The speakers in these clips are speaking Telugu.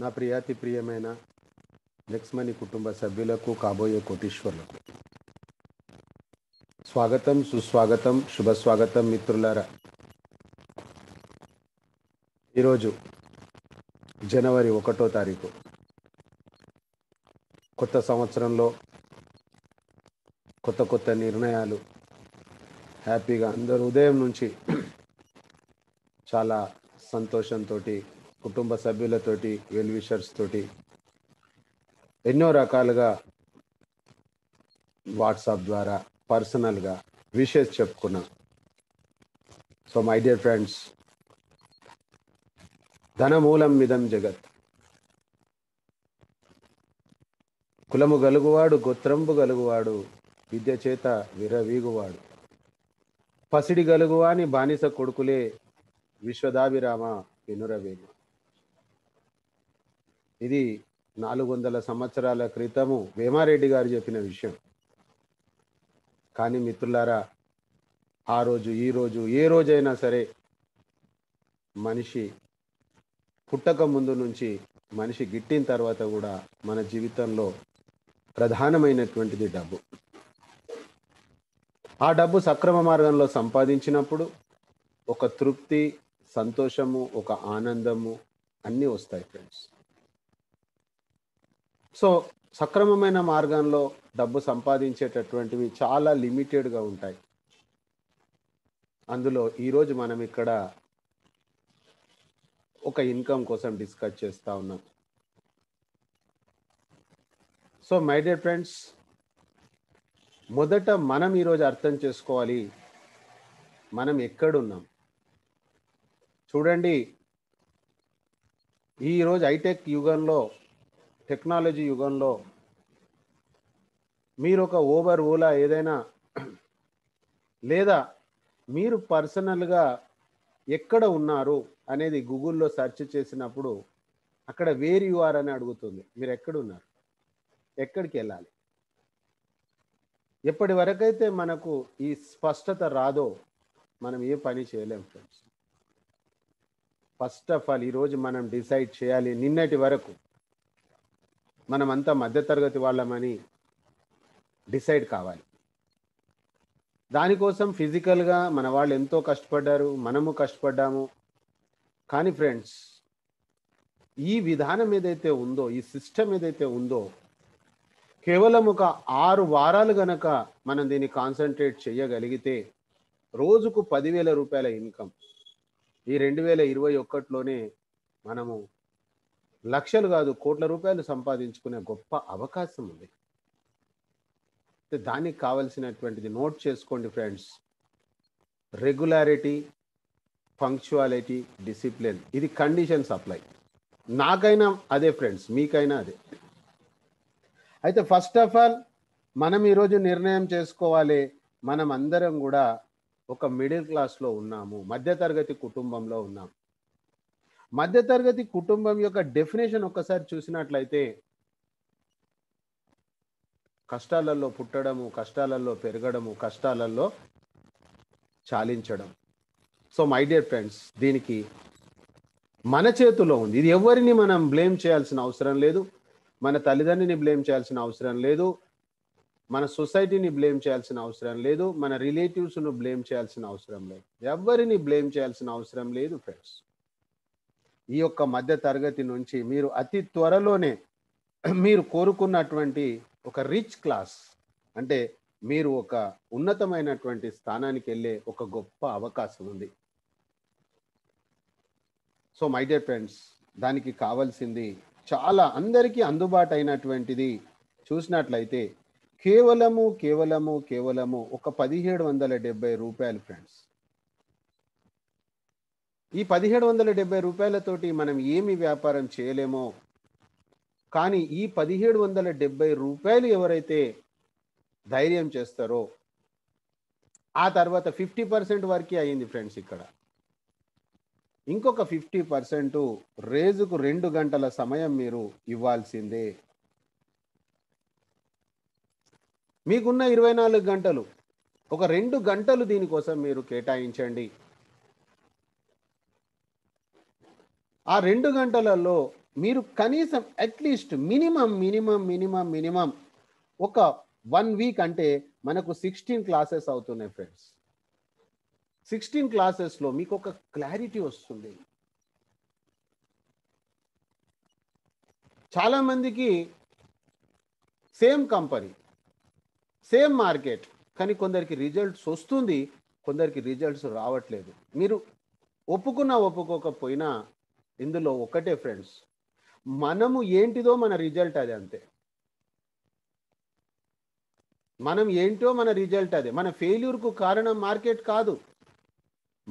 నా ప్రియాతి ప్రియమైన లక్ష్మణి కుటుంబ సభ్యులకు కాబోయే కోటీశ్వరులకు స్వాగతం సుస్వాగతం శుభ స్వాగతం మిత్రులారా ఈరోజు జనవరి ఒకటో తారీఖు కొత్త సంవత్సరంలో కొత్త కొత్త నిర్ణయాలు హ్యాపీగా అందరు ఉదయం నుంచి చాలా సంతోషంతో కుటుంబ సభ్యులతోటి వెల్ విషర్స్ తోటి ఎన్నో రకాలుగా వాట్సాప్ ద్వారా పర్సనల్గా విషెస్ చెప్పుకున్నా సో మై డియర్ ఫ్రెండ్స్ ధనమూలం మిదం జగత్ కులము గలుగువాడు గోత్రంబు గలుగువాడు విద్య చేత విరవీగువాడు పసిడి గలుగువాని బానిస కొడుకులే విశ్వదాభిరామ వినురవేమ ఇది నాలుగు వందల సంవత్సరాల క్రితము వేమారెడ్డి గారు చెప్పిన విషయం కానీ మిత్రులారా ఆ రోజు ఈ రోజు ఏ రోజైనా సరే మనిషి పుట్టక ముందు నుంచి మనిషి గిట్టిన తర్వాత కూడా మన జీవితంలో ప్రధానమైనటువంటిది డబ్బు ఆ డబ్బు సక్రమ మార్గంలో సంపాదించినప్పుడు ఒక తృప్తి సంతోషము ఒక ఆనందము అన్నీ వస్తాయి ఫ్రెండ్స్ సో సక్రమమైన మార్గంలో డబ్బు సంపాదించేటటువంటివి చాలా లిమిటెడ్గా ఉంటాయి అందులో ఈరోజు మనం ఇక్కడ ఒక ఇన్కమ్ కోసం డిస్కస్ చేస్తూ ఉన్నాం సో మై డియర్ ఫ్రెండ్స్ మొదట మనం ఈరోజు అర్థం చేసుకోవాలి మనం ఎక్కడున్నాం చూడండి ఈరోజు హైటెక్ యుగంలో టెక్నాలజీ యుగంలో మీరు ఒక ఓబర్ ఓలా ఏదైనా లేదా మీరు పర్సనల్గా ఎక్కడ ఉన్నారు అనేది గూగుల్లో సెర్చ్ చేసినప్పుడు అక్కడ వేర్ యు ఆర్ అని అడుగుతుంది మీరు ఎక్కడున్నారు ఎక్కడికి వెళ్ళాలి ఎప్పటి వరకైతే మనకు ఈ స్పష్టత రాదో మనం ఏ పని చేయలేము ఫ్రెండ్స్ ఫస్ట్ ఆఫ్ ఆల్ ఈరోజు మనం డిసైడ్ చేయాలి నిన్నటి వరకు మనమంతా మధ్యతరగతి వాళ్ళమని డిసైడ్ కావాలి దానికోసం ఫిజికల్గా మన వాళ్ళు ఎంతో కష్టపడ్డారు మనము కష్టపడ్డాము కానీ ఫ్రెండ్స్ ఈ విధానం ఏదైతే ఉందో ఈ సిస్టమ్ ఏదైతే ఉందో కేవలం ఒక ఆరు వారాలు గనక మనం దీన్ని కాన్సన్ట్రేట్ చేయగలిగితే రోజుకు పదివేల రూపాయల ఇన్కమ్ ఈ రెండు వేల ఇరవై ఒక్కటిలోనే మనము లక్షలు కాదు కోట్ల రూపాయలు సంపాదించుకునే గొప్ప అవకాశం ఉంది దానికి కావలసినటువంటిది నోట్ చేసుకోండి ఫ్రెండ్స్ రెగ్యులారిటీ పంక్చువాలిటీ డిసిప్లిన్ ఇది కండిషన్స్ అప్లై నాకైనా అదే ఫ్రెండ్స్ మీకైనా అదే అయితే ఫస్ట్ ఆఫ్ ఆల్ మనం ఈరోజు నిర్ణయం చేసుకోవాలి మనం అందరం కూడా ఒక మిడిల్ క్లాస్లో ఉన్నాము మధ్యతరగతి కుటుంబంలో ఉన్నాము మధ్యతరగతి కుటుంబం యొక్క డెఫినేషన్ ఒక్కసారి చూసినట్లయితే కష్టాలలో పుట్టడము కష్టాలలో పెరగడము కష్టాలలో చాలించడం సో మై డియర్ ఫ్రెండ్స్ దీనికి మన చేతిలో ఉంది ఇది ఎవరిని మనం బ్లేమ్ చేయాల్సిన అవసరం లేదు మన తల్లిదండ్రిని బ్లేమ్ చేయాల్సిన అవసరం లేదు మన సొసైటీని బ్లేమ్ చేయాల్సిన అవసరం లేదు మన రిలేటివ్స్ను బ్లేమ్ చేయాల్సిన అవసరం లేదు ఎవరిని బ్లేమ్ చేయాల్సిన అవసరం లేదు ఫ్రెండ్స్ ఈ యొక్క మధ్య తరగతి నుంచి మీరు అతి త్వరలోనే మీరు కోరుకున్నటువంటి ఒక రిచ్ క్లాస్ అంటే మీరు ఒక ఉన్నతమైనటువంటి స్థానానికి వెళ్ళే ఒక గొప్ప అవకాశం ఉంది సో మై డియర్ ఫ్రెండ్స్ దానికి కావాల్సింది చాలా అందరికీ అందుబాటు అయినటువంటిది చూసినట్లయితే కేవలము కేవలము కేవలము ఒక పదిహేడు వందల డెబ్బై రూపాయలు ఫ్రెండ్స్ ఈ పదిహేడు వందల డెబ్బై రూపాయలతోటి మనం ఏమి వ్యాపారం చేయలేమో కానీ ఈ పదిహేడు వందల డెబ్బై రూపాయలు ఎవరైతే ధైర్యం చేస్తారో ఆ తర్వాత ఫిఫ్టీ పర్సెంట్ వరకే అయ్యింది ఫ్రెండ్స్ ఇక్కడ ఇంకొక ఫిఫ్టీ పర్సెంట్ రేజుకు రెండు గంటల సమయం మీరు ఇవ్వాల్సిందే మీకున్న ఇరవై నాలుగు గంటలు ఒక రెండు గంటలు దీనికోసం మీరు కేటాయించండి ఆ రెండు గంటలలో మీరు కనీసం at least minimum minimum minimum minimum ఒక వన్ వీక్ అంటే మనకు సిక్స్టీన్ క్లాసెస్ అవుతున్నాయి ఫ్రెండ్స్ సిక్స్టీన్ క్లాసెస్లో మీకు ఒక క్లారిటీ వస్తుంది చాలామందికి సేమ్ కంపెనీ సేమ్ మార్కెట్ కానీ కొందరికి రిజల్ట్స్ వస్తుంది కొందరికి రిజల్ట్స్ రావట్లేదు మీరు ఒప్పుకున్నా ఒప్పుకోకపోయినా ఇందులో ఒకటే ఫ్రెండ్స్ మనము ఏంటిదో మన రిజల్ట్ అది అంతే మనం ఏంటో మన రిజల్ట్ అదే మన ఫెయిల్యూర్కు కారణం మార్కెట్ కాదు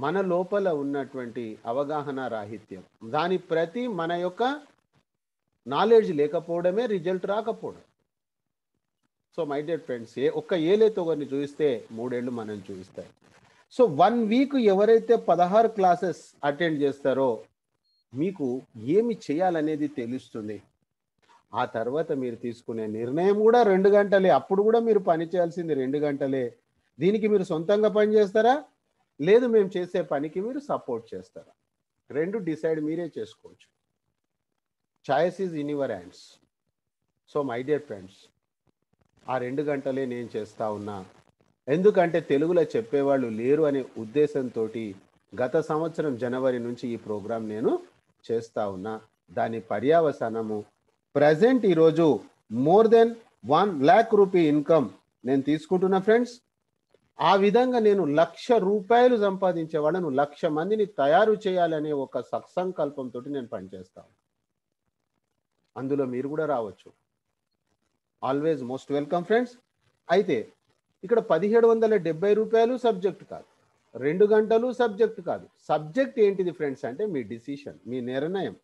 మన లోపల ఉన్నటువంటి అవగాహన రాహిత్యం దాని ప్రతి మన యొక్క నాలెడ్జ్ లేకపోవడమే రిజల్ట్ రాకపోవడం సో మై డియర్ ఫ్రెండ్స్ ఏ ఒక్క ఏలైతే ఒకరిని చూస్తే మూడేళ్ళు మనం చూపిస్తాయి సో వన్ వీక్ ఎవరైతే పదహారు క్లాసెస్ అటెండ్ చేస్తారో మీకు ఏమి చేయాలనేది తెలుస్తుంది ఆ తర్వాత మీరు తీసుకునే నిర్ణయం కూడా రెండు గంటలే అప్పుడు కూడా మీరు పని చేయాల్సింది రెండు గంటలే దీనికి మీరు సొంతంగా పని చేస్తారా లేదు మేము చేసే పనికి మీరు సపోర్ట్ చేస్తారా రెండు డిసైడ్ మీరే చేసుకోవచ్చు choice is in your hands so my dear friends ఆ రెండు గంటలే నేను చేస్తా ఉన్నా ఎందుకంటే తెలుగులో చెప్పేవాళ్ళు లేరు అనే ఉద్దేశంతో గత సంవత్సరం జనవరి నుంచి ఈ ప్రోగ్రాం నేను చేస్తా ఉన్నా దాని పర్యావసానము ప్రజెంట్ ఈరోజు more than one lakh rupee income నేను తీసుకుంటున్నా ఫ్రెండ్స్ ఆ విధంగా నేను లక్ష రూపాయలు సంపాదించే వాళ్ళను లక్ష మందిని తయారు చేయాలనే ఒక సత్సంకల్పంతో నేను పనిచేస్తాను అందులో మీరు కూడా రావచ్చు ఆల్వేజ్ మోస్ట్ వెల్కమ్ ఫ్రెండ్స్ అయితే ఇక్కడ పదిహేడు వందల డెబ్బై రూపాయలు సబ్జెక్ట్ కాదు రెండు గంటలు సబ్జెక్ట్ కాదు సబ్జెక్ట్ ఏంటిది ఫ్రెండ్స్ అంటే మీ డిసిషన్ మీ నిర్ణయం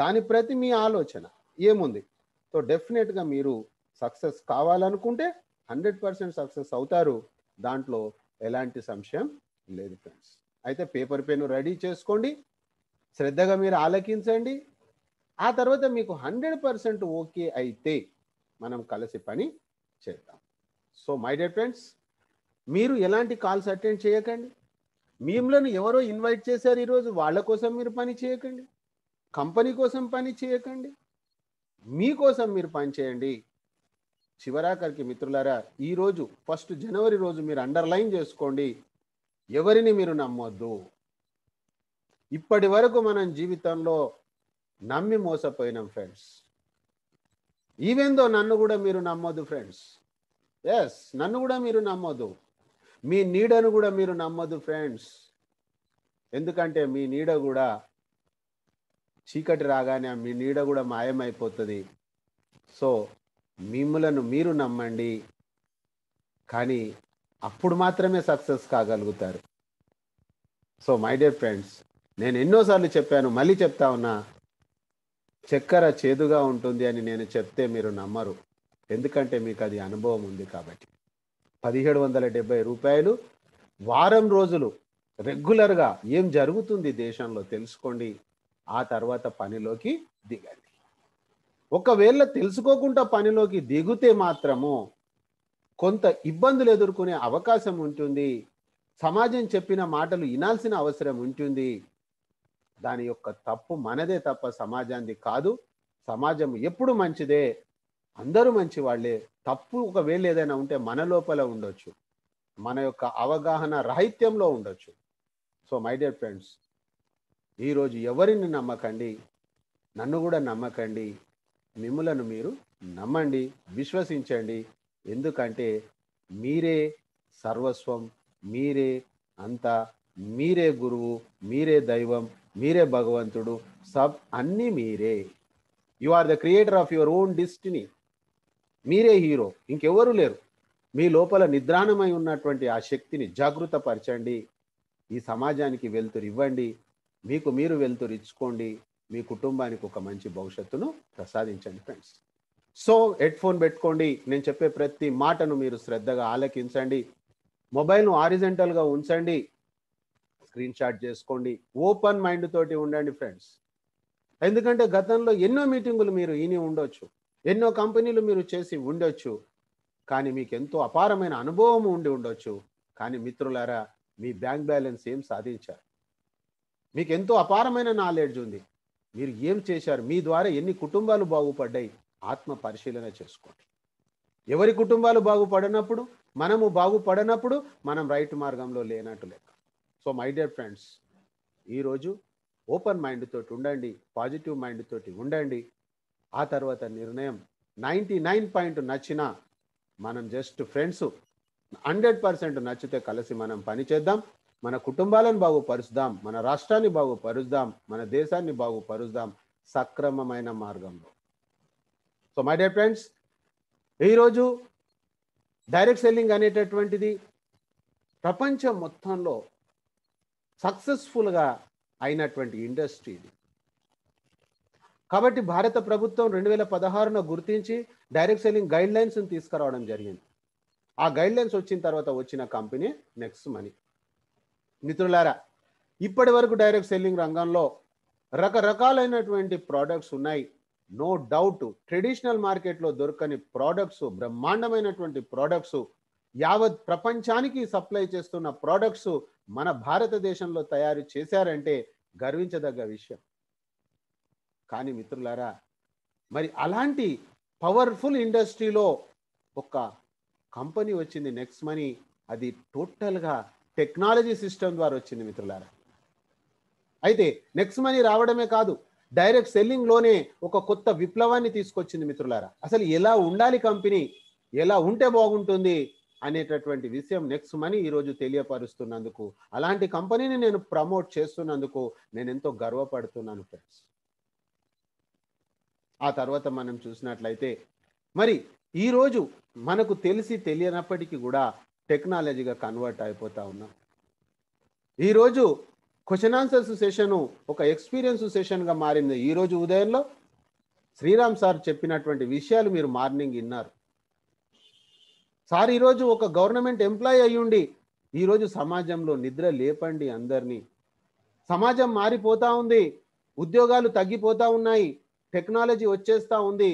దాని ప్రతి మీ ఆలోచన ఏముంది సో డెఫినెట్గా మీరు సక్సెస్ కావాలనుకుంటే హండ్రెడ్ పర్సెంట్ సక్సెస్ అవుతారు దాంట్లో ఎలాంటి సంశయం లేదు ఫ్రెండ్స్ అయితే పేపర్ పెన్ రెడీ చేసుకోండి శ్రద్ధగా మీరు ఆలకించండి ఆ తర్వాత మీకు హండ్రెడ్ పర్సెంట్ ఓకే అయితే మనం కలిసి పని చేద్దాం సో మై డియర్ ఫ్రెండ్స్ మీరు ఎలాంటి కాల్స్ అటెండ్ చేయకండి మిమ్మల్ని ఎవరో ఇన్వైట్ చేశారు ఈరోజు వాళ్ళ కోసం మీరు పని చేయకండి కంపెనీ కోసం పని చేయకండి మీకోసం మీరు పని చేయండి చివరాఖరికి మిత్రులారా ఈరోజు ఫస్ట్ జనవరి రోజు మీరు అండర్లైన్ చేసుకోండి ఎవరిని మీరు నమ్మొద్దు ఇప్పటి వరకు మనం జీవితంలో నమ్మి మోసపోయినాం ఫ్రెండ్స్ ఈవెందో నన్ను కూడా మీరు నమ్మొద్దు ఫ్రెండ్స్ ఎస్ నన్ను కూడా మీరు నమ్మొద్దు మీ నీడను కూడా మీరు నమ్మదు ఫ్రెండ్స్ ఎందుకంటే మీ నీడ కూడా చీకటి రాగానే మీ నీడ కూడా మాయమైపోతుంది సో మిమ్మలను మీరు నమ్మండి కానీ అప్పుడు మాత్రమే సక్సెస్ కాగలుగుతారు సో మై డియర్ ఫ్రెండ్స్ నేను ఎన్నోసార్లు చెప్పాను మళ్ళీ చెప్తా ఉన్నా చక్కెర చేదుగా ఉంటుంది అని నేను చెప్తే మీరు నమ్మరు ఎందుకంటే మీకు అది అనుభవం ఉంది కాబట్టి పదిహేడు వందల డెబ్బై రూపాయలు వారం రోజులు రెగ్యులర్గా ఏం జరుగుతుంది దేశంలో తెలుసుకోండి ఆ తర్వాత పనిలోకి దిగండి ఒకవేళ తెలుసుకోకుండా పనిలోకి దిగితే మాత్రము కొంత ఇబ్బందులు ఎదుర్కొనే అవకాశం ఉంటుంది సమాజం చెప్పిన మాటలు వినాల్సిన అవసరం ఉంటుంది దాని యొక్క తప్పు మనదే తప్ప సమాజాన్ని కాదు సమాజం ఎప్పుడు మంచిదే అందరూ మంచి వాళ్ళే తప్పు ఒకవేళ ఏదైనా ఉంటే మన లోపల ఉండొచ్చు మన యొక్క అవగాహన రాహిత్యంలో ఉండొచ్చు సో మై డియర్ ఫ్రెండ్స్ ఈరోజు ఎవరిని నమ్మకండి నన్ను కూడా నమ్మకండి మిమ్ములను మీరు నమ్మండి విశ్వసించండి ఎందుకంటే మీరే సర్వస్వం మీరే అంతా మీరే గురువు మీరే దైవం మీరే భగవంతుడు సబ్ అన్నీ మీరే you are the creator of your own destiny మీరే హీరో ఇంకెవరూ లేరు మీ లోపల నిద్రాణమై ఉన్నటువంటి ఆ శక్తిని పరచండి ఈ సమాజానికి వెలుతురు ఇవ్వండి మీకు మీరు వెలుతురు ఇచ్చుకోండి మీ కుటుంబానికి ఒక మంచి భవిష్యత్తును ప్రసాదించండి ఫ్రెండ్స్ సో హెడ్ ఫోన్ పెట్టుకోండి నేను చెప్పే ప్రతి మాటను మీరు శ్రద్ధగా ఆలకించండి మొబైల్ను ఆరిజెంటల్గా ఉంచండి స్క్రీన్ షాట్ చేసుకోండి ఓపెన్ మైండ్ తోటి ఉండండి ఫ్రెండ్స్ ఎందుకంటే గతంలో ఎన్నో మీటింగులు మీరు ఈని ఉండొచ్చు ఎన్నో కంపెనీలు మీరు చేసి ఉండొచ్చు కానీ మీకు ఎంతో అపారమైన అనుభవం ఉండి ఉండొచ్చు కానీ మిత్రులారా మీ బ్యాంక్ బ్యాలెన్స్ ఏం సాధించారు మీకు ఎంతో అపారమైన నాలెడ్జ్ ఉంది మీరు ఏం చేశారు మీ ద్వారా ఎన్ని కుటుంబాలు బాగుపడ్డాయి ఆత్మ పరిశీలన చేసుకోండి ఎవరి కుటుంబాలు బాగుపడినప్పుడు మనము బాగుపడినప్పుడు మనం రైట్ మార్గంలో లేనట్టు లెక్క సో మై డియర్ ఫ్రెండ్స్ ఈరోజు ఓపెన్ మైండ్ తోటి ఉండండి పాజిటివ్ మైండ్ తోటి ఉండండి ఆ తర్వాత నిర్ణయం నైంటీ నైన్ పాయింట్ నచ్చినా మనం జస్ట్ ఫ్రెండ్స్ హండ్రెడ్ పర్సెంట్ నచ్చితే కలిసి మనం పనిచేద్దాం మన కుటుంబాలను బాగుపరుస్తాం మన రాష్ట్రాన్ని బాగుపరుస్తాం మన దేశాన్ని బాగుపరుస్తాం సక్రమమైన మార్గంలో సో మై డే ఫ్రెండ్స్ ఈరోజు డైరెక్ట్ సెల్లింగ్ అనేటటువంటిది ప్రపంచం మొత్తంలో సక్సెస్ఫుల్గా అయినటువంటి ఇండస్ట్రీ ఇది కాబట్టి భారత ప్రభుత్వం రెండు వేల పదహారున గుర్తించి డైరెక్ట్ సెల్లింగ్ గైడ్ లైన్స్ని తీసుకురావడం జరిగింది ఆ గైడ్ లైన్స్ వచ్చిన తర్వాత వచ్చిన కంపెనీ నెక్స్ట్ మనీ మిత్రులారా ఇప్పటి వరకు డైరెక్ట్ సెల్లింగ్ రంగంలో రకరకాలైనటువంటి ప్రోడక్ట్స్ ఉన్నాయి నో డౌట్ ట్రెడిషనల్ మార్కెట్లో దొరకని ప్రోడక్ట్స్ బ్రహ్మాండమైనటువంటి ప్రోడక్ట్స్ యావత్ ప్రపంచానికి సప్లై చేస్తున్న ప్రోడక్ట్స్ మన భారతదేశంలో తయారు చేశారంటే గర్వించదగ్గ విషయం కానీ మిత్రులారా మరి అలాంటి పవర్ఫుల్ ఇండస్ట్రీలో ఒక కంపెనీ వచ్చింది నెక్స్ట్ మనీ అది టోటల్గా టెక్నాలజీ సిస్టమ్ ద్వారా వచ్చింది మిత్రులారా అయితే నెక్స్ట్ మనీ రావడమే కాదు డైరెక్ట్ సెల్లింగ్లోనే ఒక కొత్త విప్లవాన్ని తీసుకొచ్చింది మిత్రులారా అసలు ఎలా ఉండాలి కంపెనీ ఎలా ఉంటే బాగుంటుంది అనేటటువంటి విషయం నెక్స్ట్ మనీ ఈరోజు తెలియపరుస్తున్నందుకు అలాంటి కంపెనీని నేను ప్రమోట్ చేస్తున్నందుకు నేను ఎంతో గర్వపడుతున్నాను ఫ్రెండ్స్ ఆ తర్వాత మనం చూసినట్లయితే మరి ఈరోజు మనకు తెలిసి తెలియనప్పటికీ కూడా టెక్నాలజీగా కన్వర్ట్ అయిపోతా ఉన్నాం ఈరోజు క్వశ్చన్ ఆన్సర్స్ సెషను ఒక ఎక్స్పీరియన్స్ సెషన్గా మారింది ఈరోజు ఉదయంలో శ్రీరామ్ సార్ చెప్పినటువంటి విషయాలు మీరు మార్నింగ్ విన్నారు సార్ ఈరోజు ఒక గవర్నమెంట్ ఎంప్లాయీ అయ్యుండి ఈరోజు సమాజంలో నిద్ర లేపండి అందరినీ సమాజం మారిపోతూ ఉంది ఉద్యోగాలు తగ్గిపోతూ ఉన్నాయి టెక్నాలజీ వచ్చేస్తా ఉంది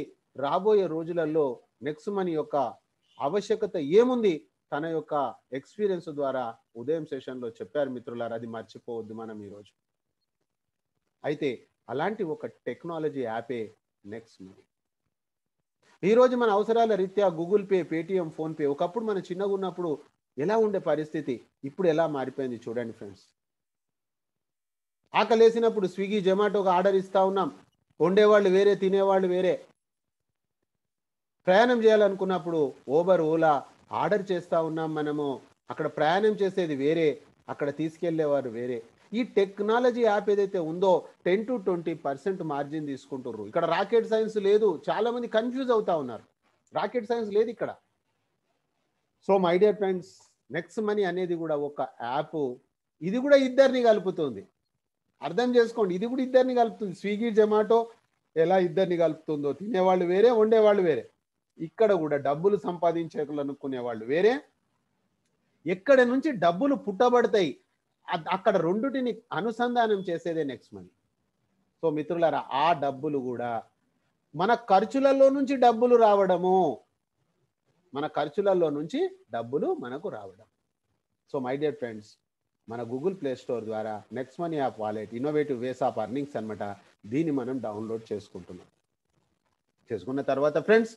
రాబోయే రోజులలో నెక్స్ట్ మనీ యొక్క ఆవశ్యకత ఏముంది తన యొక్క ఎక్స్పీరియన్స్ ద్వారా ఉదయం సెషన్లో చెప్పారు మిత్రులారు అది మర్చిపోవద్దు మనం ఈరోజు అయితే అలాంటి ఒక టెక్నాలజీ యాపే నెక్స్ట్ మనీ ఈరోజు మన అవసరాల రీత్యా గూగుల్ పే పేటిఎం ఫోన్పే ఒకప్పుడు మనం చిన్నగా ఉన్నప్పుడు ఎలా ఉండే పరిస్థితి ఇప్పుడు ఎలా మారిపోయింది చూడండి ఫ్రెండ్స్ ఆకలేసినప్పుడు స్విగ్గీ జొమాటోగా ఆర్డర్ ఇస్తూ ఉన్నాం వండేవాళ్ళు వేరే తినేవాళ్ళు వేరే ప్రయాణం చేయాలనుకున్నప్పుడు ఓబర్ ఓలా ఆర్డర్ చేస్తూ ఉన్నాం మనము అక్కడ ప్రయాణం చేసేది వేరే అక్కడ తీసుకెళ్లేవారు వేరే ఈ టెక్నాలజీ యాప్ ఏదైతే ఉందో ten to twenty percent margin తీసుకుంటున్నారు ఇక్కడ రాకెట్ సైన్స్ లేదు చాలామంది కన్ఫ్యూజ్ అవుతా ఉన్నారు రాకెట్ సైన్స్ లేదు ఇక్కడ so my dear friends Next Money అనేది కూడా ఒక యాప్ ఇది కూడా ఇద్దరిని కలుపుతుంది అర్థం చేసుకోండి ఇది కూడా ఇద్దరిని కలుపుతుంది స్విగ్గీ జొమాటో ఎలా ఇద్దరిని కలుపుతుందో తినేవాళ్ళు వేరే వండేవాళ్ళు వేరే ఇక్కడ కూడా డబ్బులు సంపాదించేకులనుకునే వాళ్ళు వేరే ఎక్కడ నుంచి డబ్బులు పుట్టబడతాయి అక్కడ రెండుటిని అనుసంధానం చేసేదే నెక్స్ట్ మనీ సో మిత్రులారా ఆ డబ్బులు కూడా మన ఖర్చులలో నుంచి డబ్బులు రావడము మన ఖర్చులలో నుంచి డబ్బులు మనకు రావడం సో మై డియర్ ఫ్రెండ్స్ మన గూగుల్ ప్లే స్టోర్ ద్వారా Next Money app wallet innovative ways of earnings అనమాట దీన్ని మనం డౌన్లోడ్ చేసుకుంటున్నాం చేసుకున్న తర్వాత ఫ్రెండ్స్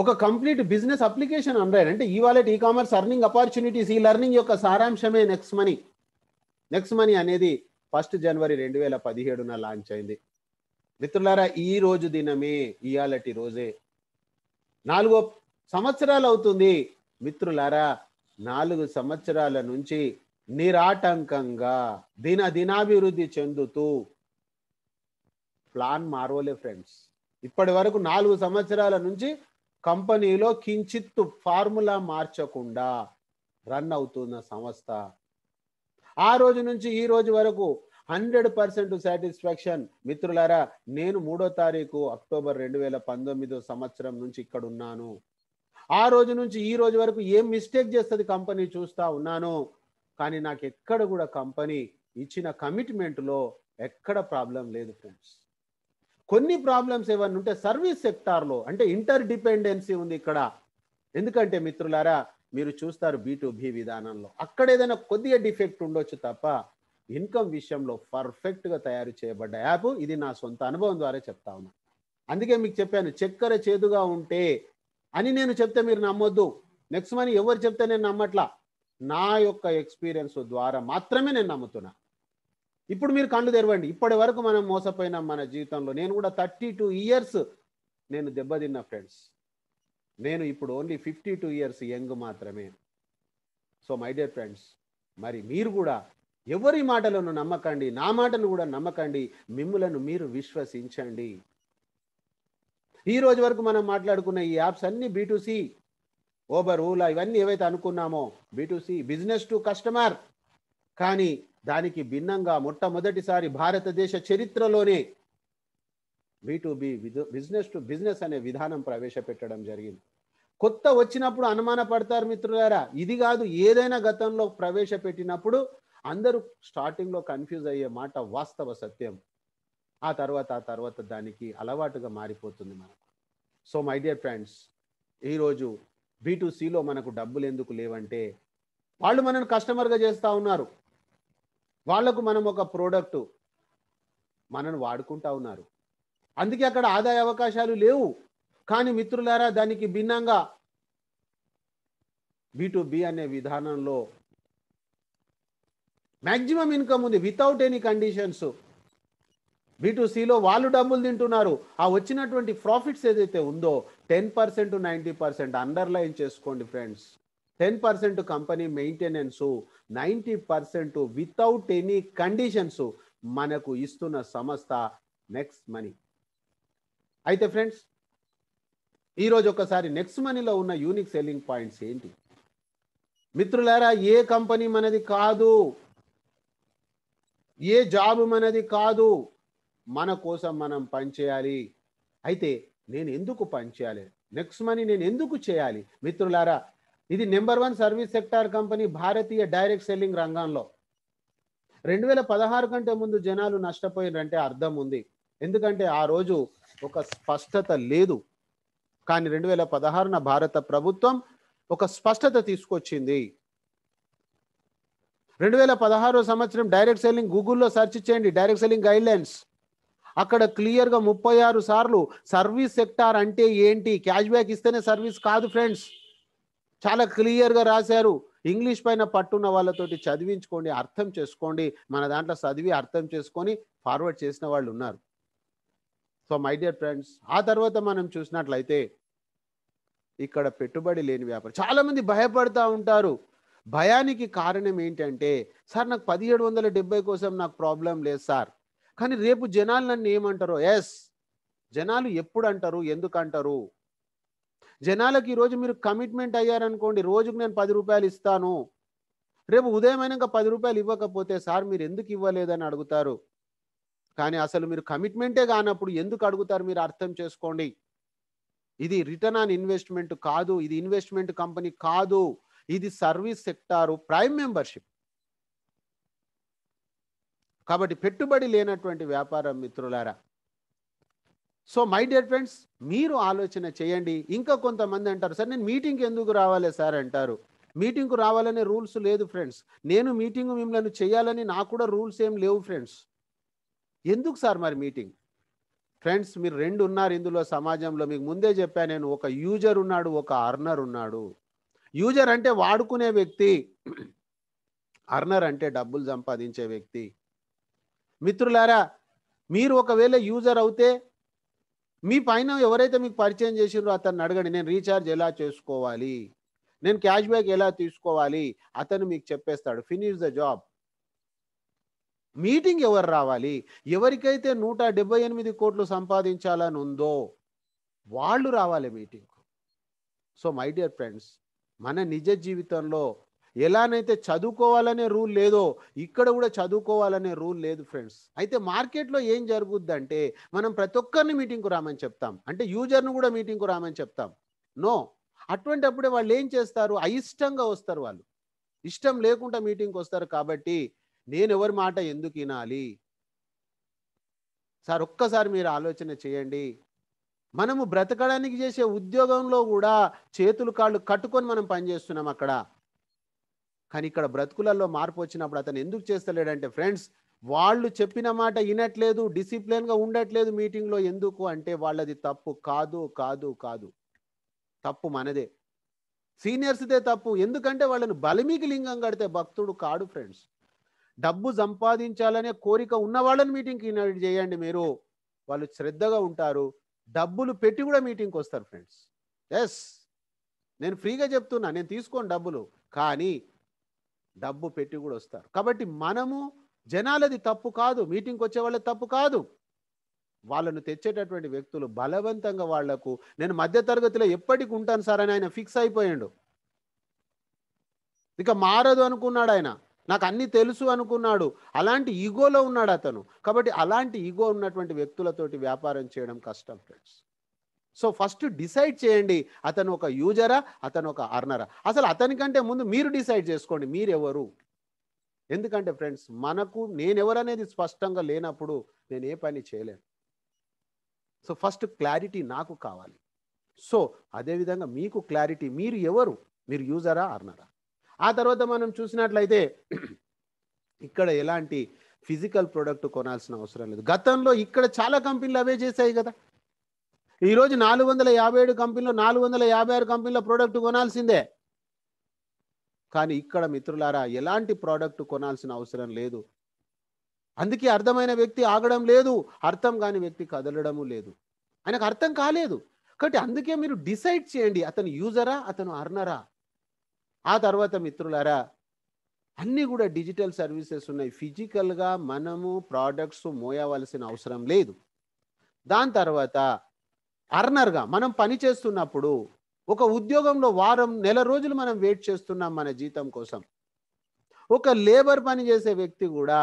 ఒక కంప్లీట్ బిజినెస్ అప్లికేషన్ అండ్రాయిడ్ అంటే e wallet e commerce earning opportunities e learning యొక్క సారాంశమే నెక్స్ట్ మనీ నెక్స్ట్ మనీ అనేది ఫస్ట్ జనవరి రెండు వేల పదిహేడున లాంచ్ అయింది మిత్రులారా ఈ రోజు దినమే ఇయాలటి రోజే నాలుగో సంవత్సరాలు అవుతుంది మిత్రులారా నాలుగు సంవత్సరాల నుంచి నిరాటంకంగా దిన దినాభివృద్ధి చెందుతూ ప్లాన్ మారోలే ఫ్రెండ్స్ ఇప్పటి వరకు నాలుగు సంవత్సరాల నుంచి కంపెనీలో కించిత్తు ఫార్ములా మార్చకుండా రన్ అవుతున్న సంస్థ ఆ రోజు నుంచి ఈ రోజు వరకు హండ్రెడ్ పర్సెంట్ సాటిస్ఫాక్షన్ మిత్రులారా నేను మూడో తారీఖు అక్టోబర్ రెండు వేల పంతొమ్మిదో సంవత్సరం నుంచి ఇక్కడ ఉన్నాను ఆ రోజు నుంచి ఈ రోజు వరకు ఏం మిస్టేక్ చేస్తుంది కంపెనీ చూస్తా ఉన్నాను కానీ నాకు ఎక్కడ కూడా కంపెనీ ఇచ్చిన కమిట్మెంట్లో ఎక్కడ ప్రాబ్లం లేదు ఫ్రెండ్స్ కొన్ని ప్రాబ్లమ్స్ ఏమన్నా ఉంటే సర్వీస్ సెక్టార్లో అంటే ఇంటర్ డిపెండెన్సీ ఉంది ఇక్కడ ఎందుకంటే మిత్రులారా మీరు చూస్తారు బీ విధానంలో అక్కడ ఏదైనా కొద్దిగా డిఫెక్ట్ ఉండొచ్చు తప్ప ఇన్కమ్ విషయంలో పర్ఫెక్ట్గా తయారు చేయబడ్డ యాప్ ఇది నా సొంత అనుభవం ద్వారా చెప్తా ఉన్నా అందుకే మీకు చెప్పాను చక్కెర చేదుగా ఉంటే అని నేను చెప్తే మీరు నమ్మొద్దు నెక్స్ట్ మనీ ఎవరు చెప్తే నేను నమ్మట్లా నా యొక్క ఎక్స్పీరియన్స్ ద్వారా మాత్రమే నేను నమ్ముతున్నా ఇప్పుడు మీరు కళ్ళు తెరవండి ఇప్పటి వరకు మనం మోసపోయినాం మన జీవితంలో నేను కూడా థర్టీ టూ ఇయర్స్ నేను దెబ్బతిన్న ఫ్రెండ్స్ నేను ఇప్పుడు only fifty two years young మాత్రమే సో మై డియర్ ఫ్రెండ్స్ మరి మీరు కూడా ఎవరి మాటలను నమ్మకండి నా మాటను కూడా నమ్మకండి మిమ్ములను మీరు విశ్వసించండి ఈ రోజు వరకు మనం మాట్లాడుకున్న ఈ యాప్స్ అన్ని బీటుసి ఓబర్ ఊలా ఇవన్నీ ఏవైతే అనుకున్నామో బిటుసి బిజినెస్ టు కస్టమర్ కానీ దానికి భిన్నంగా మొట్టమొదటిసారి భారతదేశ చరిత్రలోనే బి బిజినెస్ టు బిజినెస్ అనే విధానం ప్రవేశపెట్టడం జరిగింది కొత్త వచ్చినప్పుడు అనుమాన పడతారు మిత్రులారా ఇది కాదు ఏదైనా గతంలో ప్రవేశపెట్టినప్పుడు అందరూ స్టార్టింగ్లో కన్ఫ్యూజ్ అయ్యే మాట వాస్తవ సత్యం ఆ తర్వాత ఆ తర్వాత దానికి అలవాటుగా మారిపోతుంది మనకు సో మై డియర్ ఫ్రెండ్స్ ఈరోజు బీటూసీలో మనకు డబ్బులు ఎందుకు లేవంటే వాళ్ళు మనను కస్టమర్గా చేస్తూ ఉన్నారు వాళ్లకు మనం ఒక ప్రోడక్ట్ మనను వాడుకుంటా ఉన్నారు అందుకే అక్కడ ఆదాయ అవకాశాలు లేవు కానీ మిత్రులారా దానికి భిన్నంగా బి అనే విధానంలో మ్యాక్సిమం ఇన్కమ్ ఉంది వితౌట్ ఎనీ కండిషన్స్ బీటూసీలో వాళ్ళు డబ్బులు తింటున్నారు ఆ వచ్చినటువంటి ప్రాఫిట్స్ ఏదైతే ఉందో ten percent ninety percent underline చేసుకోండి friends ten percent company maintenance ninety percent without any conditions మనకు ఇస్తున్న సంస్థ నెక్స్ట్ మనీ అయితే ఫ్రెండ్స్ ఈరోజు ఒకసారి నెక్స్ట్ మనీలో ఉన్న యూనిక్ సెల్లింగ్ పాయింట్స్ ఏంటి మిత్రులారా ఏ కంపెనీ మనది కాదు ఏ జాబ్ మనది కాదు మన కోసం మనం పనిచేయాలి అయితే నేను ఎందుకు పనిచేయాలి నెక్స్ట్ మనీ నేను ఎందుకు చేయాలి మిత్రులారా ఇది number one service sector company భారతీయ డైరెక్ట్ సెల్లింగ్ రంగంలో రెండు వేల పదహారు కంటే ముందు జనాలు నష్టపోయినంటే అర్థం ఉంది ఎందుకంటే ఆ రోజు ఒక స్పష్టత లేదు కానీ రెండు వేల పదహారున భారత ప్రభుత్వం ఒక స్పష్టత తీసుకొచ్చింది రెండు వేల పదహారో సంవత్సరం డైరెక్ట్ సెల్లింగ్ గూగుల్లో సెర్చ్ చేయండి డైరెక్ట్ సెల్లింగ్ గైడ్లైన్స్ అక్కడ క్లియర్గా ముప్పై ఆరు సార్లు సర్వీస్ సెక్టార్ అంటే ఏంటి క్యాష్ బ్యాక్ ఇస్తేనే సర్వీస్ కాదు ఫ్రెండ్స్ చాలా క్లియర్గా రాశారు ఇంగ్లీష్ పైన పట్టున్న వాళ్ళతోటి చదివించుకోండి అర్థం చేసుకోండి మన దాంట్లో చదివి అర్థం చేసుకొని ఫార్వర్డ్ చేసిన వాళ్ళు ఉన్నారు సో మై డియర్ ఫ్రెండ్స్ ఆ తర్వాత మనం చూసినట్లయితే ఇక్కడ పెట్టుబడి లేని వ్యాపారం చాలామంది భయపడుతూ ఉంటారు భయానికి కారణం ఏంటంటే సార్ నాకు పదిహేడు వందల డెబ్బై కోసం నాకు ప్రాబ్లం లేదు సార్ కానీ రేపు జనాలు నన్ను ఏమంటారు ఎస్ జనాలు ఎప్పుడు అంటారు ఎందుకు అంటారు జనాలకు ఈరోజు మీరు కమిట్మెంట్ అయ్యారనుకోండి రోజుకు నేను పది రూపాయలు ఇస్తాను రేపు ఉదయం అయినాక పది రూపాయలు ఇవ్వకపోతే సార్ మీరు ఎందుకు ఇవ్వలేదని అడుగుతారు కానీ అసలు మీరు కమిట్మెంటే కానప్పుడు ఎందుకు అడుగుతారు మీరు అర్థం చేసుకోండి ఇది రిటర్న్ ఆన్ ఇన్వెస్ట్మెంట్ కాదు ఇది ఇన్వెస్ట్మెంట్ కంపెనీ కాదు ఇది సర్వీస్ సెక్టారు ప్రైమ్ మెంబర్షిప్ కాబట్టి పెట్టుబడి లేనటువంటి వ్యాపార మిత్రులారా సో మై డియర్ ఫ్రెండ్స్ మీరు ఆలోచన చేయండి ఇంకా కొంతమంది అంటారు సార్ నేను మీటింగ్కి ఎందుకు రావాలి సార్ అంటారు మీటింగ్కు రావాలనే రూల్స్ లేదు ఫ్రెండ్స్ నేను మీటింగ్ మిమ్మల్ని చేయాలని నాకు కూడా రూల్స్ ఏం లేవు ఫ్రెండ్స్ ఎందుకు సార్ మరి మీటింగ్ ఫ్రెండ్స్ మీరు రెండు ఉన్నారు ఇందులో సమాజంలో మీకు ముందే చెప్పాను నేను ఒక యూజర్ ఉన్నాడు ఒక అర్నర్ ఉన్నాడు యూజర్ అంటే వాడుకునే వ్యక్తి అర్నర్ అంటే డబ్బులు సంపాదించే వ్యక్తి మిత్రులారా మీరు ఒకవేళ యూజర్ అవుతే మీ పైన ఎవరైతే మీకు పరిచయం చేసిరో అతన్ని అడగండి నేను రీఛార్జ్ ఎలా చేసుకోవాలి నేను క్యాష్ బ్యాక్ ఎలా తీసుకోవాలి అతను మీకు చెప్పేస్తాడు ఫినిష్ ద జాబ్ మీటింగ్ ఎవరు రావాలి ఎవరికైతే నూట డెబ్బై ఎనిమిది కోట్లు సంపాదించాలని ఉందో వాళ్ళు రావాలి మీటింగ్కు సో మై డియర్ ఫ్రెండ్స్ మన నిజ జీవితంలో ఎలానైతే చదువుకోవాలనే రూల్ లేదో ఇక్కడ కూడా చదువుకోవాలనే రూల్ లేదు ఫ్రెండ్స్ అయితే మార్కెట్లో ఏం జరుగుద్దంటే మనం ప్రతి ఒక్కరిని మీటింగ్కు రామని చెప్తాం అంటే యూజర్ను కూడా మీటింగ్కు రామని చెప్తాం నో అటువంటి అప్పుడే వాళ్ళు ఏం చేస్తారు అయిష్టంగా వస్తారు వాళ్ళు ఇష్టం లేకుండా మీటింగ్కి వస్తారు కాబట్టి నేను ఎవరి మాట ఎందుకు వినాలి సార్ ఒక్కసారి మీరు ఆలోచన చేయండి మనము బ్రతకడానికి చేసే ఉద్యోగంలో కూడా చేతులు కాళ్ళు కట్టుకొని మనం పనిచేస్తున్నాం అక్కడ కానీ ఇక్కడ బ్రతుకులలో మార్పు వచ్చినప్పుడు అతను ఎందుకు చేస్తలేడంటే ఫ్రెండ్స్ వాళ్ళు చెప్పిన మాట వినట్లేదు డిసిప్లిన్గా ఉండట్లేదు మీటింగ్లో ఎందుకు అంటే వాళ్ళది తప్పు కాదు కాదు కాదు తప్పు మనదే సీనియర్స్దే తప్పు ఎందుకంటే వాళ్ళని బలిమికి లింగం కడితే భక్తుడు కాడు ఫ్రెండ్స్ డబ్బు సంపాదించాలనే కోరిక ఉన్న వాళ్ళని మీటింగ్కి ఇన్వైట్ చేయండి మీరు వాళ్ళు శ్రద్ధగా ఉంటారు డబ్బులు పెట్టి కూడా మీటింగ్కి వస్తారు ఫ్రెండ్స్ ఎస్ నేను ఫ్రీగా చెప్తున్నా నేను తీసుకోను డబ్బులు కానీ డబ్బు పెట్టి కూడా వస్తారు కాబట్టి మనము జనాలది తప్పు కాదు మీటింగ్కి వచ్చే వాళ్ళ తప్పు కాదు వాళ్ళను తెచ్చేటటువంటి వ్యక్తులు బలవంతంగా వాళ్లకు నేను మధ్య తరగతిలో ఎప్పటికి ఉంటాను సార్ అని ఆయన ఫిక్స్ అయిపోయాడు ఇక మారదు అనుకున్నాడు ఆయన నాకు అన్ని తెలుసు అనుకున్నాడు అలాంటి ఈగోలో ఉన్నాడు అతను కాబట్టి అలాంటి ఈగో ఉన్నటువంటి వ్యక్తులతోటి వ్యాపారం చేయడం కష్టం ఫ్రెండ్స్ సో ఫస్ట్ డిసైడ్ చేయండి అతను ఒక యూజరా అతను ఒక అర్నరా అసలు అతనికంటే ముందు మీరు డిసైడ్ చేసుకోండి మీరెవరు ఎందుకంటే ఫ్రెండ్స్ మనకు ఎవరనేది స్పష్టంగా లేనప్పుడు నేను ఏ పని చేయలేను సో ఫస్ట్ క్లారిటీ నాకు కావాలి సో అదేవిధంగా మీకు క్లారిటీ మీరు ఎవరు మీరు యూజరా అర్నరా ఆ తర్వాత మనం చూసినట్లయితే ఇక్కడ ఎలాంటి ఫిజికల్ ప్రోడక్ట్ కొనాల్సిన అవసరం లేదు గతంలో ఇక్కడ చాలా కంపెనీలు అవే చేశాయి కదా ఈరోజు నాలుగు వందల యాభై ఏడు కంపెనీలో నాలుగు వందల యాభై ఆరు కంపెనీలో ప్రోడక్ట్ కొనాల్సిందే కానీ ఇక్కడ మిత్రులారా ఎలాంటి ప్రోడక్ట్ కొనాల్సిన అవసరం లేదు అందుకే అర్థమైన వ్యక్తి ఆగడం లేదు అర్థం కాని వ్యక్తి కదలడము లేదు ఆయనకు అర్థం కాలేదు కాబట్టి అందుకే మీరు డిసైడ్ చేయండి అతను యూజరా అతను అర్నరా ఆ తర్వాత మిత్రులారా అన్నీ కూడా డిజిటల్ సర్వీసెస్ ఉన్నాయి ఫిజికల్గా మనము ప్రోడక్ట్స్ మోయవలసిన అవసరం లేదు దాని తర్వాత అర్నర్గా మనం పని చేస్తున్నప్పుడు ఒక ఉద్యోగంలో వారం నెల రోజులు మనం వెయిట్ చేస్తున్నాం మన జీతం కోసం ఒక లేబర్ పని చేసే వ్యక్తి కూడా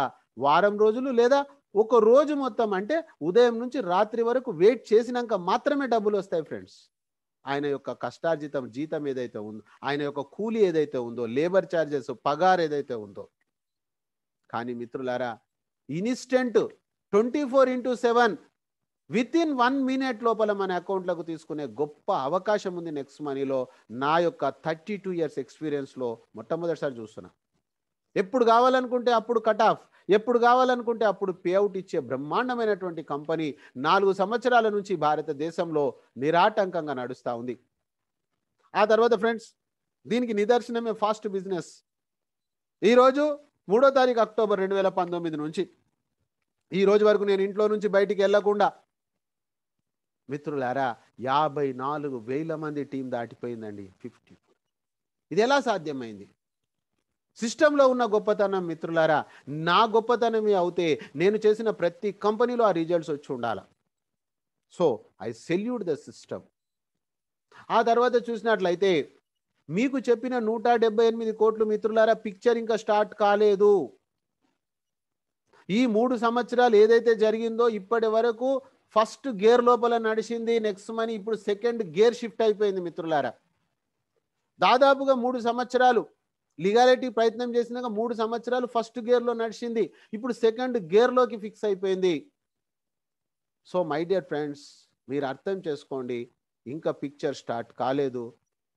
వారం రోజులు లేదా ఒక రోజు మొత్తం అంటే ఉదయం నుంచి రాత్రి వరకు వెయిట్ చేసినాక మాత్రమే డబ్బులు వస్తాయి ఫ్రెండ్స్ ఆయన యొక్క కష్టార్జితం జీతం ఏదైతే ఉందో ఆయన యొక్క కూలీ ఏదైతే ఉందో లేబర్ ఛార్జెస్ పగార్ ఏదైతే ఉందో కానీ మిత్రులారా instant twenty four into seven within one minute లోపల మన అకౌంట్లకు తీసుకునే గొప్ప అవకాశం ఉంది నెక్స్ట్ మనీలో నా యొక్క థర్టీ టూ ఇయర్స్ ఎక్స్పీరియన్స్లో మొట్టమొదటిసారి చూస్తున్నా ఎప్పుడు కావాలనుకుంటే అప్పుడు కట్ ఆఫ్ ఎప్పుడు కావాలనుకుంటే అప్పుడు పేఅవుట్ ఇచ్చే బ్రహ్మాండమైనటువంటి కంపెనీ నాలుగు సంవత్సరాల నుంచి భారతదేశంలో నిరాటంకంగా నడుస్తూ ఉంది ఆ తర్వాత ఫ్రెండ్స్ దీనికి నిదర్శనమే ఫాస్ట్ బిజినెస్ ఈరోజు మూడో తారీఖు అక్టోబర్ రెండు వేల పంతొమ్మిది నుంచి ఈ రోజు వరకు నేను ఇంట్లో నుంచి బయటికి వెళ్లకుండా మిత్రులారా యాభై నాలుగు వేల మంది టీం దాటిపోయిందండి ఫిఫ్టీ ఇది ఎలా సాధ్యమైంది సిస్టంలో ఉన్న గొప్పతనం మిత్రులారా నా గొప్పతనమే అవుతే నేను చేసిన ప్రతి కంపెనీలో ఆ రిజల్ట్స్ వచ్చి ఉండాల so I salute the system ఆ తర్వాత చూసినట్లయితే మీకు చెప్పిన నూట డెబ్బై ఎనిమిది కోట్లు మిత్రులారా పిక్చర్ ఇంకా స్టార్ట్ కాలేదు ఈ మూడు సంవత్సరాలు ఏదైతే జరిగిందో ఇప్పటి వరకు ఫస్ట్ గేర్ లోపల నడిచింది నెక్స్ట్ మనీ ఇప్పుడు సెకండ్ గేర్ షిఫ్ట్ అయిపోయింది మిత్రులారా దాదాపుగా మూడు సంవత్సరాలు లీగాలిటీ ప్రయత్నం చేసినాక మూడు సంవత్సరాలు ఫస్ట్ గేర్లో నడిచింది ఇప్పుడు సెకండ్ గేర్లోకి ఫిక్స్ అయిపోయింది సో మై డియర్ ఫ్రెండ్స్ మీరు అర్థం చేసుకోండి ఇంకా పిక్చర్ స్టార్ట్ కాలేదు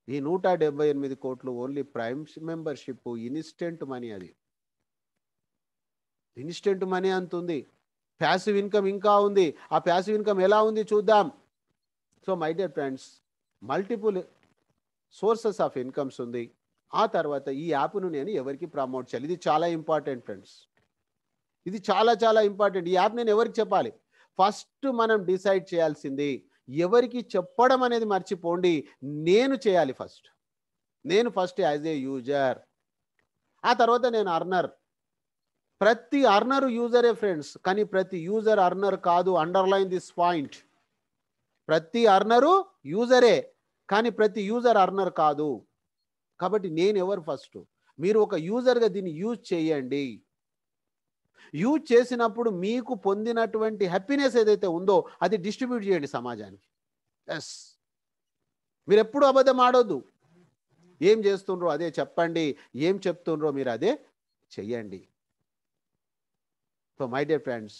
ఈ నూట డెబ్బై ఎనిమిది కోట్లు only prime membership instant money అది ఇన్స్టెంట్ మనీ అంతుంది ప్యాసివ్ ఇన్కమ్ ఇంకా ఉంది ఆ ప్యాసివ్ ఇన్కమ్ ఎలా ఉంది చూద్దాం so my dear friends multiple sources of incomes ఉంది ఆ తర్వాత ఈ యాప్ను నేను ఎవరికి ప్రమోట్ చేయాలి ఇది చాలా ఇంపార్టెంట్ ఫ్రెండ్స్ ఇది చాలా చాలా ఇంపార్టెంట్ ఈ యాప్ నేను ఎవరికి చెప్పాలి ఫస్ట్ మనం డిసైడ్ చేయాల్సింది ఎవరికి చెప్పడం అనేది మర్చిపోండి నేను చేయాలి ఫస్ట్ నేను ఫస్ట్ యాజ్ ఏ యూజర్ ఆ తర్వాత నేను అర్నర్ ప్రతి అర్నర్ యూజరే ఫ్రెండ్స్ కానీ ప్రతి యూజర్ అర్నర్ కాదు అండర్లైన్ దిస్ పాయింట్ ప్రతి అర్నరు యూజరే కానీ ప్రతి యూజర్ అర్నర్ కాదు కాబట్టి నేను ఎవరు ఫస్ట్ మీరు ఒక యూజర్గా దీన్ని యూజ్ చేయండి యూజ్ చేసినప్పుడు మీకు పొందినటువంటి హ్యాపీనెస్ ఏదైతే ఉందో అది డిస్ట్రిబ్యూట్ చేయండి సమాజానికి ఎస్ మీరు ఎప్పుడు అబద్ధం ఆడొద్దు ఏం చేస్తుండ్రో అదే చెప్పండి ఏం చెప్తుండ్రో మీరు అదే చెయ్యండి so my dear friends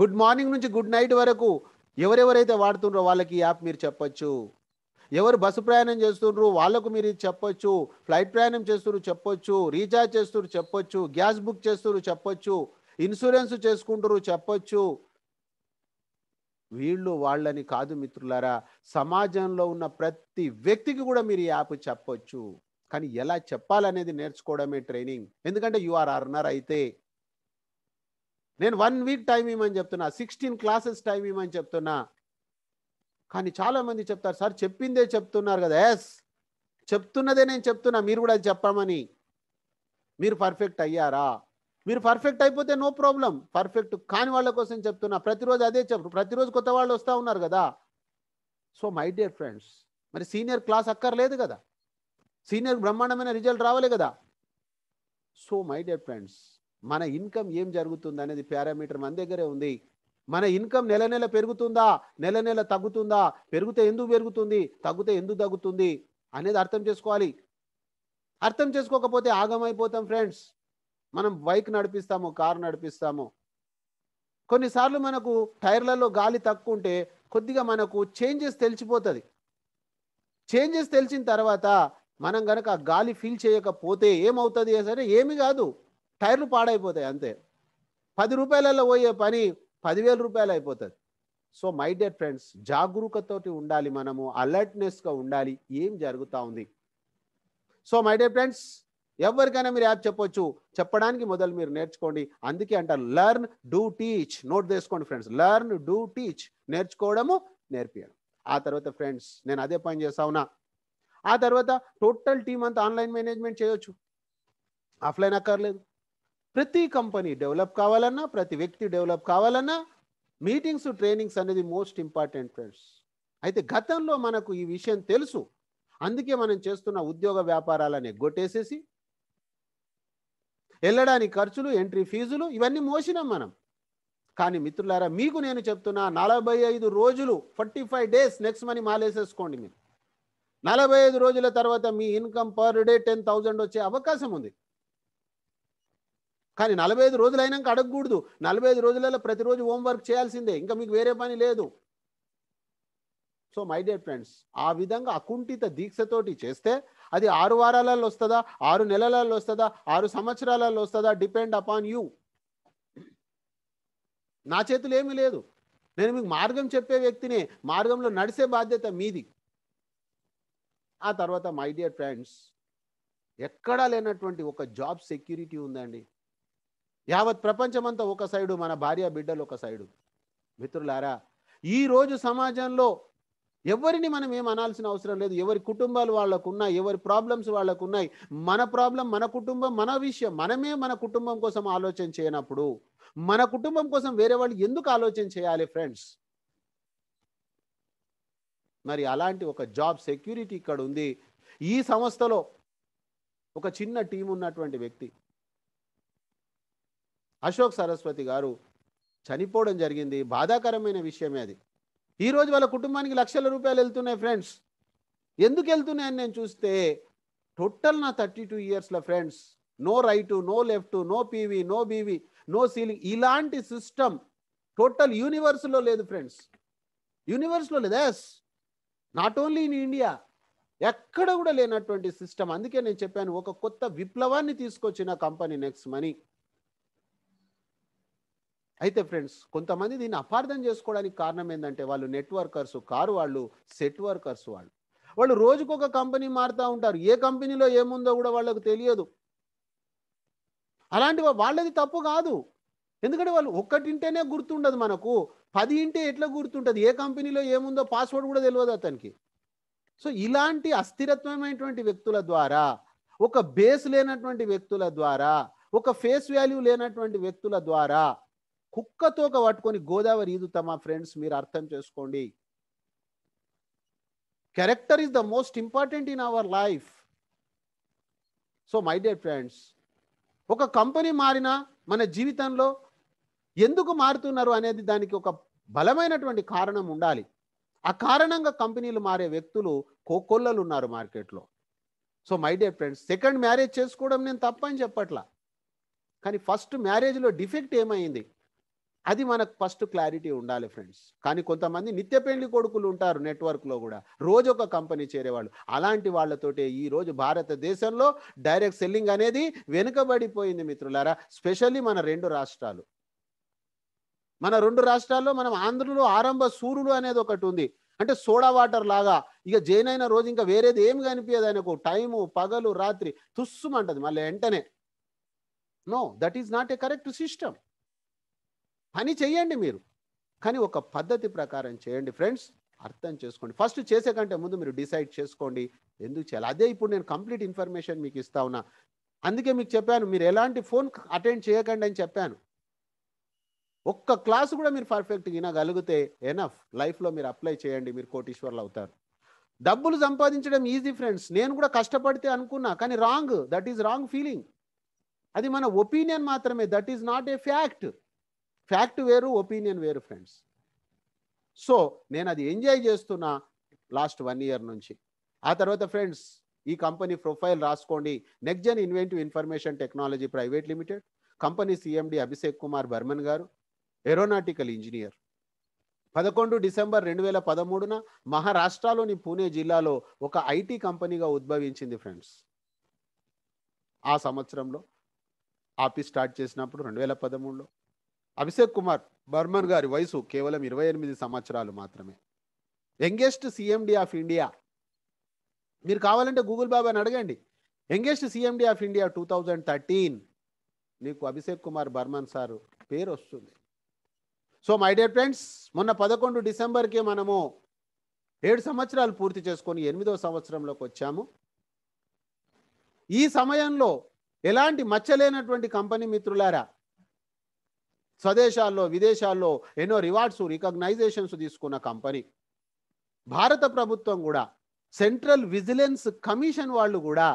good morning నుంచి గుడ్ నైట్ వరకు ఎవరెవరైతే వాడుతుండ్రో వాళ్ళకి యాప్ మీరు చెప్పొచ్చు ఎవరు బస్సు ప్రయాణం చేస్తుండ్రు వాళ్ళకు మీరు చెప్పొచ్చు ఫ్లైట్ ప్రయాణం చేస్తున్నారు చెప్పొచ్చు రీఛార్జ్ చేస్తున్నారు చెప్పొచ్చు గ్యాస్ బుక్ చేస్తున్నారు చెప్పొచ్చు ఇన్సూరెన్స్ చేసుకుంటారు చెప్పొచ్చు వీళ్ళు వాళ్ళని కాదు మిత్రులారా సమాజంలో ఉన్న ప్రతి వ్యక్తికి కూడా మీరు యాప్ చెప్పొచ్చు కానీ ఎలా చెప్పాలనేది నేర్చుకోవడమే ట్రైనింగ్ ఎందుకంటే యు ఆర్ అర్నర్ అయితే నేను వన్ వీక్ టైం ఇవ్వమని చెప్తున్నా సిక్స్టీన్ క్లాసెస్ టైం ఇవ్వమని చెప్తున్నా కానీ చాలామంది చెప్తారు సార్ చెప్పిందే చెప్తున్నారు కదా ఎస్ చెప్తున్నదే నేను చెప్తున్నా మీరు కూడా చెప్పమని మీరు పర్ఫెక్ట్ అయ్యారా మీరు పర్ఫెక్ట్ అయిపోతే నో ప్రాబ్లం పర్ఫెక్ట్ కాని వాళ్ళ కోసం చెప్తున్నా ప్రతిరోజు అదే చెప్పు ప్రతిరోజు కొత్త వాళ్ళు వస్తూ ఉన్నారు కదా సో మై డియర్ ఫ్రెండ్స్ మరి సీనియర్ క్లాస్ అక్కర్లేదు కదా సీనియర్ బ్రహ్మాండమైన రిజల్ట్ రావాలి కదా సో మై డియర్ ఫ్రెండ్స్ మన ఇన్కమ్ ఏం జరుగుతుంది అనేది పారామీటర్ మన దగ్గరే ఉంది మన ఇన్కమ్ నెల నెల పెరుగుతుందా నెల నెల తగ్గుతుందా పెరిగితే ఎందుకు పెరుగుతుంది తగ్గితే ఎందుకు తగ్గుతుంది అనేది అర్థం చేసుకోవాలి అర్థం చేసుకోకపోతే ఆగమైపోతాం ఫ్రెండ్స్ మనం బైక్ నడిపిస్తాము కారు నడిపిస్తాము కొన్నిసార్లు మనకు టైర్లలో గాలి తక్కువ ఉంటే కొద్దిగా మనకు చేంజెస్ తెలిసిపోతుంది చేంజెస్ తెలిసిన తర్వాత మనం కనుక గాలి ఫీల్ చేయకపోతే ఏమవుతుంది సరే ఏమి కాదు టైర్లు పాడైపోతాయి అంతే పది రూపాయలలో పోయే పని పదివేల రూపాయలు అయిపోతుంది సో మై డియర్ ఫ్రెండ్స్ జాగరూకతోటి ఉండాలి మనము అలర్ట్నెస్గా ఉండాలి ఏం జరుగుతూ ఉంది సో మై డియర్ ఫ్రెండ్స్ ఎవరికైనా మీరు యాప్ చెప్పొచ్చు చెప్పడానికి మొదలు మీరు నేర్చుకోండి అందుకే అంటారు లర్న్ డూ టీచ్ నోట్ చేసుకోండి ఫ్రెండ్స్ లర్న్ డూ టీచ్ నేర్చుకోవడము నేర్పియడం ఆ తర్వాత ఫ్రెండ్స్ నేను అదే పని చేస్తా ఉన్నా ఆ తర్వాత టోటల్ టీం అంతా ఆన్లైన్ మేనేజ్మెంట్ చేయొచ్చు ఆఫ్లైన్ అక్కర్లేదు ప్రతి కంపెనీ డెవలప్ కావాలన్నా ప్రతి వ్యక్తి డెవలప్ కావాలన్నా మీటింగ్స్ ట్రైనింగ్స్ అనేది మోస్ట్ ఇంపార్టెంట్ ఫ్రెండ్స్ అయితే గతంలో మనకు ఈ విషయం తెలుసు అందుకే మనం చేస్తున్న ఉద్యోగ వ్యాపారాలని ఎగ్గొట్టేసేసి వెళ్ళడానికి ఖర్చులు ఎంట్రీ ఫీజులు ఇవన్నీ మోసినాం మనం కానీ మిత్రులారా మీకు నేను చెప్తున్నా నలభై ఐదు రోజులు forty five days Next Money మాలేసేసుకోండి మీరు నలభై ఐదు రోజుల తర్వాత మీ income per day ten thousand వచ్చే అవకాశం ఉంది కానీ నలభై ఐదు రోజులు అయినాక అడగకూడదు నలభై ఐదు రోజులలో ప్రతిరోజు హోంవర్క్ చేయాల్సిందే ఇంకా మీకు వేరే పని లేదు సో మై డియర్ ఫ్రెండ్స్ ఆ విధంగా అకుంఠిత దీక్షతోటి చేస్తే అది ఆరు వారాలలో వస్తుందా ఆరు నెలలలో వస్తుందా ఆరు సంవత్సరాలలో వస్తుందా డిపెండ్ అపాన్ యూ నా చేతులు ఏమీ లేదు నేను మీకు మార్గం చెప్పే వ్యక్తిని మార్గంలో నడిసే బాధ్యత మీది ఆ తర్వాత మై డియర్ ఫ్రెండ్స్ ఎక్కడా లేనటువంటి ఒక జాబ్ సెక్యూరిటీ ఉందండి యావత్ ప్రపంచమంతా ఒక సైడు మన భార్య బిడ్డలు ఒక సైడు మిత్రులారా ఈరోజు సమాజంలో ఎవరిని మనం ఏం అనాల్సిన అవసరం లేదు ఎవరి కుటుంబాలు ఉన్నాయి ఎవరి ప్రాబ్లమ్స్ వాళ్ళకున్నాయి మన ప్రాబ్లం మన కుటుంబం మన విషయం మనమే మన కుటుంబం కోసం ఆలోచన చేయనప్పుడు మన కుటుంబం కోసం వేరే వాళ్ళు ఎందుకు ఆలోచన చేయాలి ఫ్రెండ్స్ మరి అలాంటి ఒక జాబ్ సెక్యూరిటీ ఇక్కడ ఉంది ఈ సంస్థలో ఒక చిన్న టీం ఉన్నటువంటి వ్యక్తి అశోక్ సరస్వతి గారు చనిపోవడం జరిగింది బాధాకరమైన విషయమే అది ఈరోజు వాళ్ళ కుటుంబానికి లక్షల రూపాయలు వెళ్తున్నాయి ఫ్రెండ్స్ ఎందుకు వెళ్తున్నాయని నేను చూస్తే టోటల్ నా థర్టీ టూ ఇయర్స్లో friends no right no left no PV no BV no ceiling ఇలాంటి సిస్టమ్ టోటల్ యూనివర్స్లో లేదు ఫ్రెండ్స్ యూనివర్స్లో లేదు yes not only in India ఎక్కడ కూడా లేనటువంటి సిస్టమ్ అందుకే నేను చెప్పాను ఒక కొత్త విప్లవాన్ని తీసుకొచ్చిన కంపెనీ నెక్స్ట్ మనీ అయితే ఫ్రెండ్స్ కొంతమంది దీన్ని అపార్థం చేసుకోవడానికి కారణం ఏంటంటే వాళ్ళు నెట్వర్కర్స్ కారు వాళ్ళు సెట్ వర్కర్స్ వాళ్ళు వాళ్ళు రోజుకొక కంపెనీ మారుతూ ఉంటారు ఏ కంపెనీలో ఏముందో కూడా వాళ్ళకు తెలియదు అలాంటి వాళ్ళది తప్పు కాదు ఎందుకంటే వాళ్ళు ఒక్కటింటేనే గుర్తుండదు మనకు పది ఇంటే ఎట్లా గుర్తుంటుంది ఏ కంపెనీలో ఏముందో పాస్వర్డ్ కూడా తెలియదు అతనికి సో ఇలాంటి అస్థిరత్వమైనటువంటి వ్యక్తుల ద్వారా ఒక బేస్ లేనటువంటి వ్యక్తుల ద్వారా ఒక ఫేస్ వాల్యూ లేనటువంటి వ్యక్తుల ద్వారా కుక్కతోక పట్టుకొని గోదావరి ఈదుతామా ఫ్రెండ్స్ మీరు అర్థం చేసుకోండి character is the most important in our life so my dear friends ఒక కంపెనీ మారిన మన జీవితంలో ఎందుకు మారుతున్నారు అనేది దానికి ఒక బలమైనటువంటి కారణం ఉండాలి ఆ కారణంగా కంపెనీలు మారే వ్యక్తులు కోకొల్లలు ఉన్నారు మార్కెట్లో so my dear friends second marriage చేసుకోవడం నేను తప్పని చెప్పట్లా కానీ ఫస్ట్ మ్యారేజ్లో డిఫెక్ట్ ఏమైంది అది మనకు ఫస్ట్ క్లారిటీ ఉండాలి ఫ్రెండ్స్ కానీ కొంతమంది నిత్య పెళ్లి కొడుకులు ఉంటారు నెట్వర్క్లో కూడా రోజు ఒక కంపెనీ చేరేవాళ్ళు అలాంటి వాళ్ళతోటే ఈరోజు భారతదేశంలో డైరెక్ట్ సెల్లింగ్ అనేది వెనుకబడిపోయింది మిత్రులారా స్పెషల్లీ మన రెండు రాష్ట్రాలు మన రెండు రాష్ట్రాల్లో మనం ఆంధ్రులు ఆరంభ సూర్యుడు అనేది ఒకటి ఉంది అంటే సోడా వాటర్ లాగా ఇక జైన్ అయిన రోజు ఇంకా వేరేది ఏం కనిపించదు ఆయనకు టైము పగలు రాత్రి తుస్సుమంటది మళ్ళీ వెంటనే no that is not a correct system పని చేయండి మీరు కానీ ఒక పద్ధతి ప్రకారం చేయండి ఫ్రెండ్స్ అర్థం చేసుకోండి ఫస్ట్ చేసే కంటే ముందు మీరు డిసైడ్ చేసుకోండి ఎందుకు చేయాలి అదే ఇప్పుడు నేను కంప్లీట్ ఇన్ఫర్మేషన్ మీకు ఇస్తా ఉన్నా అందుకే మీకు చెప్పాను మీరు ఎలాంటి ఫోన్ అటెండ్ చేయకండి అని చెప్పాను ఒక్క క్లాస్ కూడా మీరు పర్ఫెక్ట్ వినగలిగితే ఎనఫ్ లైఫ్లో మీరు అప్లై చేయండి మీరు కోటీశ్వర్లు అవుతారు డబ్బులు సంపాదించడం ఈజీ ఫ్రెండ్స్ నేను కూడా కష్టపడితే అనుకున్నా కానీ wrong that is wrong feeling అది మన ఒపీనియన్ మాత్రమే that is not a fact fact వేరు ఒపీనియన్ వేరు ఫ్రెండ్స్ సో నేను అది ఎంజాయ్ చేస్తున్నా లాస్ట్ వన్ ఇయర్ నుంచి ఆ తర్వాత ఫ్రెండ్స్ ఈ కంపెనీ ప్రొఫైల్ రాసుకోండి Next Gen Inventive Information Technology Private Limited company CMD Abhishek Kumar Barman గారు ఏరోనాటికల్ ఇంజనీర్ పదకొండు డిసెంబర్ రెండు వేల పదమూడున మహారాష్ట్రలోని పూణే జిల్లాలో ఒక ఐటీ కంపెనీగా ఉద్భవించింది ఫ్రెండ్స్ ఆ సంవత్సరంలో ఆఫీస్ స్టార్ట్ చేసినప్పుడు రెండు వేల పదమూడులో అభిషేక్ కుమార్ బర్మన్ గారి వయసు కేవలం ఇరవై ఎనిమిది సంవత్సరాలు మాత్రమే యంగెస్ట్ సిఎండి ఆఫ్ ఇండియా మీరు కావాలంటే గూగుల్ బాబు అని అడగండి youngest CMD of India two thousand thirteen నీకు అభిషేక్ కుమార్ బర్మన్ సారు పేరు వస్తుంది సో మై డియర్ ఫ్రెండ్స్ మొన్న పదకొండు డిసెంబర్కి మనము ఏడు సంవత్సరాలు పూర్తి చేసుకొని ఎనిమిదో సంవత్సరంలోకి వచ్చాము ఈ సమయంలో ఎలాంటి మచ్చలేనటువంటి కంపెనీ మిత్రులారా స్వదేశాల్లో విదేశాల్లో ఎన్నో రివార్డ్స్ రికగ్నైజేషన్స్ తీసుకున్న కంపెనీ భారత ప్రభుత్వం కూడా సెంట్రల్ విజిలెన్స్ కమిషన్ వాళ్ళు కూడా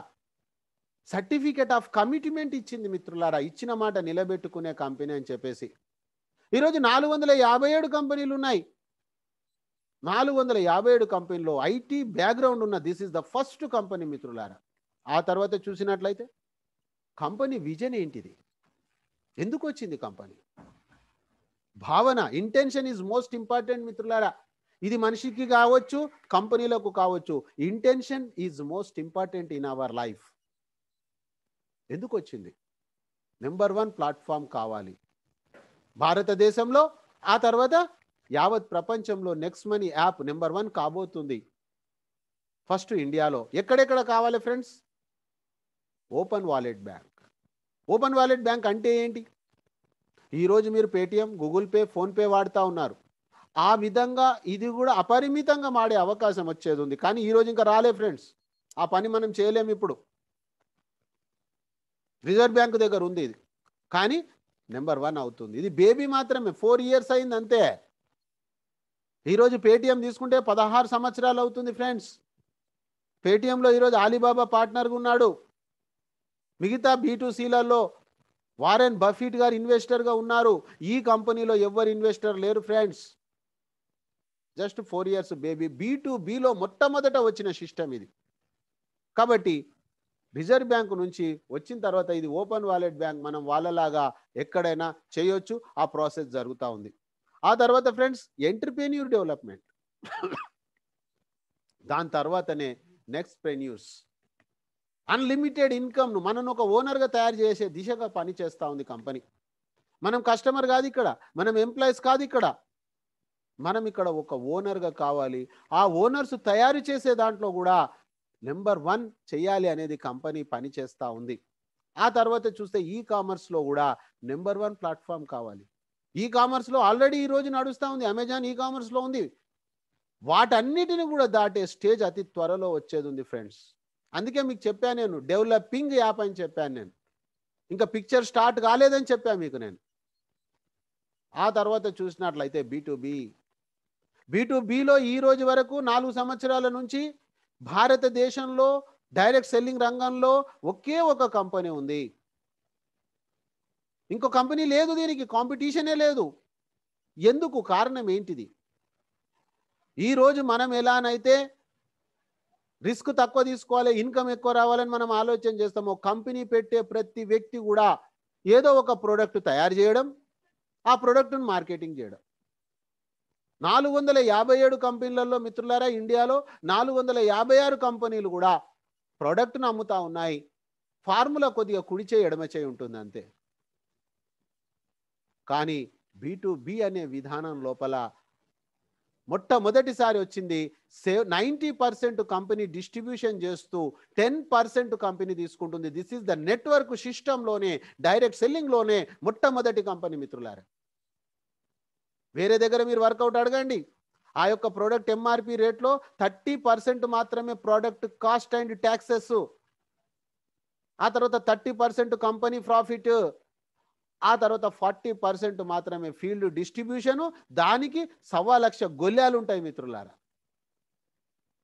సర్టిఫికేట్ ఆఫ్ కమిట్మెంట్ ఇచ్చింది మిత్రులారా ఇచ్చిన మాట నిలబెట్టుకునే కంపెనీ అని చెప్పేసి ఈరోజు నాలుగు వందల యాభై ఏడు కంపెనీలు ఉన్నాయి నాలుగు వందల యాభై ఏడు కంపెనీలో ఐటీ బ్యాక్గ్రౌండ్ ఉన్న this is the first company మిత్రులారా ఆ తర్వాత చూసినట్లయితే కంపెనీ విజన్ ఏంటిది ఎందుకు వచ్చింది కంపెనీ భావన ఇంటెన్షన్ ఈజ్ మోస్ట్ ఇంపార్టెంట్ మిత్రులారా ఇది మనిషికి కావచ్చు కంపెనీలకు కావచ్చు intention is most important in our life ఎందుకు వచ్చింది నెంబర్ వన్ ప్లాట్ఫామ్ కావాలి భారతదేశంలో ఆ తర్వాత యావత్ ప్రపంచంలో Next Money app number one కాబోతుంది ఫస్ట్ ఇండియాలో ఎక్కడెక్కడ కావాలి friends open wallet bank open wallet bank అంటే ఏంటి ఈరోజు మీరు పేటిఎం గూగుల్ పే ఫోన్పే వాడుతూ ఉన్నారు ఆ విధంగా ఇది కూడా అపరిమితంగా మాడే అవకాశం వచ్చేది ఉంది కానీ ఈరోజు ఇంకా రాలే ఫ్రెండ్స్ ఆ పని మనం చేయలేము ఇప్పుడు రిజర్వ్ బ్యాంక్ దగ్గర ఉంది ఇది కానీ నెంబర్ వన్ అవుతుంది ఇది బేబీ మాత్రమే ఫోర్ ఇయర్స్ అయింది అంతే ఈరోజు పేటిఎం తీసుకుంటే పదహారు సంవత్సరాలు అవుతుంది ఫ్రెండ్స్ పేటిఎంలో ఈరోజు అలీబాబా పార్ట్నర్గా ఉన్నాడు మిగతా బీటూసీలలో వారెన్ బఫీట్ గారు ఇన్వెస్టర్గా ఉన్నారు ఈ కంపెనీలో ఎవరు ఇన్వెస్టర్ లేరు ఫ్రెండ్స్ జస్ట్ ఫోర్ ఇయర్స్ బేబీ బీ టు బీలో మొట్టమొదట వచ్చిన సిస్టమ్ ఇది కాబట్టి రిజర్వ్ బ్యాంకు నుంచి వచ్చిన తర్వాత ఇది ఓపెన్ వాలెట్ బ్యాంక్ మనం వాళ్ళలాగా ఎక్కడైనా చేయొచ్చు ఆ ప్రాసెస్ జరుగుతూ ఉంది ఆ తర్వాత ఫ్రెండ్స్ ఎంటర్ప్రెన్యూర్ డెవలప్మెంట్ దాని తర్వాతనే నెక్స్ట్ ప్రెన్యూర్స్ అన్లిమిటెడ్ ఇన్కమ్ను మనను ఒక ఓనర్గా తయారు చేసే దిశగా పని చేస్తూ ఉంది కంపెనీ మనం కస్టమర్ కాదు ఇక్కడ మనం ఎంప్లాయీస్ కాదు ఇక్కడ మనం ఇక్కడ ఒక ఓనర్గా కావాలి ఆ ఓనర్స్ తయారు చేసే దాంట్లో కూడా నెంబర్ వన్ చేయాలి అనేది కంపెనీ పని చేస్తూ ఉంది ఆ తర్వాత చూస్తే ఈ కామర్స్లో కూడా నెంబర్ వన్ ప్లాట్ఫామ్ కావాలి ఈ కామర్స్లో ఆల్రెడీ ఈ రోజు నడుస్తూ ఉంది అమెజాన్ ఈ కామర్స్లో ఉంది వాటన్నిటిని కూడా దాటే స్టేజ్ అతి త్వరలో వచ్చేది ఉంది ఫ్రెండ్స్ అందుకే మీకు చెప్పాను నేను డెవలపింగ్ యాప్ అని చెప్పాను నేను ఇంకా పిక్చర్ స్టార్ట్ కాలేదని చెప్పాను మీకు నేను ఆ తర్వాత చూసినట్లయితే బీటుబీ బీటుబీలో ఈ రోజు వరకు నాలుగు సంవత్సరాల నుంచి భారతదేశంలో డైరెక్ట్ సెల్లింగ్ రంగంలో ఒకే ఒక కంపెనీ ఉంది ఇంకో కంపెనీ లేదు దీనికి కాంపిటీషనే లేదు ఎందుకు కారణం ఏంటిది ఈరోజు మనం ఎలానైతే రిస్క్ తక్కువ తీసుకోవాలి ఇన్కమ్ ఎక్కువ రావాలని మనం ఆలోచన చేస్తాము కంపెనీ పెట్టే ప్రతి వ్యక్తి కూడా ఏదో ఒక ప్రోడక్ట్ తయారు చేయడం ఆ ప్రోడక్ట్ను మార్కెటింగ్ చేయడం నాలుగు వందల యాభై ఏడు కంపెనీలలో మిత్రులారా ఇండియాలో నాలుగు వందల యాభై ఆరు కంపెనీలు కూడా ప్రోడక్ట్ను అమ్ముతా ఉన్నాయి ఫార్ములా కొద్దిగా కుడిచే ఎడమచే ఉంటుంది అంతే కానీ బీటు బి బీ అనే విధానం లోపల మొట్టమొదటిసారి వచ్చింది సేవ్ నైంటీ పర్సెంట్ కంపెనీ డిస్ట్రిబ్యూషన్ చేస్తూ టెన్ పర్సెంట్ కంపెనీ తీసుకుంటుంది దిస్ ఈస్ ద నెట్వర్క్ సిస్టంలోనే డైరెక్ట్ సెల్లింగ్లోనే మొట్టమొదటి కంపెనీ మిత్రులారా వేరే దగ్గర మీరు వర్కౌట్ అడగండి ఆ యొక్క ప్రోడక్ట్ ఎంఆర్పి రేట్లో థర్టీ పర్సెంట్ మాత్రమే ప్రోడక్ట్ కాస్ట్ అండ్ ట్యాక్సెస్ ఆ తర్వాత థర్టీ పర్సెంట్ కంపెనీ ప్రాఫిట్ ఆ తర్వాత ఫార్టీ పర్సెంట్ మాత్రమే ఫీల్డ్ డిస్ట్రిబ్యూషను దానికి సవా లక్ష గొల్లాలు ఉంటాయి మిత్రులారా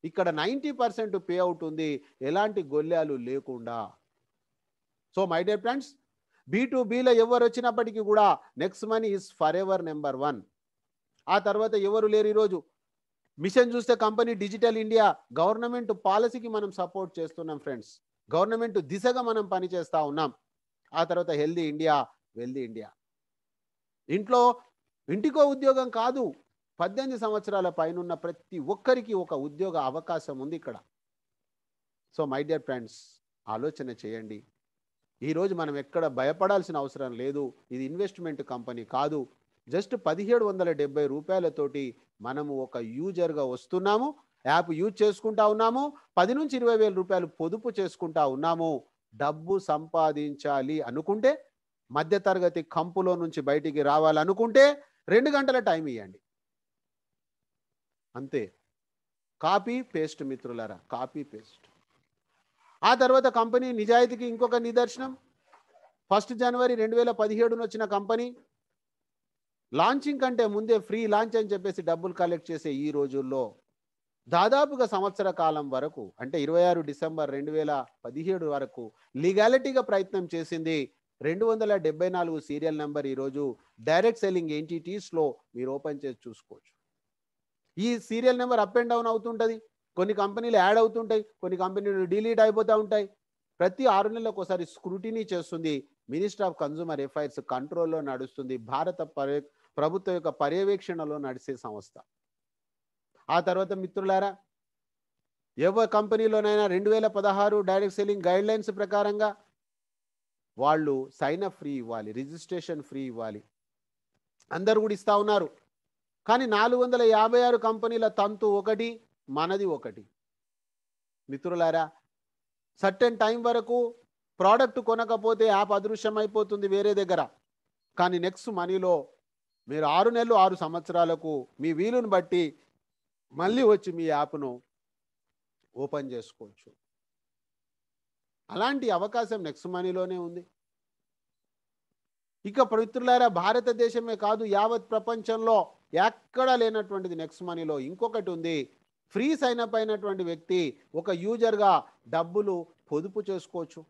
ఇక్కడ నైంటీ పర్సెంట్ పే అవుతుంది ఎలాంటి గొల్లాలు లేకుండా so my dear friends B to బీలో ఎవరు వచ్చినప్పటికీ కూడా Next Money is forever number one ఆ తర్వాత ఎవరు లేరు ఈరోజు మిషన్ చూస్తే కంపెనీ డిజిటల్ ఇండియా గవర్నమెంట్ పాలసీకి మనం సపోర్ట్ చేస్తున్నాం ఫ్రెండ్స్ గవర్నమెంట్ దిశగా మనం పనిచేస్తూ ఉన్నాం ఆ తర్వాత హెల్దీ ఇండియా వెల్దీ ఇండియా ఇంట్లో ఇంటికో ఉద్యోగం కాదు పద్దెనిమిది సంవత్సరాల పైన ఉన్న ప్రతి ఒక్కరికి ఒక ఉద్యోగ అవకాశం ఉంది ఇక్కడ సో మై డియర్ ఫ్రెండ్స్ ఆలోచన చేయండి ఈరోజు మనం ఎక్కడ భయపడాల్సిన అవసరం లేదు ఇది ఇన్వెస్ట్మెంట్ కంపెనీ కాదు జస్ట్ పదిహేడు వందల డెబ్బై రూపాయలతోటి మనము ఒక యూజర్గా వస్తున్నాము యాప్ యూజ్ చేసుకుంటా ఉన్నాము పది నుంచి ఇరవై వేల రూపాయలు పొదుపు చేసుకుంటా ఉన్నాము డబ్బు సంపాదించాలి అనుకుంటే మధ్యతరగతి కంపులో నుంచి బయటికి రావాలనుకుంటే రెండు గంటల టైం ఇవ్వండి అంతే కాపీ పేస్ట్ మిత్రులరా కాపీ పేస్ట్ ఆ తర్వాత కంపెనీ నిజాయితీకి ఇంకొక నిదర్శనం ఫస్ట్ జనవరి రెండు వేల పదిహేడున వచ్చిన కంపెనీ లాంచింగ్ కంటే ముందే ఫ్రీ లాంచ్ అని చెప్పేసి డబ్బులు కలెక్ట్ చేసే ఈ రోజుల్లో దాదాపుగా సంవత్సర కాలం వరకు అంటే ఇరవై ఆరు డిసెంబర్ రెండు వేల పదిహేడు వరకు లీగాలిటీగా ప్రయత్నం చేసింది రెండు వందల డెబ్బై నాలుగు సీరియల్ నెంబర్ ఈరోజు డైరెక్ట్ సెల్లింగ్ ఎంటిటీస్లో మీరు ఓపెన్ చేసి చూసుకోవచ్చు ఈ serial number up and down అవుతుంటుంది కొన్ని కంపెనీలు యాడ్ అవుతుంటాయి కొన్ని కంపెనీలు డిలీట్ అయిపోతూ ఉంటాయి ప్రతి ఆరు నెలలకు ఒకసారి స్క్రూటినీ చేస్తుంది మినిస్టర్ ఆఫ్ కన్జ్యూమర్ అఫైర్స్ కంట్రోల్లో నడుస్తుంది భారత ప్రభుత్వం యొక్క పర్యవేక్షణలో నడిచే సంస్థ ఆ తర్వాత మిత్రులారా ఎవరి కంపెనీలోనైనా రెండు వేల పదహారు డైరెక్ట్ సెల్లింగ్ గైడ్ లైన్స్ ప్రకారంగా వాళ్ళు సైన్ అప్ ఫ్రీ ఇవ్వాలి రిజిస్ట్రేషన్ ఫ్రీ ఇవ్వాలి అందరు కూడా ఇస్తూ ఉన్నారు కానీ నాలుగు వందల యాభై ఆరు కంపెనీల తంతు ఒకటి మనది ఒకటి మిత్రులారా సర్టెన్ టైం వరకు ప్రోడక్ట్ కొనకపోతే యాప్ అదృశ్యమైపోతుంది వేరే దగ్గర కానీ నెక్స్ట్ మనీలో మీరు ఆరు నెలలు ఆరు సంవత్సరాలకు మీ వీలుని బట్టి మళ్ళీ వచ్చి మీ యాప్ను ఓపెన్ చేసుకోవచ్చు అలాంటి అవకాశం నెక్స్ట్ మనీలోనే ఉంది ఇక పవిత్రులారా భారతదేశమే కాదు యావత్ ప్రపంచంలో ఎక్కడా లేనటువంటిది నెక్స్ట్ మనీలో ఇంకొకటి ఉంది ఫ్రీ సైన్ అప్ అయినటువంటి వ్యక్తి ఒక యూజర్గా డబ్బులు పొదుపు చేసుకోవచ్చు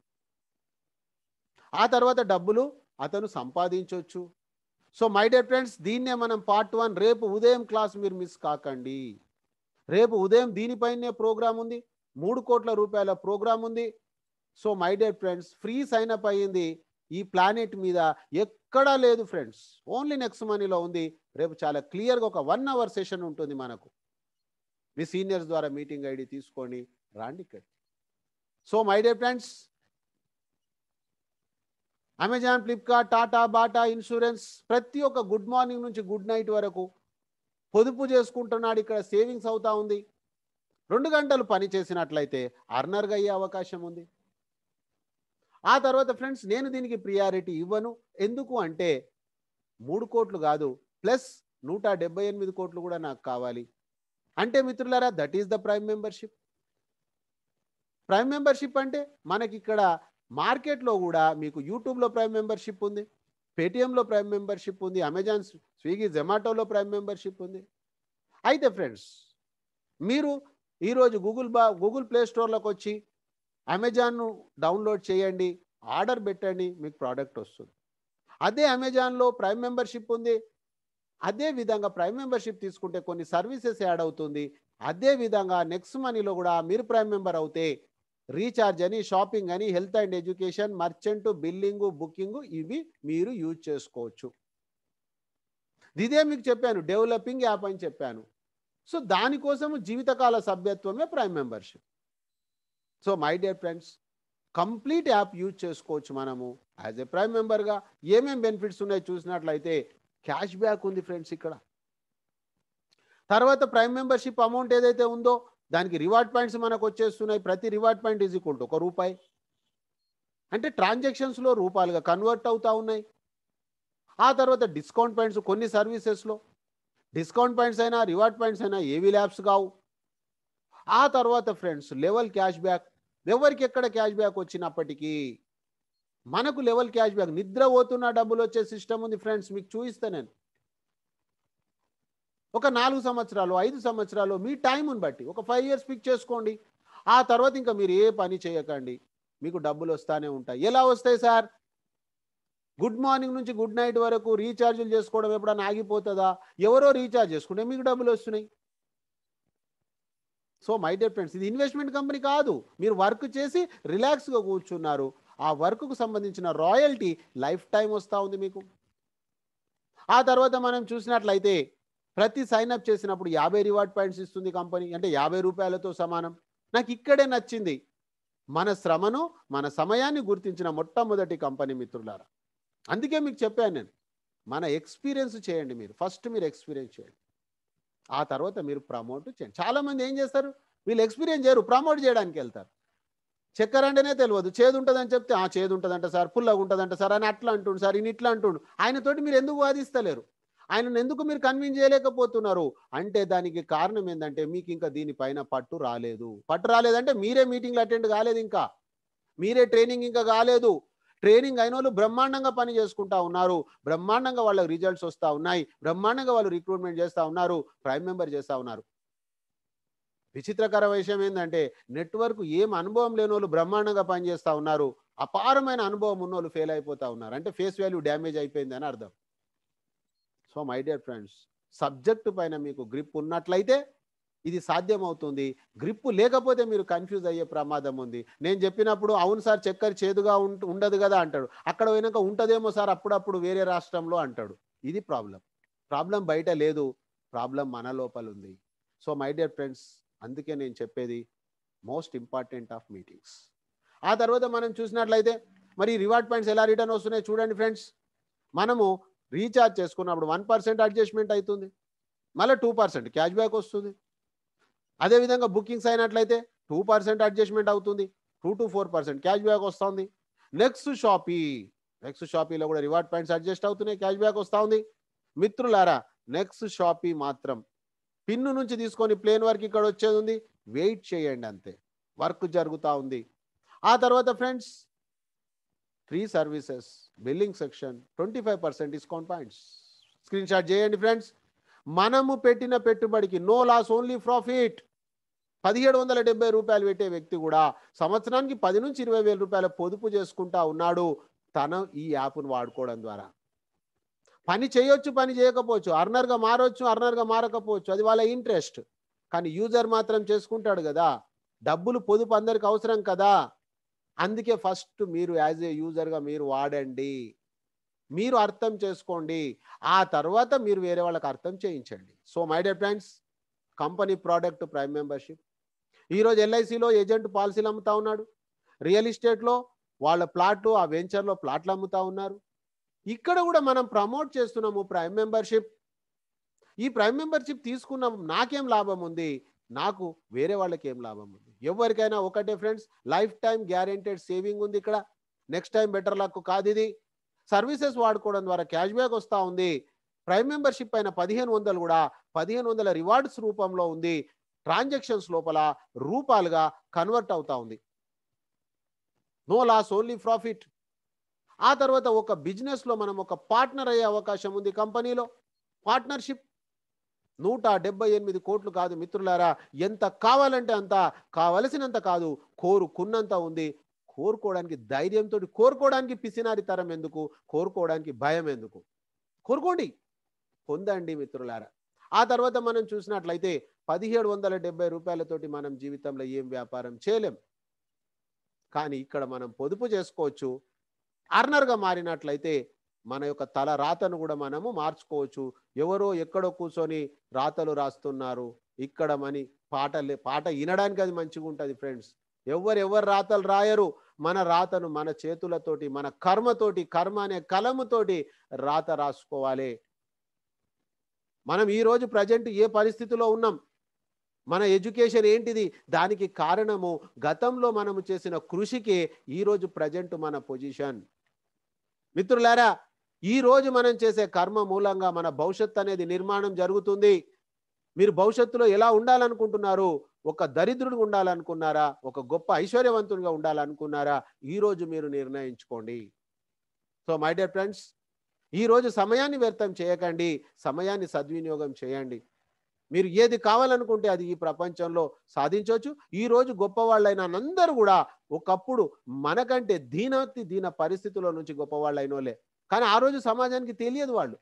ఆ తర్వాత డబ్బులు అతను సంపాదించవచ్చు సో మై డియర్ ఫ్రెండ్స్ దీన్నే మనం పార్ట్ వన్ రేపు ఉదయం క్లాస్ మీరు మిస్ కాకండి రేపు ఉదయం దీనిపైనే ప్రోగ్రాం ఉంది మూడు కోట్ల రూపాయల ప్రోగ్రాం ఉంది so my dear friends free sign up అయ్యింది ఈ ప్లానెట్ మీద ఎక్కడా లేదు ఫ్రెండ్స్ ఓన్లీ నెక్స్ట్ మనీలో ఉంది రేపు చాలా క్లియర్గా ఒక వన్ అవర్ సెషన్ ఉంటుంది మనకు మీ సీనియర్స్ ద్వారా మీటింగ్ ఐడి తీసుకొని రాండి ఇక్కడ so my dear friends Amazon Flipkart Tata Bata insurance ప్రతి ఒక్క గుడ్ మార్నింగ్ నుంచి గుడ్ నైట్ వరకు పొదుపు చేసుకుంటున్నాడు ఇక్కడ సేవింగ్స్ అవుతా ఉంది రెండు గంటలు పని చేసినట్లయితే అర్నర్గా అయ్యే అవకాశం ఉంది ఆ తర్వాత ఫ్రెండ్స్ నేను దీనికి ప్రియారిటీ ఇవ్వను ఎందుకు అంటే మూడు కోట్లు కాదు ప్లస్ నూట డెబ్బై ఎనిమిది కోట్లు కూడా నాకు కావాలి అంటే మిత్రులారా that is the prime membership prime membership అంటే మనకి ఇక్కడ మార్కెట్లో కూడా మీకు యూట్యూబ్లో ప్రైమ్ మెంబర్షిప్ ఉంది పేటిఎంలో ప్రైమ్ మెంబర్షిప్ ఉంది అమెజాన్ స్విగ్గీ జొమాటోలో ప్రైమ్ మెంబర్షిప్ ఉంది అయితే ఫ్రెండ్స్ మీరు ఈరోజు గూగుల్ బా గూగుల్ ప్లే స్టోర్లోకి వచ్చి అమెజాన్ను డౌన్లోడ్ చేయండి ఆర్డర్ పెట్టండి మీకు ప్రోడక్ట్ వస్తుంది అదే అమెజాన్లో ప్రైమ్ మెంబర్షిప్ ఉంది అదే విధంగా ప్రైమ్ మెంబర్షిప్ తీసుకుంటే కొన్ని సర్వీసెస్ యాడ్ అవుతుంది అదే విధంగా నెక్స్ట్ మనీలో కూడా మీరు ప్రైమ్ మెంబర్ అవుతే రీఛార్జ్ అని షాపింగ్ అని health and education merchant billing booking ఇవి మీరు యూజ్ చేసుకోవచ్చు ఇదే మీకు చెప్పాను డెవలపింగ్ యాప్ అని చెప్పాను సో దానికోసం జీవితకాల సభ్యత్వమే prime membership so my dear friends complete app use చేసుకోవచ్చు మనము యాజ్ ఎ ప్రైమ్ మెంబర్గా ఏమేం బెనిఫిట్స్ ఉన్నాయో చూసినట్లయితే క్యాష్ బ్యాక్ ఉంది ఫ్రెండ్స్ ఇక్కడ తర్వాత ప్రైమ్ మెంబర్షిప్ అమౌంట్ ఏదైతే ఉందో దానికి రివార్డ్ పాయింట్స్ మనకు వచ్చేస్తున్నాయి ప్రతి reward point is equal to ఒక రూపాయి అంటే ట్రాన్సాక్షన్స్లో రూపాయలుగా కన్వర్ట్ అవుతూ ఉన్నాయి ఆ తర్వాత డిస్కౌంట్ పాయింట్స్ కొన్ని సర్వీసెస్లో డిస్కౌంట్ పాయింట్స్ అయినా రివార్డ్ పాయింట్స్ అయినా ఏవి ల్యాబ్స్ కావు ఆ తర్వాత ఫ్రెండ్స్ లెవెల్ క్యాష్ బ్యాక్ ఎవరికి ఎక్కడ క్యాష్ బ్యాక్ వచ్చినప్పటికీ మనకు లెవెల్ క్యాష్ బ్యాక్ నిద్ర పోతున్న డబ్బులు వచ్చే సిస్టమ్ ఉంది ఫ్రెండ్స్ మీకు చూపిస్తా నేను ఒక నాలుగు సంవత్సరాలు ఐదు సంవత్సరాలు మీ టైంను బట్టి ఒక ఫైవ్ ఇయర్స్ పిక్ చేసుకోండి ఆ తర్వాత ఇంకా మీరు ఏ పని చేయకండి మీకు డబ్బులు వస్తానే ఉంటాయి ఎలా వస్తాయి సార్ గుడ్ మార్నింగ్ నుంచి గుడ్ నైట్ వరకు రీఛార్జీలు చేసుకోవడం ఎప్పుడన్నా ఆగిపోతుందా ఎవరో రీఛార్జ్ చేసుకుంటే మీకు డబ్బులు వస్తున్నాయి సో మై డియర్ ఫ్రెండ్స్ ఇది ఇన్వెస్ట్మెంట్ కంపెనీ కాదు మీరు వర్క్ చేసి రిలాక్స్గా కూర్చున్నారు ఆ వర్క్కు సంబంధించిన రాయల్టీ లైఫ్ టైం వస్తూ ఉంది మీకు ఆ తర్వాత మనం చూసినట్లయితే ప్రతి సైన్ అప్ చేసినప్పుడు యాభై రివార్డ్ పాయింట్స్ ఇస్తుంది కంపెనీ అంటే యాభై రూపాయలతో సమానం నాకు ఇక్కడే నచ్చింది మన శ్రమను మన సమయాన్ని గుర్తించిన మొట్టమొదటి కంపెనీ మిత్రులారా అందుకే మీకు చెప్పాను నేను మన ఎక్స్పీరియన్స్ చేయండి మీరు ఫస్ట్ మీరు ఎక్స్పీరియన్స్ చేయండి ఆ తర్వాత మీరు ప్రమోట్ చేయండి చాలామంది ఏం చేస్తారు వీళ్ళు ఎక్స్పీరియన్స్ చేయరు ప్రమోట్ చేయడానికి వెళ్తారు చక్కెర అంటేనే తెలియదు చేదు ఉంటుందని చెప్తే ఆ చేదు ఉంటుందంట సార్ పుల్లగా ఉంటుందంట సార్ అని అట్లా అంటుండు సార్ ఈయన ఇట్లా అంటుండు ఆయనతోటి మీరు ఎందుకు వాదిస్తలేరు ఆయనను ఎందుకు మీరు కన్విన్స్ చేయలేకపోతున్నారు అంటే దానికి కారణం ఏంటంటే మీకు ఇంకా దీనిపైన పట్టు రాలేదు పట్టు రాలేదంటే మీరే మీటింగ్లు అటెండ్ కాలేదు ఇంకా మీరే ట్రైనింగ్ ఇంకా కాలేదు ట్రైనింగ్ అయిన వాళ్ళు బ్రహ్మాండంగా పని చేసుకుంటా ఉన్నారు బ్రహ్మాండంగా వాళ్ళకి రిజల్ట్స్ వస్తూ ఉన్నాయి బ్రహ్మాండంగా వాళ్ళు రిక్రూట్మెంట్ చేస్తూ ఉన్నారు ప్రైమ్ మెంబర్ చేస్తూ ఉన్నారు విచిత్రకర విషయం ఏంటంటే నెట్వర్క్ ఏం అనుభవం లేని వాళ్ళు బ్రహ్మాండంగా పనిచేస్తూ ఉన్నారు అపారమైన అనుభవం ఉన్న వాళ్ళు ఫెయిల్ అయిపోతూ ఉన్నారు అంటే ఫేస్ వాల్యూ డ్యామేజ్ అయిపోయిందని అర్థం so my dear friends subject పైన మీకు గ్రిప్ ఉన్నట్లయితే ఇది సాధ్యమవుతుంది గ్రిప్పు లేకపోతే మీరు కన్ఫ్యూజ్ అయ్యే ప్రమాదం ఉంది నేను చెప్పినప్పుడు అవును సార్ చక్కెర చేదుగా ఉండదు కదా అంటాడు అక్కడ పోయినాక ఉంటుందేమో సార్ అప్పుడప్పుడు వేరే రాష్ట్రంలో అంటాడు ఇది ప్రాబ్లం ప్రాబ్లం బయట లేదు ప్రాబ్లం మన లోపల ఉంది సో మై డియర్ ఫ్రెండ్స్ అందుకే నేను చెప్పేది మోస్ట్ ఇంపార్టెంట్ ఆఫ్ మీటింగ్స్ ఆ తర్వాత మనం చూసినట్లయితే మరి రివార్డ్ పాయింట్స్ ఎలా రిటర్న్ వస్తున్నాయి చూడండి ఫ్రెండ్స్ మనము రీఛార్జ్ చేసుకున్నప్పుడు వన్ పర్సెంట్ అడ్జస్ట్మెంట్ అవుతుంది మళ్ళీ టూ పర్సెంట్ క్యాష్ బ్యాక్ వస్తుంది అదేవిధంగా బుకింగ్స్ అయినట్లయితే టూ పర్సెంట్ అడ్జస్ట్మెంట్ అవుతుంది two to four percent cash back వస్తుంది నెక్స్ట్ షాపీ నెక్స్ట్ షాపీలో కూడా రివార్డ్ పాయింట్స్ అడ్జస్ట్ అవుతున్నాయి క్యాష్ బ్యాక్ వస్తుంది మిత్రులారా నెక్స్ట్ షాపీ మాత్రం పిన్ను నుంచి తీసుకొని ప్లేన్ వర్క్ ఇక్కడ వచ్చేది ఉంది వెయిట్ చేయండి అంతే వర్క్ జరుగుతూ ఉంది ఆ తర్వాత friends free services billing section twenty five percent discount points screenshot చేయండి ఫ్రెండ్స్ మనము పెట్టిన పెట్టుబడికి నో లాస్ ఓన్లీ ప్రాఫిట్ పదిహేడు వందల డెబ్బై రూపాయలు పెట్టే వ్యక్తి కూడా సంవత్సరానికి పది నుంచి ఇరవై వేల రూపాయల పొదుపు చేసుకుంటా ఉన్నాడు తన ఈ యాప్ను వాడుకోవడం ద్వారా పని చేయొచ్చు పని చేయకపోవచ్చు అర్నర్గా మారవచ్చు అర్నర్గా మారకపోవచ్చు అది వాళ్ళ ఇంట్రెస్ట్ కానీ యూజర్ మాత్రం చేసుకుంటాడు కదా డబ్బులు పొదుపు అందరికి అవసరం కదా అందుకే ఫస్ట్ మీరు యాజ్ ఏ యూజర్గా మీరు వాడండి మీరు అర్థం చేసుకోండి ఆ తర్వాత మీరు వేరే వాళ్ళకి అర్థం చేయించండి so my dear friends company product prime membership ఈరోజు ఎల్ఐసిలో ఏజెంట్ పాలసీలు అమ్ముతా ఉన్నాడు రియల్ ఎస్టేట్లో వాళ్ళ ప్లాట్లు ఆ వెంచర్లో ప్లాట్లు అమ్ముతా ఉన్నారు ఇక్కడ కూడా మనం ప్రమోట్ చేస్తున్నాము ప్రైమ్ మెంబర్షిప్ ఈ ప్రైమ్ మెంబర్షిప్ తీసుకున్న నాకేం లాభం ఉంది నాకు వేరే వాళ్ళకి ఏం లాభం ఉంది ఎవరికైనా ఒకటే friends lifetime guaranteed saving ఉంది ఇక్కడ నెక్స్ట్ టైం బెటర్ లక్ కాదు ఇది సర్వీసెస్ వాడుకోవడం ద్వారా క్యాష్ బ్యాక్ వస్తూ ఉంది ప్రైమ్ మెంబర్షిప్ అయిన పదిహేను వందలు కూడా పదిహేను వందల రివార్డ్స్ రూపంలో ఉంది ట్రాన్జాక్షన్స్ లోపల రూపాలుగా కన్వర్ట్ అవుతా ఉంది నో లాస్ ఓన్లీ ప్రాఫిట్ ఆ తర్వాత ఒక బిజినెస్లో మనం ఒక పార్ట్నర్ అయ్యే అవకాశం ఉంది కంపెనీలో పార్ట్నర్షిప్ నూట ఎనిమిది కోట్లు కాదు మిత్రులారా ఎంత కావాలంటే అంత కావలసినంత కాదు కోరుకున్నంత ఉంది కోరుకోవడానికి ధైర్యంతో కోరుకోవడానికి పిసినారి తరం ఎందుకు కోరుకోవడానికి భయం ఎందుకు కోరుకోండి పొందండి మిత్రులారా ఆ తర్వాత మనం చూసినట్లయితే పదిహేడు వందల డెబ్బై రూపాయలతోటి మనం జీవితంలో ఏం వ్యాపారం చేయలేం కానీ ఇక్కడ మనం పొదుపు చేసుకోవచ్చు అర్నర్గా మారినట్లయితే మన యొక్క తల రాతను కూడా మనము మార్చుకోవచ్చు ఎవరో ఎక్కడో కూర్చొని రాతలు రాస్తున్నారు ఇక్కడ మని పాట పాట వినడానికి అది మంచిగా ఉంటుంది ఫ్రెండ్స్ ఎవరు ఎవరు రాతలు రాయరు మన రాతను మన చేతులతోటి మన కర్మతోటి కర్మ అనే కలముతోటి రాత రాసుకోవాలి మనం ఈరోజు ప్రజెంట్ ఏ పరిస్థితిలో ఉన్నాం మన ఎడ్యుకేషన్ ఏంటిది దానికి కారణము గతంలో మనము చేసిన కృషికి ఈరోజు ప్రజెంట్ మన పొజిషన్ మిత్రులారా ఈరోజు మనం చేసే కర్మ మూలంగా మన భవిష్యత్ అనేది నిర్మాణం జరుగుతుంది మీరు భవిష్యత్తులో ఎలా ఉండాలనుకుంటున్నారు ఒక దరిద్రుడు ఉండాలనుకున్నారా ఒక గొప్ప ఐశ్వర్యవంతుడిగా ఉండాలనుకున్నారా ఈరోజు మీరు నిర్ణయించుకోండి సో మై డియర్ ఫ్రెండ్స్ ఈరోజు సమయాన్ని వ్యర్థం చేయకండి సమయాన్ని సద్వినియోగం చేయండి మీరు ఏది కావాలనుకుంటే అది ఈ ప్రపంచంలో సాధించవచ్చు ఈరోజు గొప్పవాళ్ళైన అందరూ కూడా ఒకప్పుడు మనకంటే దీనాతి దీన పరిస్థితుల నుంచి గొప్పవాళ్ళైనోలే కానీ ఆ రోజు సమాజానికి తెలియదు వాళ్ళు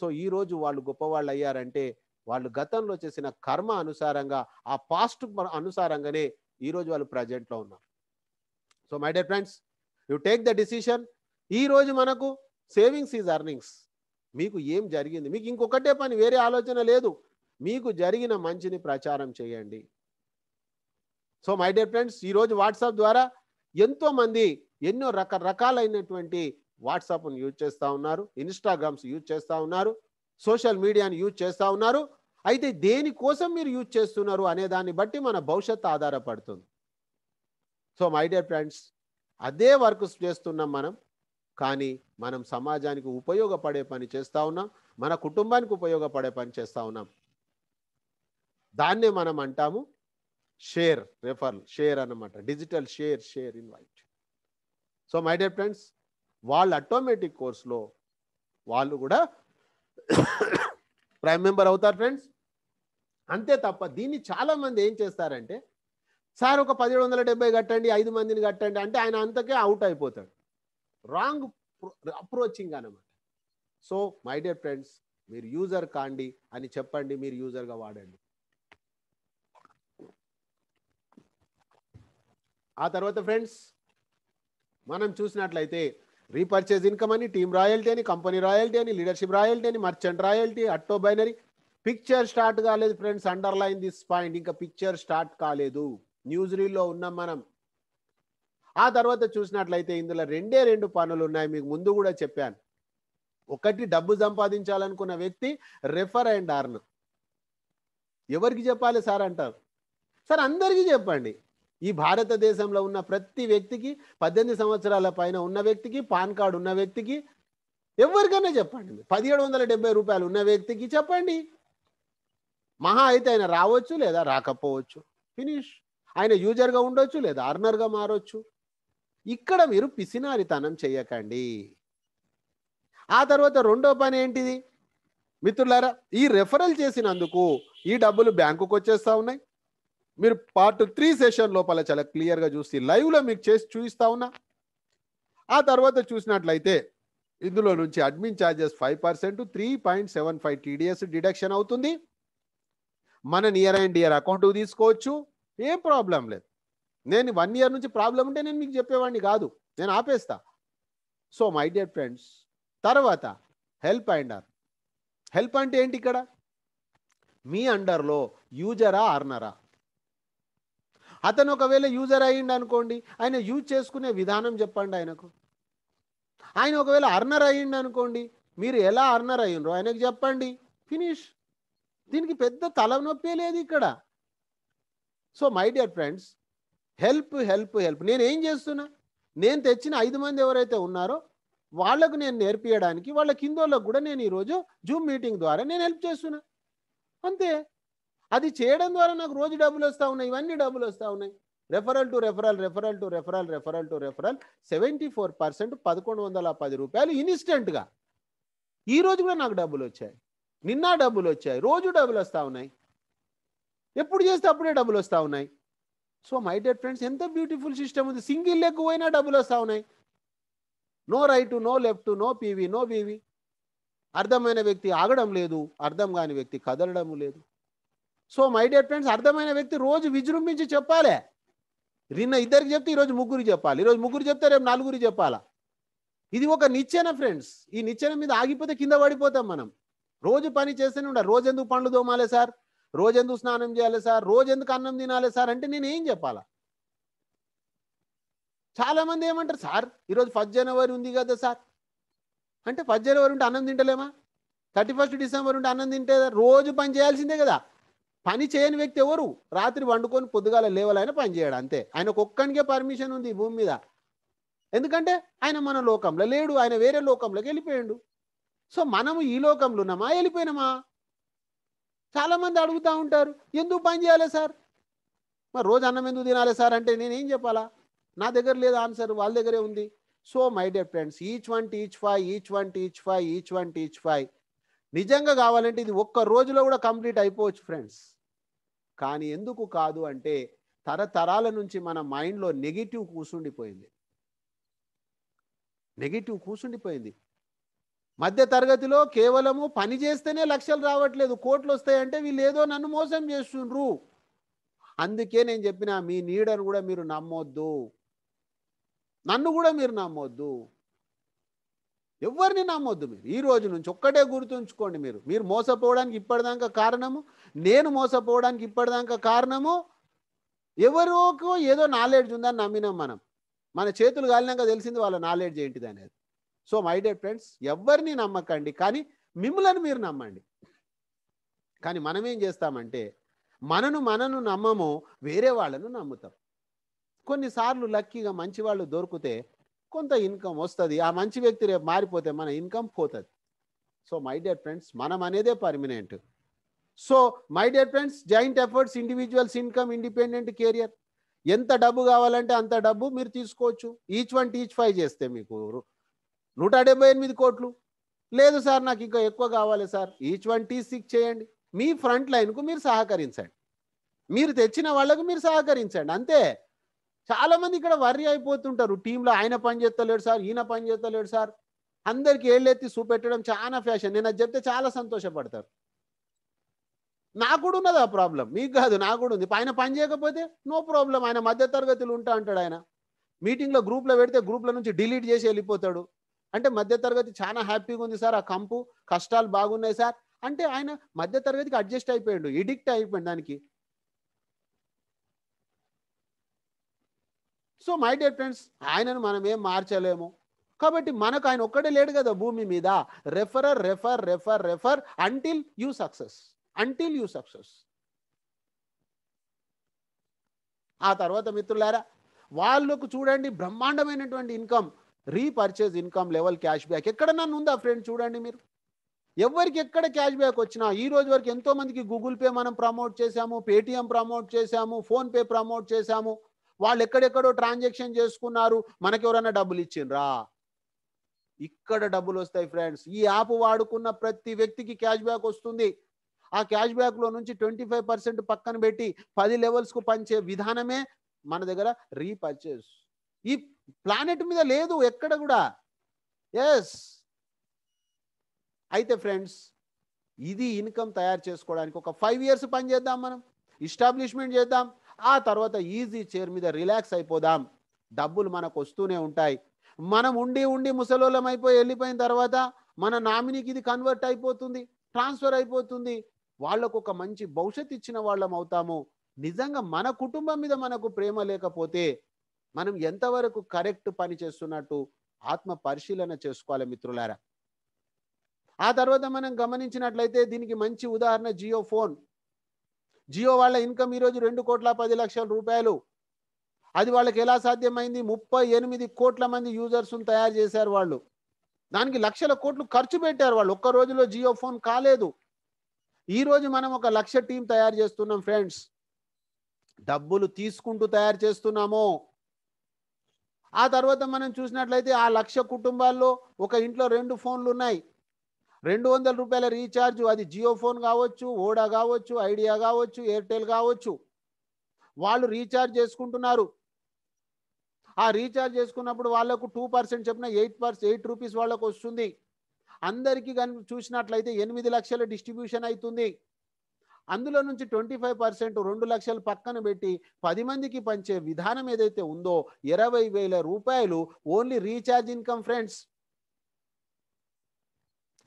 సో ఈరోజు వాళ్ళు గొప్పవాళ్ళు అయ్యారంటే వాళ్ళు గతంలో చేసిన కర్మ అనుసారంగా ఆ పాస్ట్ అనుసారంగానే ఈరోజు వాళ్ళు ప్రజెంట్లో ఉన్నారు so my dear friends you take the decision ఈరోజు మనకు సేవింగ్స్ ఈజ్ అర్నింగ్స్ మీకు ఏం జరిగింది మీకు ఇంకొకటే పని వేరే ఆలోచన లేదు మీకు జరిగిన మంచిని ప్రచారం చేయండి సో మై డియర్ ఫ్రెండ్స్ ఈరోజు వాట్సాప్ ద్వారా ఎంతోమంది ఎన్నో రకరకాలైనటువంటి వాట్సాప్ను యూజ్ చేస్తూ ఉన్నారు ఇన్స్టాగ్రామ్స్ యూజ్ చేస్తూ ఉన్నారు సోషల్ మీడియాని యూజ్ చేస్తూ ఉన్నారు అయితే దేనికోసం మీరు యూజ్ చేస్తున్నారు అనే దాన్ని బట్టి మన భవిష్యత్తు ఆధారపడుతుంది సో మై డియర్ ఫ్రెండ్స్ అదే వర్క్ చేస్తున్నాం మనం కానీ మనం సమాజానికి ఉపయోగపడే పని చేస్తూ ఉన్నాం మన కుటుంబానికి ఉపయోగపడే పని చేస్తూ ఉన్నాం దాన్నే మనం అంటాము షేర్ రెఫర్ షేర్ అనమాట digital share share invite so my dear friends వాళ్ళు ఆటోమేటిక్ కోర్సులో వాళ్ళు కూడా ప్రైమ్ మెంబర్ అవుతారు ఫ్రెండ్స్ అంతే తప్ప దీన్ని చాలామంది ఏం చేస్తారంటే సార్ ఒక పదిహేడు వందల డెబ్బై కట్టండి ఐదు మందిని కట్టండి అంటే ఆయన అంతకే అవుట్ అయిపోతాడు రాంగ్ అప్రోచింగ్ అనమాట సో మై డియర్ ఫ్రెండ్స్ మీరు యూజర్ కాండి అని చెప్పండి మీరు యూజర్గా వాడండి ఆ తర్వాత ఫ్రెండ్స్ మనం చూసినట్లయితే రీపర్చేజ్ ఇన్కమ్ అని టీమ్ రాయల్టీ అని కంపెనీ రాయల్టీ అని లీడర్షిప్ రాయల్టీ అని మర్చెంట్ రాయల్టీ అట్టో బైనరీ పిక్చర్ స్టార్ట్ కాలేదు ఫ్రెండ్స్ అండర్లైన్ దిస్ పాయింట్ ఇంకా పిక్చర్ స్టార్ట్ కాలేదు న్యూస్ రీల్లో ఉన్నాం మనం ఆ తర్వాత చూసినట్లయితే ఇందులో రెండే రెండు పనులు ఉన్నాయి మీకు ముందు కూడా చెప్పాను ఒకటి డబ్బు సంపాదించాలనుకున్న వ్యక్తి రెఫర్ అండ్ ఆర్న్ ఎవరికి చెప్పాలి సార్ అంటారు సార్ అందరికీ చెప్పండి ఈ భారతదేశంలో ఉన్న ప్రతి వ్యక్తికి పద్దెనిమిది సంవత్సరాల పైన ఉన్న వ్యక్తికి పాన్ కార్డు ఉన్న వ్యక్తికి ఎవరికైనా చెప్పండి పదిహేడు వందల డెబ్బై రూపాయలు ఉన్న వ్యక్తికి చెప్పండి మహా అయితే ఆయన రావచ్చు లేదా రాకపోవచ్చు ఫినిష్ ఆయన యూజర్గా ఉండొచ్చు లేదా ఆర్నర్గా మారొచ్చు ఇక్కడ మీరు పిసినారితనం చేయకండి ఆ తర్వాత రెండో పని ఏంటిది మిత్రులారా ఈ రెఫరల్ చేసినందుకు ఈ డబ్బులు బ్యాంకుకు వచ్చేస్తూ ఉన్నాయి మీరు పార్ట్ త్రీ సెషన్ లోపల చాలా క్లియర్గా చూసి లైవ్లో మీకు చేసి చూపిస్తా ఉన్నా ఆ తర్వాత చూసినట్లయితే ఇందులో నుంచి admin charges five percent three point seven five TDS deduction అవుతుంది మన నియర్ అండ్ ఇయర్ అకౌంట్ తీసుకోవచ్చు ఏం ప్రాబ్లం లేదు నేను వన్ ఇయర్ నుంచి ప్రాబ్లం ఉంటే నేను మీకు చెప్పేవాడిని కాదు నేను ఆపేస్తా సో మై డియర్ ఫ్రెండ్స్ తర్వాత హెల్ప్ ఆర్ హెల్ప్ అంటే ఏంటి ఇక్కడ మీ అండర్లో యూజరా అర్నరా అతను ఒకవేళ యూజర్ అయ్యిండు అనుకోండి ఆయన యూజ్ చేసుకునే విధానం చెప్పండి ఆయనకు ఆయన ఒకవేళ అర్నర్ అయ్యిండు అనుకోండి మీరు ఎలా అర్నర్ అయ్యిండ్రో ఆయనకు చెప్పండి ఫినిష్ దీనికి పెద్ద తలనొప్పి లేదు ఇక్కడ so my dear friends help help help నేనేం చేస్తున్నా నేను తెచ్చిన ఐదు మంది ఎవరైతే ఉన్నారో వాళ్లకు నేను నేర్పించడానికి వాళ్ళ కిందోళ్ళకు కూడా నేను ఈరోజు జూమ్ మీటింగ్ ద్వారా నేను హెల్ప్ చేస్తున్నా అంతే అది చేయడం ద్వారా నాకు రోజు డబ్బులు వస్తూ ఉన్నాయి ఇవన్నీ డబ్బులు వస్తూ ఉన్నాయి referral to referral referral to referral referral to referral seventy four percent పదకొండు వందల పది రూపాయలు ఇన్స్టెంట్గా ఈ రోజు కూడా నాకు డబ్బులు వచ్చాయి నిన్న డబ్బులు వచ్చాయి రోజు డబ్బులు వస్తూ ఉన్నాయి ఎప్పుడు చేస్తే అప్పుడే డబ్బులు వస్తూ ఉన్నాయి సో మై డెడ్ ఫ్రెండ్స్ ఎంత బ్యూటిఫుల్ సిస్టమ్ ఉంది సింగిల్ లెగ్ పోయినా డబ్బులు వస్తూ ఉన్నాయి no right no left no PV no VV అర్థమైన వ్యక్తి ఆగడం లేదు అర్థం కాని వ్యక్తి కదలడం లేదు సో మై డియర్ ఫ్రెండ్స్ అర్థమైన వ్యక్తి రోజు విజృంభించి చెప్పాలి నిన్న ఇద్దరికి చెప్తే ఈరోజు ముగ్గురు చెప్పాలి ఈరోజు ముగ్గురు చెప్తే రేపు నలుగురు చెప్పాలా ఇది ఒక నిచ్చెన ఫ్రెండ్స్ ఈ నిచ్చెన మీద ఆగిపోతే కింద పడిపోతాం మనం రోజు పని చేస్తూనే ఉండాలి రోజెందుకు పండ్లు దోమాలి సార్ రోజెందుకు స్నానం చేయాలి సార్ రోజెందుకు అన్నం తినాలి సార్ అంటే నేను ఏం చెప్పాలా చాలామంది ఏమంటారు సార్ ఈరోజు ఫస్ట్ జనవరి ఉంది కదా సార్ అంటే ఫస్ట్ జనవరి ఉంటే అన్నం తింటలేమా థర్టీ ఫస్ట్ డిసెంబర్ ఉంటే అన్నం తింటే రోజు పని చేయాల్సిందే కదా పని చేయని వ్యక్తి ఎవరు రాత్రి వండుకొని పొద్దుగాల లేవలైన పని చేయడు అంతే ఆయనకు ఒక్కనికే పర్మిషన్ ఉంది భూమి మీద ఎందుకంటే ఆయన మన లోకంలో లేడు ఆయన వేరే లోకంలోకి వెళ్ళిపోయాడు సో మనము ఈ లోకంలో ఉన్నామా వెళ్ళిపోయినామా చాలామంది అడుగుతూ ఉంటారు ఎందుకు పని చేయాలి సార్ మరి రోజు అన్నం ఎందుకు తినాలి సార్ అంటే నేనేం చెప్పాలా నా దగ్గర లేదు ఆన్సర్ వాళ్ళ దగ్గరే ఉంది so my dear friends each one teach five each one teach five each one teach five నిజంగా కావాలంటే ఇది ఒక్క రోజులో కూడా కంప్లీట్ అయిపోవచ్చు ఫ్రెండ్స్ కానీ ఎందుకు కాదు అంటే తరతరాల నుంచి మన మైండ్లో నెగిటివ్ కూసుండిపోయింది నెగిటివ్ కూసుండిపోయింది మధ్య తరగతిలో కేవలము పని చేస్తేనే లక్షలు రావట్లేదు కోట్లు వస్తాయంటే వీళ్ళు ఏదో నన్ను మోసం చేస్తుండ్రు అందుకే నేను చెప్పిన మీ నీడను కూడా మీరు నమ్మొద్దు నన్ను కూడా మీరు నమ్మొద్దు ఎవరిని నమ్మొద్దు మీరు ఈ రోజు నుంచి ఒక్కటే గుర్తుంచుకోండి మీరు మీరు మోసపోవడానికి ఇప్పటిదాకా కారణము నేను మోసపోవడానికి ఇప్పటిదాకా కారణము ఎవరోకు ఏదో నాలెడ్జ్ ఉందని నమ్మినాం మనం మన చేతులు కాలినాక తెలిసింది వాళ్ళ నాలెడ్జ్ ఏంటిది అనేది సో మై డియర్ ఫ్రెండ్స్ ఎవరిని నమ్మకండి కానీ మిమ్మల్ని మీరు నమ్మండి కానీ మనం ఏం చేస్తామంటే మనను మనను నమ్మము వేరే వాళ్ళను నమ్ముతాం కొన్నిసార్లు లక్కీగా మంచి వాళ్ళు దొరికితే కొంత ఇన్కమ్ వస్తుంది ఆ మంచి వ్యక్తి రేపు మారిపోతే మన ఇన్కమ్ పోతుంది సో మై డియర్ ఫ్రెండ్స్ మనం అనేదే permanent so my dear friends joint efforts individuals income independent career ఎంత డబ్బు కావాలంటే అంత డబ్బు మీరు తీసుకోవచ్చు ఈచ్ వన్ టీచ్ ఫైవ్ చేస్తే మీకు నూట డెబ్బై ఎనిమిది కోట్లు లేదు సార్ నాకు ఇంకా ఎక్కువ కావాలి sir each one teach six చేయండి మీ ఫ్రంట్ లైన్కు మీరు సహకరించండి మీరు తెచ్చిన వాళ్ళకు మీరు సహకరించండి అంతే చాలా మంది ఇక్కడ వర్రీ అయిపోతుంటారు టీంలో ఆయన పని చేస్తలేడు సార్ ఈయన పని చేస్తలేడు సార్ అందరికి ఏళ్ళెత్తి చూపెట్టడం చాలా ఫ్యాషన్ నేను అది చెప్తే చాలా సంతోషపడతారు నాకు కూడా ఉన్నది ఆ ప్రాబ్లం మీకు కాదు నాకు కూడా ఉంది ఆయన పని చేయకపోతే నో ప్రాబ్లం ఆయన మధ్య తరగతులు ఉంటా అంటాడు ఆయన మీటింగ్లో గ్రూప్లో పెడితే గ్రూప్లో నుంచి డిలీట్ చేసి వెళ్ళిపోతాడు అంటే మధ్య తరగతి చాలా హ్యాపీగా ఉంది సార్ ఆ కంపు కష్టాలు బాగున్నాయి సార్ అంటే ఆయన మధ్య తరగతికి అడ్జస్ట్ అయిపోయాడు ఎడిక్ట్ అయిపోయాడు దానికి సో మై డియర్ ఫ్రెండ్స్ ఆయనను మనం ఏం మార్చలేము కాబట్టి మనకు ఆయన ఒక్కడే లేడు కదా భూమి మీద referrer refer refer refer until you success until you success ఆ తర్వాత మిత్రులారా వాళ్ళకు చూడండి బ్రహ్మాండమైనటువంటి income repurchase income level cash back ఎక్కడ నన్ను ఉందా ఫ్రెండ్ చూడండి మీరు ఎవరికి ఎక్కడ క్యాష్ బ్యాక్ వచ్చినా ఈ రోజు వరకు ఎంతో మందికి గూగుల్ పే మనం ప్రమోట్ చేశాము పేటిఎం ప్రమోట్ చేశాము ఫోన్పే ప్రమోట్ చేశాము వాళ్ళు ఎక్కడెక్కడో ట్రాన్సాక్షన్ చేసుకున్నారు మనకి ఎవరైనా డబ్బులు ఇచ్చిండ్రా ఇక్కడ డబ్బులు వస్తాయి ఫ్రెండ్స్ ఈ యాప్ వాడుకున్న ప్రతి వ్యక్తికి క్యాష్ బ్యాక్ వస్తుంది ఆ క్యాష్ బ్యాక్లో నుంచి ట్వంటీ ఫైవ్ పర్సెంట్ పక్కన పెట్టి పది లెవెల్స్కు పంచే విధానమే మన దగ్గర రీపర్చేస్ ఈ ప్లానెట్ మీద లేదు ఎక్కడ కూడా ఎస్ అయితే ఫ్రెండ్స్ ఇది ఇన్కమ్ తయారు చేసుకోవడానికి ఒక ఫైవ్ ఇయర్స్ పని చేద్దాం మనం ఇస్టాబ్లిష్మెంట్ చేద్దాం ఆ తర్వాత ఈజీ చైర్ మీద రిలాక్స్ అయిపోదాం డబ్బులు మనకు వస్తూనే ఉంటాయి మనం ఉండి ఉండి ముసలోళ్ళం అయిపోయి వెళ్ళిపోయిన తర్వాత మన నామినీకి ఇది కన్వర్ట్ అయిపోతుంది ట్రాన్స్ఫర్ అయిపోతుంది వాళ్ళకు ఒక మంచి భవిష్యత్ ఇచ్చిన వాళ్ళం అవుతాము నిజంగా మన కుటుంబం మీద మనకు ప్రేమ లేకపోతే మనం ఎంతవరకు కరెక్ట్ పని చేస్తున్నట్టు ఆత్మ పరిశీలన చేసుకోవాలి మిత్రులారా ఆ తర్వాత మనం గమనించినట్లయితే దీనికి మంచి ఉదాహరణ జియో ఫోన్ జియో వాళ్ళ ఇన్కమ్ ఈరోజు రెండు కోట్ల పది లక్షల రూపాయలు అది వాళ్ళకి ఎలా సాధ్యమైంది ముప్పై ఎనిమిది కోట్ల మంది యూజర్స్ను తయారు చేశారు వాళ్ళు దానికి లక్షల కోట్లు ఖర్చు పెట్టారు వాళ్ళు ఒక్క రోజులో జియో ఫోన్ కాలేదు ఈరోజు మనం ఒక లక్ష టీం తయారు చేస్తున్నాం ఫ్రెండ్స్ డబ్బులు తీసుకుంటూ తయారు చేస్తున్నాము ఆ తర్వాత మనం చూసినట్లయితే ఆ లక్ష కుటుంబాల్లో ఒక ఇంట్లో రెండు ఫోన్లు ఉన్నాయి రెండు వందల రూపాయల రీఛార్జ్ అది జియో ఫోన్ కావచ్చు ఓడా కావచ్చు ఐడియా కావచ్చు ఎయిర్టెల్ కావచ్చు వాళ్ళు రీఛార్జ్ చేసుకుంటున్నారు ఆ రీఛార్జ్ చేసుకున్నప్పుడు వాళ్ళకు టూ పర్సెంట్ చెప్పిన ఎయిట్ పర్సెంట్ ఎయిట్ రూపీస్ వాళ్ళకు వస్తుంది అందరికీ కనుక చూసినట్లయితే ఎనిమిది లక్షల డిస్ట్రిబ్యూషన్ అవుతుంది అందులో నుంచి ట్వంటీ ఫైవ్ పర్సెంట్ రెండు లక్షలు పక్కన పెట్టి పది మందికి పంచే విధానం ఏదైతే ఉందో ఇరవై వేల రూపాయలు only recharge income friends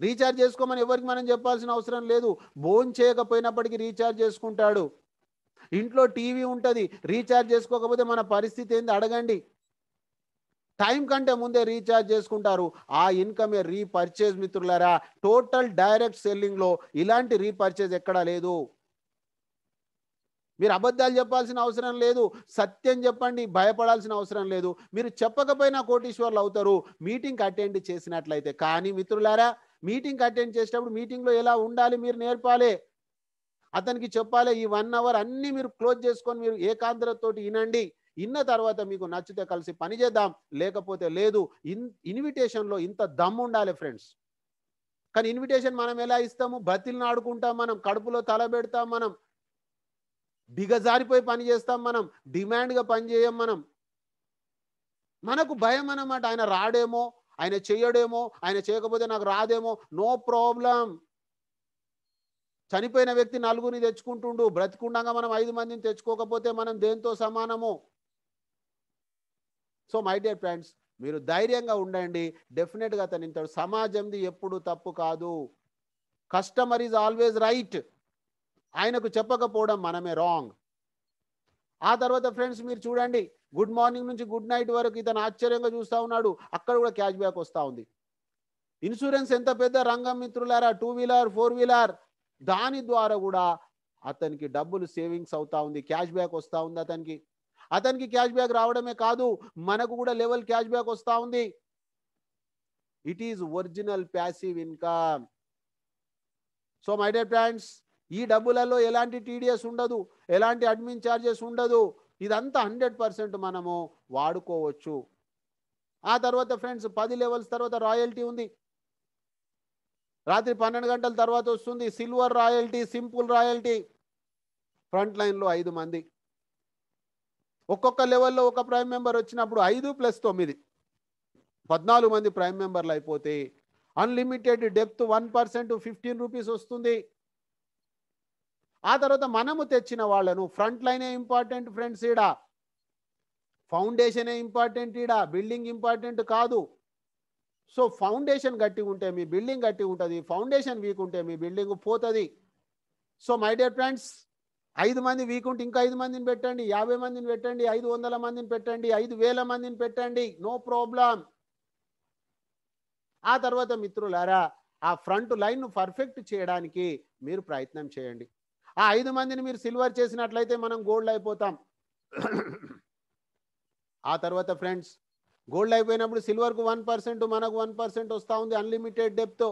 recharge చేసుకోమని ఎవరికి మనం చెప్పాల్సిన అవసరం లేదు బోన్ చేయకపోయినప్పటికీ రీఛార్జ్ చేసుకుంటాడు ఇంట్లో టీవీ ఉంటుంది రీఛార్జ్ చేసుకోకపోతే మన పరిస్థితి ఏంది అడగండి టైం కంటే ముందే రీఛార్జ్ చేసుకుంటారు ఆ ఇన్కమే రీపర్చేజ్ మిత్రులారా టోటల్ డైరెక్ట్ సెల్లింగ్లో ఇలాంటి రీపర్చేజ్ ఎక్కడా లేదు మీరు అబద్ధాలు చెప్పాల్సిన అవసరం లేదు సత్యం చెప్పండి భయపడాల్సిన అవసరం లేదు మీరు చెప్పకపోయినా కోటీశ్వర్లు అవుతారు మీటింగ్ అటెండ్ చేసినట్లయితే కానీ మిత్రులారా మీటింగ్ అటెండ్ చేసేటప్పుడు మీటింగ్లో ఎలా ఉండాలి మీరు నేర్పాలి అతనికి చెప్పాలి ఈ వన్ అవర్ అన్ని మీరు క్లోజ్ చేసుకొని మీరు ఏకాగ్రతతోటి వినండి ఇన్న తర్వాత మీకు నచ్చితే కలిసి పని చేద్దాం లేకపోతే లేదు ఇన్ ఇన్విటేషన్లో ఇంత దమ్ము ఉండాలి ఫ్రెండ్స్ కానీ ఇన్విటేషన్ మనం ఎలా ఇస్తాము బతిల్ని ఆడుకుంటాం మనం కడుపులో తల పెడతాం మనం దిగజారిపోయి పని చేస్తాం మనం డిమాండ్గా పనిచేయం మనం మనకు భయం అన్నమాట ఆయన రాడేమో ఆయన చేయడేమో ఆయన చేయకపోతే నాకు రాదేమో నో ప్రాబ్లం చనిపోయిన వ్యక్తి నలుగురిని తెచ్చుకుంటుండు బ్రతికుండగా మనం ఐదు మందిని తెచ్చుకోకపోతే మనం దేంతో సమానము సో మై డియర్ ఫ్రెండ్స్ మీరు ధైర్యంగా ఉండండి డెఫినెట్గా అతను ఇంత సమాజంది ఎప్పుడు తప్పు కాదు కస్టమర్ ఈజ్ ఆల్వేస్ రైట్ ఆయనకు చెప్పకపోవడం మనమే రాంగ్ ఆ తర్వాత ఫ్రెండ్స్ మీరు చూడండి గుడ్ మార్నింగ్ నుంచి గుడ్ నైట్ వరకు ఇతను ఆశ్చర్యంగా చూస్తూ ఉన్నాడు అక్కడ కూడా క్యాష్ బ్యాక్ వస్తూ ఉంది ఇన్సూరెన్స్ ఎంత పెద్ద రంగం మిత్రులారా టూ వీలర్ ఫోర్ వీలర్ దాని ద్వారా కూడా అతనికి డబ్బులు సేవింగ్స్ అవుతా ఉంది క్యాష్ బ్యాక్ వస్తూ ఉంది అతనికి అతనికి క్యాష్ బ్యాక్ రావడమే కాదు మనకు కూడా లెవెల్ క్యాష్ బ్యాక్ వస్తూ ఉంది it is original passive income so my dear friends ఈ డబ్బులలో ఎలాంటి టీడీఎస్ ఉండదు ఎలాంటి అడ్మిన్ ఛార్జెస్ ఉండదు ఇదంతా హండ్రెడ్ పర్సెంట్ మనము వాడుకోవచ్చు ఆ తర్వాత ఫ్రెండ్స్ పది లెవెల్స్ తర్వాత రాయల్టీ ఉంది రాత్రి పన్నెండు గంటల తర్వాత వస్తుంది silver royalty simple royalty front లైన్లో ఐదు మంది ఒక్కొక్క లెవెల్లో ఒక ప్రైమ్ మెంబర్ వచ్చినప్పుడు ఐదు ప్లస్ తొమ్మిది పద్నాలుగు మంది ప్రైమ్ మెంబర్లు అయిపోతే unlimited depth one percent fifteen rupees వస్తుంది ఆ తర్వాత మనము తెచ్చిన వాళ్ళను ఫ్రంట్ లైనే ఇంపార్టెంట్ ఫ్రెండ్స్ ఈడ ఫౌండేషనే ఇంపార్టెంట్ ఈడ బిల్డింగ్ ఇంపార్టెంట్ కాదు సో ఫౌండేషన్ గట్టి ఉంటే మీ బిల్డింగ్ గట్టి ఉంటుంది ఫౌండేషన్ వీక్ ఉంటే మీ బిల్డింగ్ పోతుంది సో మై డియర్ ఫ్రెండ్స్ ఐదు మంది వీక్ ఉంటే ఇంకా ఐదు మందిని పెట్టండి యాభై మందిని పెట్టండి ఐదు వందల మందిని పెట్టండి ఐదు వేల మందిని పెట్టండి నో ప్రాబ్లం ఆ తర్వాత మిత్రులారా ఆ ఫ్రంట్ లైన్ను పర్ఫెక్ట్ చేయడానికి మీరు ప్రయత్నం చేయండి ఆ ఐదు మందిని మీరు సిల్వర్ చేసినట్లయితే మనం గోల్డ్ అయిపోతాం ఆ తర్వాత ఫ్రెండ్స్ గోల్డ్ అయిపోయినప్పుడు సిల్వర్కు వన్ పర్సెంట్ మనకు వన్ పర్సెంట్ వస్తూ ఉంది అన్లిమిటెడ్ డెప్తో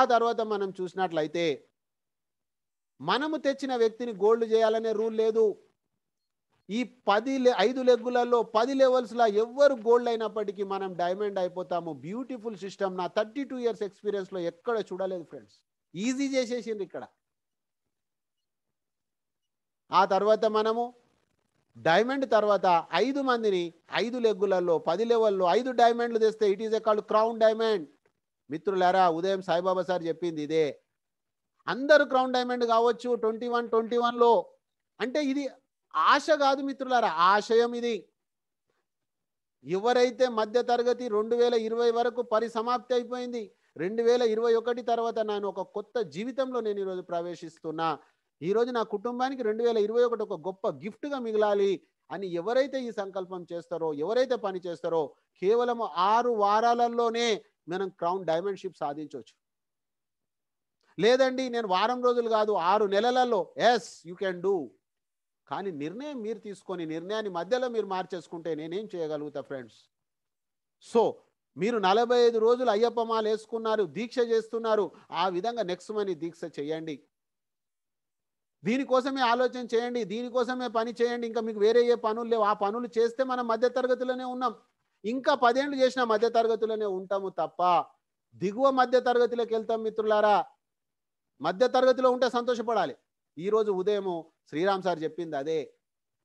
ఆ తర్వాత మనం చూసినట్లయితే మనము తెచ్చిన వ్యక్తిని గోల్డ్ చేయాలనే రూల్ లేదు ఈ పది ఐదు లెగ్గులలో పది లెవెల్స్లో ఎవ్వరు గోల్డ్ అయినప్పటికీ మనం డైమండ్ అయిపోతాము బ్యూటిఫుల్ సిస్టమ్ నా థర్టీ టూ ఇయర్స్ ఎక్స్పీరియన్స్లో ఎక్కడ చూడలేదు ఫ్రెండ్స్ ఈజీ చేసేసింది ఇక్కడ ఆ తర్వాత మనము డైమండ్ తర్వాత ఐదు మందిని ఐదు లెగ్గులలో పది లెవెల్లో ఐదు డైమండ్లు తెస్తే it is a called crown diamond మిత్రులారా ఉదయం సాయిబాబా సార్ చెప్పింది ఇదే అందరూ క్రౌన్ డైమండ్ కావచ్చు ట్వంటీ వన్ ట్వంటీ వన్లో అంటే ఇది ఆశ కాదు మిత్రులారా ఆశయం ఇది ఎవరైతే మధ్య తరగతి రెండు వేల ఇరవై వరకు పరిసమాప్తి అయిపోయింది రెండు వేల ఇరవై ఒకటి తర్వాత నేను ఒక కొత్త జీవితంలో నేను ఈరోజు ప్రవేశిస్తున్నా ఈరోజు నా కుటుంబానికి రెండు వేల ఇరవై ఒకటి ఒక గొప్ప గిఫ్ట్గా మిగలాలి అని ఎవరైతే ఈ సంకల్పం చేస్తారో ఎవరైతే పని చేస్తారో కేవలం ఆరు వారాలలోనే మనం క్రౌన్ డైమండ్షిప్ సాధించవచ్చు లేదండి నేను వారం రోజులు కాదు ఆరు నెలలలో ఎస్ యూ కెన్ డూ కానీ నిర్ణయం మీరు తీసుకొని నిర్ణయాన్ని మధ్యలో మీరు మార్చేసుకుంటే నేనేం చేయగలుగుతా ఫ్రెండ్స్ సో మీరు నలభై ఐదు రోజులు అయ్యప్పమాలు వేసుకున్నారు దీక్ష చేస్తున్నారు ఆ విధంగా నెక్స్ట్ మనీ దీక్ష చేయండి దీనికోసమే ఆలోచన చేయండి దీనికోసమే పని చేయండి ఇంకా మీకు వేరే ఏ పనులు లేవు ఆ పనులు చేస్తే మనం మధ్యతరగతిలోనే ఉన్నాం ఇంకా పదేండ్లు చేసిన మధ్యతరగతిలోనే ఉంటాము తప్ప దిగువ మధ్య తరగతిలోకి వెళ్తాం మిత్రులారా మధ్య తరగతిలో ఉంటే సంతోషపడాలి ఈరోజు ఉదయము శ్రీరామ్ సార్ చెప్పింది అదే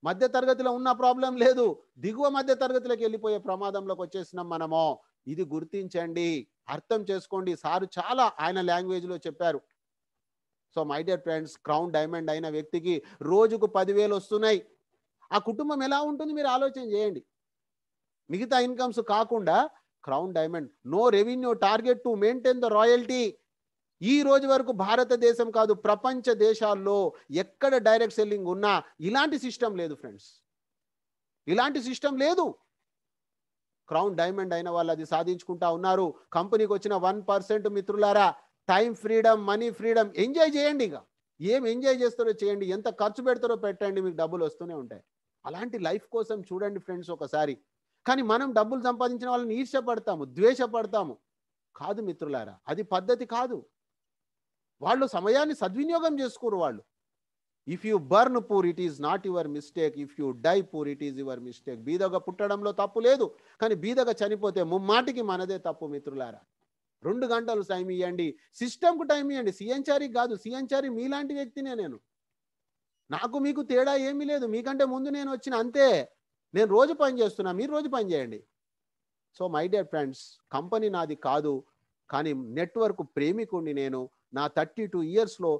మధ్య తరగతిలో ఉన్న ప్రాబ్లం లేదు దిగువ మధ్య తరగతిలోకి వెళ్ళిపోయే ప్రమాదంలోకి వచ్చేసినాం మనము ఇది గుర్తించండి అర్థం చేసుకోండి సారు చాలా ఆయన లాంగ్వేజ్లో చెప్పారు so my dear friends crown diamond అయిన వ్యక్తికి రోజుకు పదివేలు వస్తున్నాయి ఆ కుటుంబం ఎలా ఉంటుంది మీరు ఆలోచన చేయండి మిగతా ఇన్కమ్స్ కాకుండా crown diamond no revenue target to maintain the royalty ఈ రోజు వరకు భారతదేశం కాదు ప్రపంచ దేశాల్లో ఎక్కడ డైరెక్ట్ సెల్లింగ్ ఉన్నా ఇలాంటి సిస్టమ్ లేదు ఫ్రెండ్స్ ఇలాంటి సిస్టమ్ లేదు క్రౌన్ డైమండ్ అయిన వాళ్ళు అది సాధించుకుంటా ఉన్నారు కంపెనీకి వచ్చిన వన్ పర్సెంట్ మిత్రులారా time freedom money freedom enjoy చేయండి ఇక ఏం ఎంజాయ్ చేస్తారో చేయండి ఎంత ఖర్చు పెడతారో పెట్టండి మీకు డబ్బులు వస్తూనే ఉంటాయి అలాంటి లైఫ్ కోసం చూడండి ఫ్రెండ్స్ ఒకసారి కానీ మనం డబ్బులు సంపాదించిన వాళ్ళని ఈర్షపడతాము ద్వేషపడతాము కాదు మిత్రులారా అది పద్ధతి కాదు వాళ్ళు సమయాన్ని సద్వినియోగం చేసుకోరు వాళ్ళు if you born poor it is not your mistake if you die poor it is your mistake బీదగా పుట్టడంలో తప్పు లేదు కానీ బీదగా చనిపోతే ముమ్మాటికి మనదే తప్పు మిత్రులారా రెండు గంటలు టైం ఇవ్వండి సిస్టమ్కు టైం ఇవ్వండి చారి కాదు సిఎన్చారీ మీలాంటి వ్యక్తినే నేను నాకు మీకు తేడా ఏమీ లేదు మీకంటే ముందు నేను వచ్చిన అంతే నేను రోజు పని చేస్తున్నా మీరు రోజు పని చేయండి so my dear friends company నాది కాదు కానీ నెట్వర్క్ ప్రేమికుండి నేను నా థర్టీ టూ ఇయర్స్లో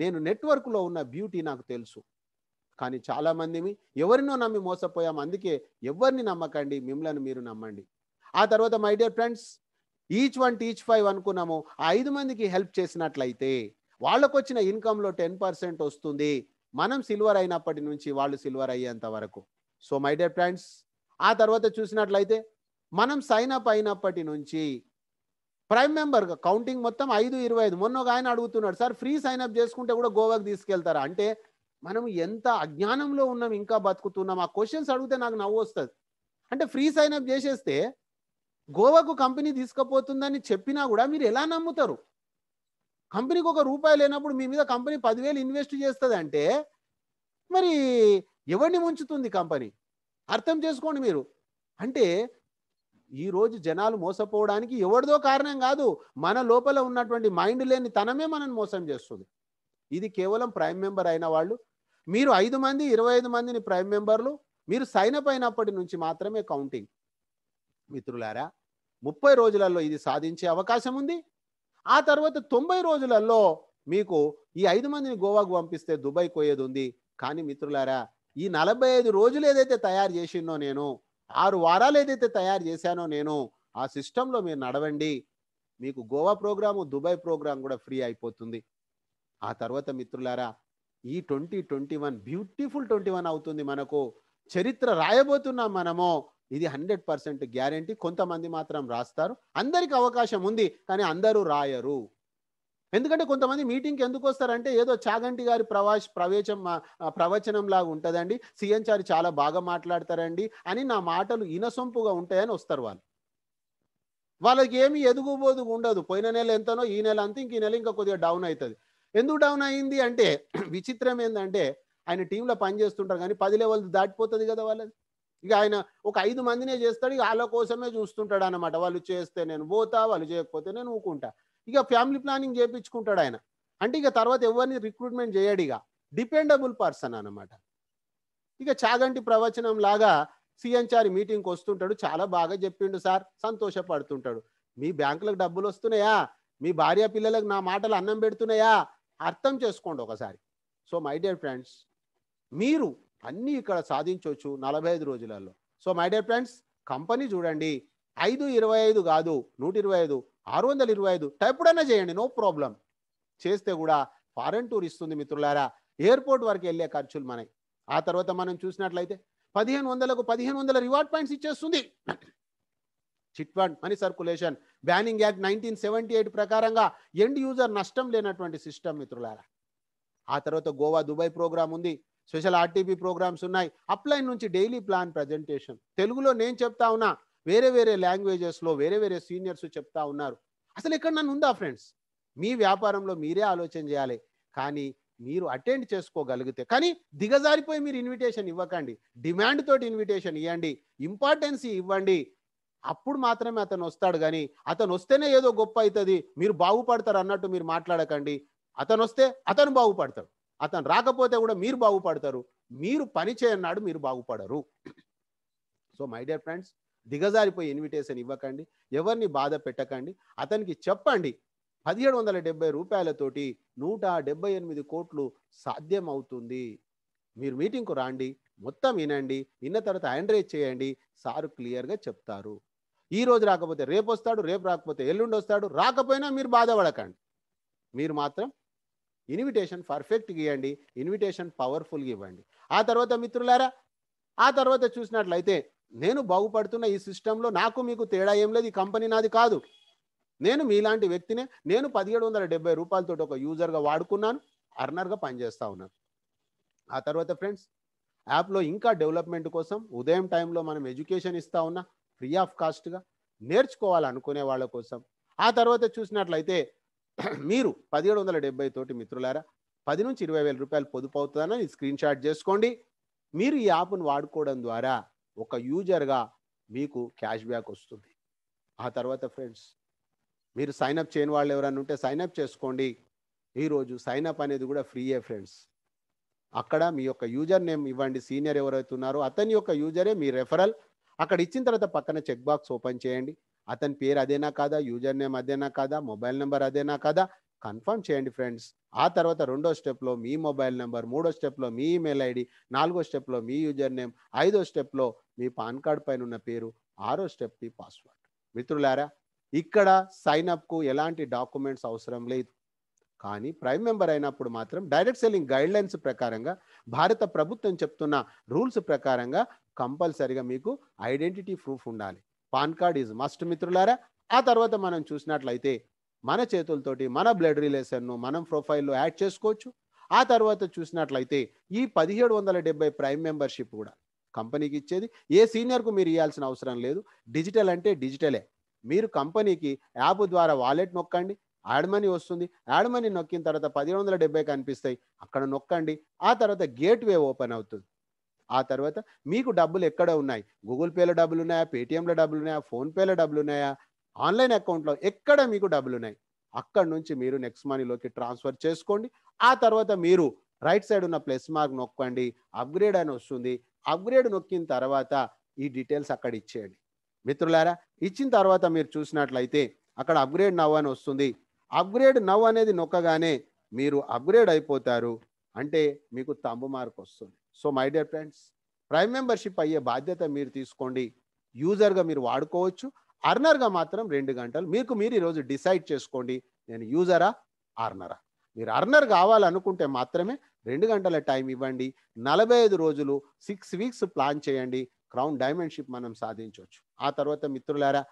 నేను నెట్వర్క్లో ఉన్న బ్యూటీ నాకు తెలుసు కానీ చాలామంది ఎవరినో నమ్మి మోసపోయాం అందుకే ఎవరిని నమ్మకండి మిమ్మల్ని మీరు నమ్మండి ఆ తర్వాత my dear friends each one teach five అనుకున్నాము ఆ ఐదు మందికి హెల్ప్ చేసినట్లయితే వాళ్ళకు వచ్చిన ఇన్కంలో టెన్ పర్సెంట్ వస్తుంది మనం సిల్వర్ అయినప్పటి నుంచి వాళ్ళు సిల్వర్ అయ్యేంత వరకు సో మై డియర్ ఫ్రెండ్స్ ఆ తర్వాత చూసినట్లయితే మనం సైన్ అప్ అయినప్పటి నుంచి ప్రైమ్ మెంబర్ కౌంటింగ్ మొత్తం ఐదు ఇరవై ఐదు మొన్న ఒక ఆయన అడుగుతున్నాడు సార్ ఫ్రీ సైన్ అప్ చేసుకుంటే కూడా గోవాకి తీసుకెళ్తారా అంటే మనం ఎంత అజ్ఞానంలో ఉన్నాం ఇంకా బతుకుతున్నాం ఆ క్వశ్చన్స్ అడిగితే నాకు నవ్వు వస్తుంది అంటే ఫ్రీ సైన్ అప్ చేసేస్తే గోవాకు కంపెనీ తీసుకుపోతుందని చెప్పినా కూడా మీరు ఎలా నమ్ముతారు కంపెనీకి ఒక రూపాయి లేనప్పుడు మీ మీద కంపెనీ పదివేలు ఇన్వెస్ట్ చేస్తుంది అంటే మరి ఎవరిని ముంచుతుంది కంపెనీ అర్థం చేసుకోండి మీరు అంటే ఈరోజు జనాలు మోసపోవడానికి ఎవరిదో కారణం కాదు మన లోపల ఉన్నటువంటి మైండ్ లేని తనమే మనని మోసం చేస్తుంది ఇది కేవలం ప్రైమ్ మెంబర్ అయిన వాళ్ళు మీరు ఐదు మంది ఇరవై ఐదు మందిని ప్రైమ్ మెంబర్లు మీరు సైన్ అప్ అయినప్పటి నుంచి మాత్రమే కౌంటింగ్ మిత్రులారా ముప్పై రోజులలో ఇది సాధించే అవకాశం ఉంది ఆ తర్వాత తొంభై రోజులలో మీకు ఈ ఐదు మందిని గోవాకు పంపిస్తే దుబాయ్ పోయేది ఉంది కానీ మిత్రులారా ఈ నలభై ఐదు రోజులు ఏదైతే తయారు చేసిందో నేను ఆరు వారాలు ఏదైతే తయారు చేశానో నేను ఆ సిస్టంలో మీరు నడవండి మీకు గోవా ప్రోగ్రాము దుబాయ్ ప్రోగ్రాం కూడా ఫ్రీ అయిపోతుంది ఆ తర్వాత మిత్రులారా ఈ twenty twenty one beautiful twenty one అవుతుంది మనకు చరిత్ర రాయబోతున్నాం మనము ఇది హండ్రెడ్ పర్సెంట్ గ్యారంటీ కొంతమంది మాత్రం రాస్తారు అందరికి అవకాశం ఉంది కానీ అందరూ రాయరు ఎందుకంటే కొంతమంది మీటింగ్కి ఎందుకు వస్తారంటే ఏదో చాగంటి గారి ప్రవాస ప్రవేశం ప్రవచనం లాగా ఉంటుందండి సీఎం గారు చాలా బాగా మాట్లాడతారండి అని నా మాటలు ఇనసొంపుగా ఉంటాయని వస్తారు వాళ్ళు వాళ్ళకి ఏమి ఎదుగుబోదు ఉండదు పోయిన నెల ఎంతనో ఈ నెల అంతా ఇంక ఈ నెల ఇంకా కొద్దిగా డౌన్ అవుతుంది ఎందుకు డౌన్ అయింది అంటే విచిత్రం ఏంటంటే ఆయన టీంలో పనిచేస్తుంటారు కానీ పది లెవెల్ దాటిపోతుంది కదా వాళ్ళది ఇక ఆయన ఒక ఐదు మందినే చేస్తాడు ఇక వాళ్ళ కోసమే చూస్తుంటాడు అనమాట వాళ్ళు చేస్తే నేను పోతా వాళ్ళు చేయకపోతే నేను ఊకుంటా ఇక ఫ్యామిలీ ప్లానింగ్ చేయించుకుంటాడు ఆయన అంటే ఇక తర్వాత ఎవరిని రిక్రూట్మెంట్ చేయడు ఇక డిపెండబుల్ పర్సన్ అనమాట ఇక చాగంటి ప్రవచనం లాగా సిఎన్చారి మీటింగ్కి వస్తుంటాడు చాలా బాగా చెప్పిండు సార్ సంతోషపడుతుంటాడు మీ బ్యాంకులకు డబ్బులు వస్తున్నాయా మీ భార్య పిల్లలకు నా మాటలు అన్నం పెడుతున్నాయా అర్థం చేసుకోండి ఒకసారి సో మై డియర్ ఫ్రెండ్స్ మీరు అన్నీ ఇక్కడ సాధించవచ్చు నలభై ఐదు రోజులలో so my dear friends company చూడండి ఐదు ఇరవై ఐదు కాదు నూట ఇరవై ఐదు ఆరు వందల ఇరవై ఐదు టైపుడైనా చేయండి నో ప్రాబ్లం చేస్తే కూడా ఫారెన్ టూర్ ఇస్తుంది మిత్రులారా ఎయిర్పోర్ట్ వరకు వెళ్ళే ఖర్చులు మనకి ఆ తర్వాత మనం చూసినట్లయితే పదిహేను వందలకు పదిహేను వందల రివార్డ్ పాయింట్స్ ఇచ్చేస్తుంది chit fund money circulation banning act nineteen seventy eight ప్రకారంగా ఎండ్ యూజర్ నష్టం లేనటువంటి సిస్టమ్ మిత్రులారా ఆ తర్వాత గోవా దుబాయ్ ప్రోగ్రామ్ ఉంది స్పెషల్ ఆర్టీపీ ప్రోగ్రామ్స్ ఉన్నాయి అప్లైన్ నుంచి డైలీ ప్లాన్ ప్రజెంటేషన్ తెలుగులో నేను చెప్తా ఉన్నా వేరే వేరే లాంగ్వేజెస్లో వేరే వేరే సీనియర్స్ చెప్తా ఉన్నారు అసలు ఎక్కడ నన్ను ఉందా ఫ్రెండ్స్ మీ వ్యాపారంలో మీరే ఆలోచన చేయాలి కానీ మీరు అటెండ్ చేసుకోగలిగితే కానీ దిగజారిపోయి మీరు ఇన్విటేషన్ ఇవ్వకండి డిమాండ్ తోటి ఇన్విటేషన్ ఇవ్వండి ఇంపార్టెన్సీ ఇవ్వండి అప్పుడు మాత్రమే అతను వస్తాడు కానీ అతను వస్తేనే ఏదో గొప్ప అవుతుంది మీరు బాగుపడతారు అన్నట్టు మీరు మాట్లాడకండి అతను వస్తే అతను బాగుపడతాడు అతను రాకపోతే కూడా మీరు బాగుపడతారు మీరు పని చేయన్నాడు మీరు బాగుపడరు సో మై డియర్ ఫ్రెండ్స్ దిగజారిపోయి ఇన్విటేషన్ ఇవ్వకండి ఎవరిని బాధ పెట్టకండి అతనికి చెప్పండి పదిహేడు వందల డెబ్బై రూపాయలతోటి నూట డెబ్బై ఎనిమిది కోట్లు సాధ్యమవుతుంది మీరు మీటింగ్కు రాండి మొత్తం వినండి విన్న తర్వాత రేజ్ చేయండి సారు క్లియర్గా చెప్తారు ఈ రోజు రాకపోతే రేపు వస్తాడు రేపు రాకపోతే ఎల్లుండి వస్తాడు రాకపోయినా మీరు బాధపడకండి మీరు మాత్రం ఇన్విటేషన్ పర్ఫెక్ట్గా ఇవ్వండి ఇన్విటేషన్ పవర్ఫుల్గా ఇవ్వండి ఆ తర్వాత మిత్రులారా ఆ తర్వాత చూసినట్లయితే నేను బాగుపడుతున్న ఈ సిస్టంలో నాకు మీకు తేడా ఏం లేదు ఈ కంపెనీ నాది కాదు నేను మీలాంటి వ్యక్తినే నేను పదిహేడు వందల డెబ్బై రూపాయలతో ఒక యూజర్గా వాడుకున్నాను అర్నర్గా పనిచేస్తూ ఉన్నాను ఆ తర్వాత ఫ్రెండ్స్ యాప్లో ఇంకా డెవలప్మెంట్ కోసం ఉదయం టైంలో మనం ఎడ్యుకేషన్ ఇస్తూ ఉన్నా ఫ్రీ ఆఫ్ కాస్ట్గా నేర్చుకోవాలనుకునే వాళ్ళ కోసం ఆ తర్వాత చూసినట్లయితే మీరు పదిహేడు వందల డెబ్బై తోటి మిత్రులారా పది నుంచి ఇరవై వేల రూపాయలు పొదుపు అవుతుందని స్క్రీన్ షాట్ చేసుకోండి మీరు ఈ యాప్ను వాడుకోవడం ద్వారా ఒక యూజర్గా మీకు క్యాష్ బ్యాక్ వస్తుంది ఆ తర్వాత ఫ్రెండ్స్ మీరు సైన్అప్ చేయని వాళ్ళు ఎవరైనా ఉంటే సైన్అప్ చేసుకోండి ఈరోజు సైన్అప్ అనేది కూడా ఫ్రీయే ఫ్రెండ్స్ అక్కడ మీ యొక్క యూజర్ నేమ్ ఇవ్వండి సీనియర్ ఎవరైతే ఉన్నారో అతని యొక్క యూజరే మీ రెఫరల్ అక్కడ ఇచ్చిన తర్వాత పక్కన చెక్ బాక్స్ ఓపెన్ చేయండి అతని పేరు అదేనా కాదా యూజర్ నేమ్ అదేనా కాదా మొబైల్ నెంబర్ అదేనా కాదా కన్ఫర్మ్ చేయండి ఫ్రెండ్స్ ఆ తర్వాత రెండో స్టెప్లో మీ మొబైల్ నెంబర్ మూడో స్టెప్లో మీ ఈమెయిల్ ఐడి నాలుగో స్టెప్లో మీ యూజర్ నేమ్ ఐదో స్టెప్లో మీ పాన్ కార్డ్ పైన ఉన్న పేరు ఆరో స్టెప్ మీ పాస్వర్డ్ మిత్రులారా ఇక్కడ సైన్ అప్కు ఎలాంటి డాక్యుమెంట్స్ అవసరం లేదు కానీ ప్రైమ్ మెంబర్ అయినప్పుడు మాత్రం డైరెక్ట్ సెల్లింగ్ గైడ్ లైన్స్ ప్రకారంగా భారత ప్రభుత్వం చెప్తున్న రూల్స్ ప్రకారంగా కంపల్సరిగా మీకు ఐడెంటిటీ ప్రూఫ్ ఉండాలి పాన్ కార్డ్ ఈజ్ మస్ట్ మిత్రులారా ఆ తర్వాత మనం చూసినట్లయితే మన చేతులతోటి మన బ్లడ్ రిలేషన్ను మనం ప్రొఫైల్లో యాడ్ చేసుకోవచ్చు ఆ తర్వాత చూసినట్లయితే ఈ పదిహేడు వందల డెబ్బై ప్రైమ్ మెంబర్షిప్ కూడా కంపెనీకి ఇచ్చేది ఏ సీనియర్కు మీరు ఇవ్వాల్సిన అవసరం లేదు డిజిటల్ అంటే డిజిటలే మీరు కంపెనీకి యాప్ ద్వారా వాలెట్ నొక్కండి యాడ్ మనీ వస్తుంది యాడ్ మనీ నొక్కిన తర్వాత పదిహేడు వందల డెబ్బై కనిపిస్తాయి అక్కడ నొక్కండి ఆ తర్వాత గేట్వే ఓపెన్ అవుతుంది ఆ తర్వాత మీకు డబ్బులు ఎక్కడ ఉన్నాయి గూగుల్ పేలో డబ్బులు ఉన్నాయా పేటిఎంలో డబ్బులు ఉన్నాయా ఫోన్పేలో డబ్బులు ఉన్నాయా ఆన్లైన్ అకౌంట్లో ఎక్కడ మీకు డబ్బులు ఉన్నాయి అక్కడ నుంచి మీరు నెక్స్ట్ మనీలోకి ట్రాన్స్ఫర్ చేసుకోండి ఆ తర్వాత మీరు రైట్ సైడ్ ఉన్న ప్లస్ మార్క్ నొక్కండి అప్గ్రేడ్ అని వస్తుంది అప్గ్రేడ్ నొక్కిన తర్వాత ఈ డీటెయిల్స్ అక్కడ ఇచ్చేయండి మిత్రులారా ఇచ్చిన తర్వాత మీరు చూసినట్లయితే అక్కడ అప్గ్రేడ్ నవ్ అని వస్తుంది అప్గ్రేడ్ నవ్ అనేది నొక్కగానే మీరు అప్గ్రేడ్ అయిపోతారు అంటే మీకు తంబు మార్క్ వస్తుంది so my dear friends prime membership అయ్యే బాధ్యత మీరు తీసుకోండి యూజర్గా మీరు వాడుకోవచ్చు అర్నర్గా మాత్రం రెండు గంటలు మీకు మీరు ఈరోజు డిసైడ్ చేసుకోండి నేను యూజరా అర్నరా మీరు అర్నర్ కావాలనుకుంటే మాత్రమే రెండు గంటల టైం ఇవ్వండి నలభై ఐదు రోజులు సిక్స్ వీక్స్ ప్లాన్ చేయండి క్రౌన్ డైమండ్షిప్ మనం సాధించవచ్చు ఆ తర్వాత మిత్రులారా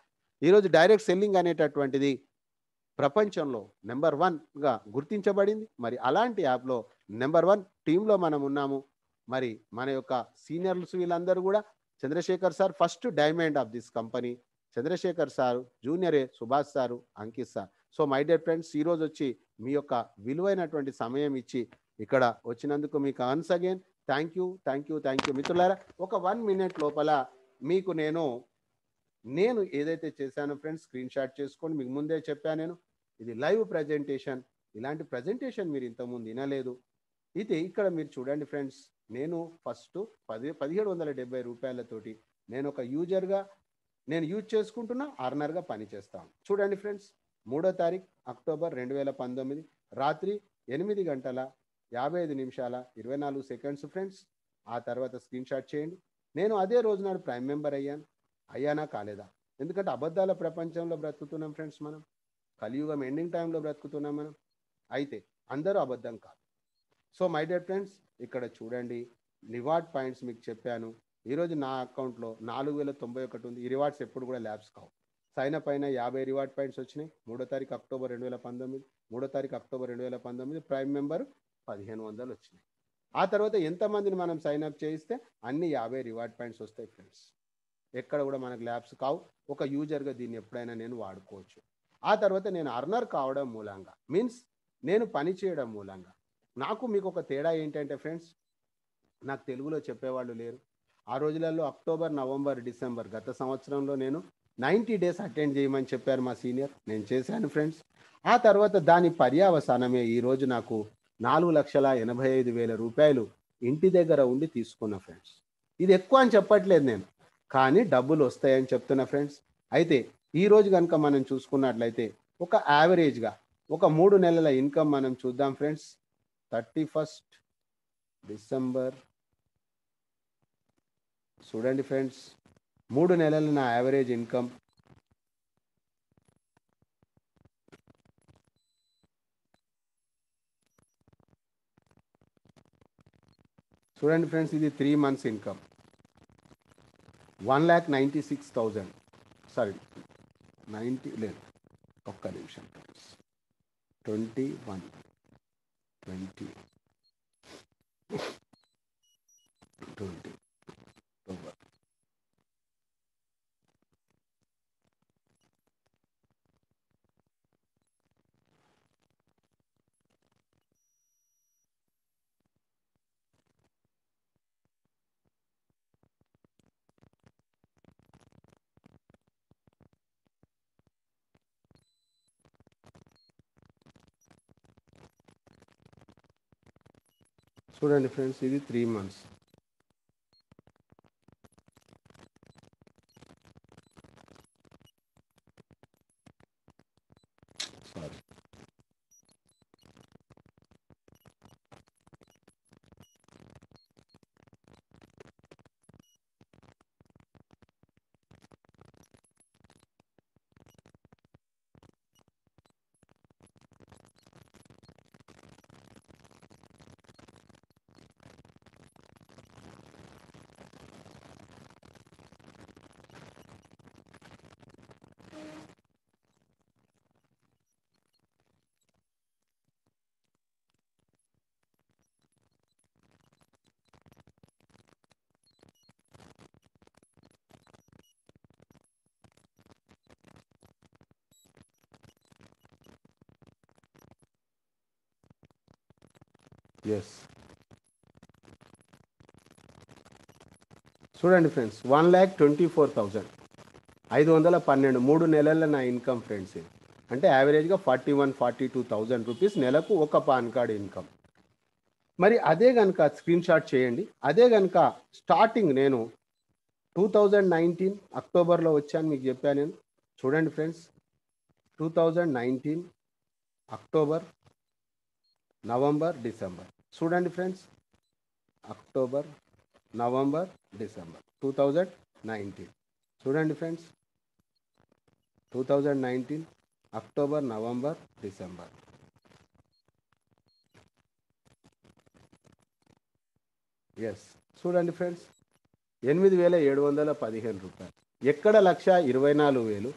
ఈరోజు డైరెక్ట్ సెల్లింగ్ అనేటటువంటిది ప్రపంచంలో నెంబర్ వన్గా గుర్తించబడింది మరి అలాంటి యాప్లో నెంబర్ వన్ టీంలో మనం ఉన్నాము మరి మన యొక్క సీనియర్స్ వీళ్ళందరూ కూడా Chandrashekar sir first diamond of this company Chandrashekar sir జూనియరే Subhash sir Ankit sir so my dear friends ఈరోజు వచ్చి మీ యొక్క విలువైనటువంటి సమయం ఇచ్చి ఇక్కడ వచ్చినందుకు మీకు once again thank you thank you thank you మిత్రులారా ఒక వన్ మినిట్ లోపల మీకు నేను నేను ఏదైతే చేశానో ఫ్రెండ్స్ స్క్రీన్ షాట్ చేసుకోండి మీకు ముందే చెప్పాను నేను ఇది లైవ్ ప్రజెంటేషన్ ఇలాంటి ప్రజెంటేషన్ మీరు ఇంతకుముందు వినలేదు ఇది ఇక్కడ మీరు చూడండి ఫ్రెండ్స్ నేను ఫస్ట్ పది పదిహేడు వందల డెబ్బై రూపాయలతోటి నేను ఒక యూజర్గా నేను యూజ్ చేసుకుంటున్నా ఆర్నర్గా పనిచేస్తాను చూడండి ఫ్రెండ్స్ మూడో తారీఖు అక్టోబర్ రెండు వేల పంతొమ్మిది రాత్రి ఎనిమిది గంటల యాభై ఐదు నిమిషాల ఇరవై నాలుగు సెకండ్స్ ఫ్రెండ్స్ ఆ తర్వాత స్క్రీన్ షాట్ చేయండి నేను అదే రోజు నాడు ప్రైమ్ మెంబర్ అయ్యాను అయ్యానా కాలేదా ఎందుకంటే అబద్ధాల ప్రపంచంలో బ్రతుకుతున్నాం ఫ్రెండ్స్ మనం కలియుగం ఎండింగ్ టైంలో బ్రతుకుతున్నాం మనం అయితే అందరూ అబద్ధం కాదు సో మై డియర్ ఫ్రెండ్స్ ఇక్కడ చూడండి రివార్డ్ పాయింట్స్ మీకు చెప్పాను ఈరోజు నా అకౌంట్లో నాలుగు వేల తొంభై ఒకటి ఉంది ఈ రివార్డ్స్ ఎప్పుడు కూడా ల్యాబ్స్ కావు సైన్ అప్ అయిన యాభై రివార్డ్ పాయింట్స్ వచ్చినాయి మూడో తారీఖు అక్టోబర్ రెండు వేల పంతొమ్మిది మూడో తారీఖు అక్టోబర్ రెండు వేల పంతొమ్మిది ప్రైమ్ మెంబర్ పదిహేను వందలు వచ్చినాయి ఆ తర్వాత ఎంతమందిని మనం సైన్ అప్ చేయిస్తే అన్ని యాభై రివార్డ్ పాయింట్స్ వస్తాయి ఫ్రెండ్స్ ఎక్కడ కూడా మనకు ల్యాబ్స్ కావు ఒక యూజర్గా దీన్ని ఎప్పుడైనా నేను వాడుకోవచ్చు ఆ తర్వాత నేను అర్నర్ కావడం మూలంగా మీన్స్ నేను పని చేయడం మూలంగా నాకు మీకు ఒక తేడా ఏంటంటే ఫ్రెండ్స్ నాకు తెలుగులో చెప్పేవాళ్ళు లేరు ఆ రోజులలో అక్టోబర్ నవంబర్ డిసెంబర్ గత సంవత్సరంలో నేను నైంటీ డేస్ అటెండ్ చేయమని చెప్పారు మా సీనియర్ నేను చేశాను ఫ్రెండ్స్ ఆ తర్వాత దాని పర్యావసానమే ఈరోజు నాకు నాలుగు లక్షల ఎనభై ఐదు వేల రూపాయలు ఇంటి దగ్గర ఉండి తీసుకున్న ఫ్రెండ్స్ ఇది ఎక్కువ అని చెప్పట్లేదు నేను కానీ డబ్బులు వస్తాయని చెప్తున్నా ఫ్రెండ్స్ అయితే ఈరోజు కనుక మనం చూసుకున్నట్లయితే ఒక యావరేజ్గా ఒక మూడు నెలల ఇన్కమ్ మనం చూద్దాం ఫ్రెండ్స్ థర్టీ ఫస్ట్ డిసెంబర్ చూడండి ఫ్రెండ్స్ మూడు నెలలు నా యావరేజ్ ఇన్కమ్ చూడండి ఫ్రెండ్స్ ఇది three months income one lakh ninety six thousand sorry ninety లేదు ఒక్క నిమిషం ట్వంటీ వన్ 20 20 And friends, ఇది త్రీ మంత్స్ చూడండి friends one lakh twenty four thousand ఐదు వందల పన్నెండు మూడు నెలల నా ఇన్కమ్ ఫ్రెండ్స్ అంటే యావరేజ్గా forty one forty two thousand rupees నెలకు ఒక పాన్ కార్డ్ ఇన్కమ్ మరి అదే కనుక స్క్రీన్ షాట్ చేయండి అదే కనుక స్టార్టింగ్ నేను టూ థౌజండ్ నైన్టీన్ అక్టోబర్లో వచ్చాను మీకు చెప్పాను నేను చూడండి friends two thousand nineteen October November December చూడండి friends October November December two thousand nineteen చూడండి friends two thousand nineteen October November December yes చూడండి ఫ్రెండ్స్ ఎనిమిది వేల ఏడు వందల పదిహేను రూపాయలు ఎక్కడ లక్ష ఇరవై నాలుగు వేలు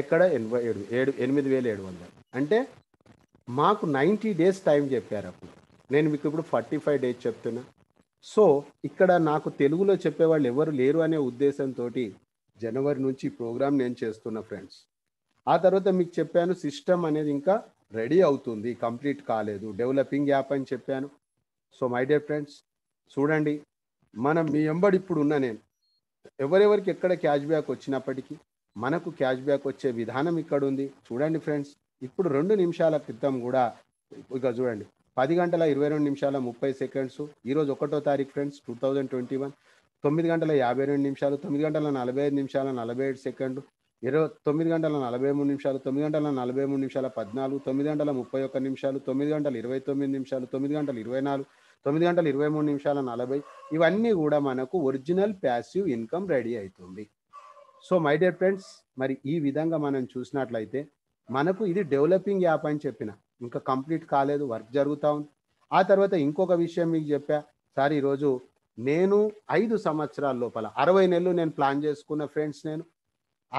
ఎక్కడ ఎనభై ఏడు ఏడు ఎనిమిది వేల ఏడు వందలు అంటే మాకు నైంటీ డేస్ టైం చెప్పారు అప్పుడు నేను మీకు ఇప్పుడు ఫార్టీ ఫైవ్ డేస్ చెప్తున్నా సో ఇక్కడ నాకు తెలుగులో చెప్పేవాళ్ళు ఎవరు లేరు అనే ఉద్దేశంతో జనవరి నుంచి ప్రోగ్రామ్ నేను చేస్తున్న ఫ్రెండ్స్ ఆ తర్వాత మీకు చెప్పాను సిస్టమ్ అనేది ఇంకా రెడీ అవుతుంది కంప్లీట్ కాలేదు డెవలపింగ్ యాప్ అని చెప్పాను సో మై డియర్ ఫ్రెండ్స్ చూడండి మనం మీ ఎంబడి ఇప్పుడు ఉన్న నేను ఎవరెవరికి ఎక్కడ క్యాష్ బ్యాక్ వచ్చినప్పటికీ మనకు క్యాష్ బ్యాక్ వచ్చే విధానం ఇక్కడ ఉంది చూడండి ఫ్రెండ్స్ ఇప్పుడు రెండు నిమిషాల క్రితం కూడా ఇక చూడండి పది గంటల ఇరవై రెండు నిమిషాల ముప్పై సెకండ్స్ ఈరోజు ఒకటో తారీఖు friends two thousand twenty one తొమ్మిది గంటల యాభై రెండు నిమిషాలు తొమ్మిది గంటల నలభై ఐదు నిమిషాల నలభై ఏడు సెకండ్లు ఇరవై తొమ్మిది గంటల నలభై మూడు నిమిషాలు తొమ్మిది గంటల నలభై మూడు నిమిషాల పద్నాలుగు తొమ్మిది గంటల ముప్పై ఒక్క నిమిషాలు తొమ్మిది గంటల ఇరవై తొమ్మిది నిమిషాలు తొమ్మిది గంటల ఇరవై నాలుగు తొమ్మిది గంటల ఇరవై మూడు నిమిషాల నలభై ఇవన్నీ కూడా మనకు ఒరిజినల్ ప్యాసివ్ ఇన్కమ్ రెడీ అవుతుంది సో మై డియర్ ఫ్రెండ్స్ మరి ఈ విధంగా మనం చూసినట్లయితే మనకు ఇది డెవలపింగ్ యాప్ అని చెప్పిన ఇంకా కంప్లీట్ కాలేదు వర్క్ జరుగుతూ ఉంది ఆ తర్వాత ఇంకొక విషయం మీకు చెప్పా సార్ ఈరోజు నేను ఐదు సంవత్సరాల లోపల అరవై నెలలు నేను ప్లాన్ చేసుకున్న ఫ్రెండ్స్ నేను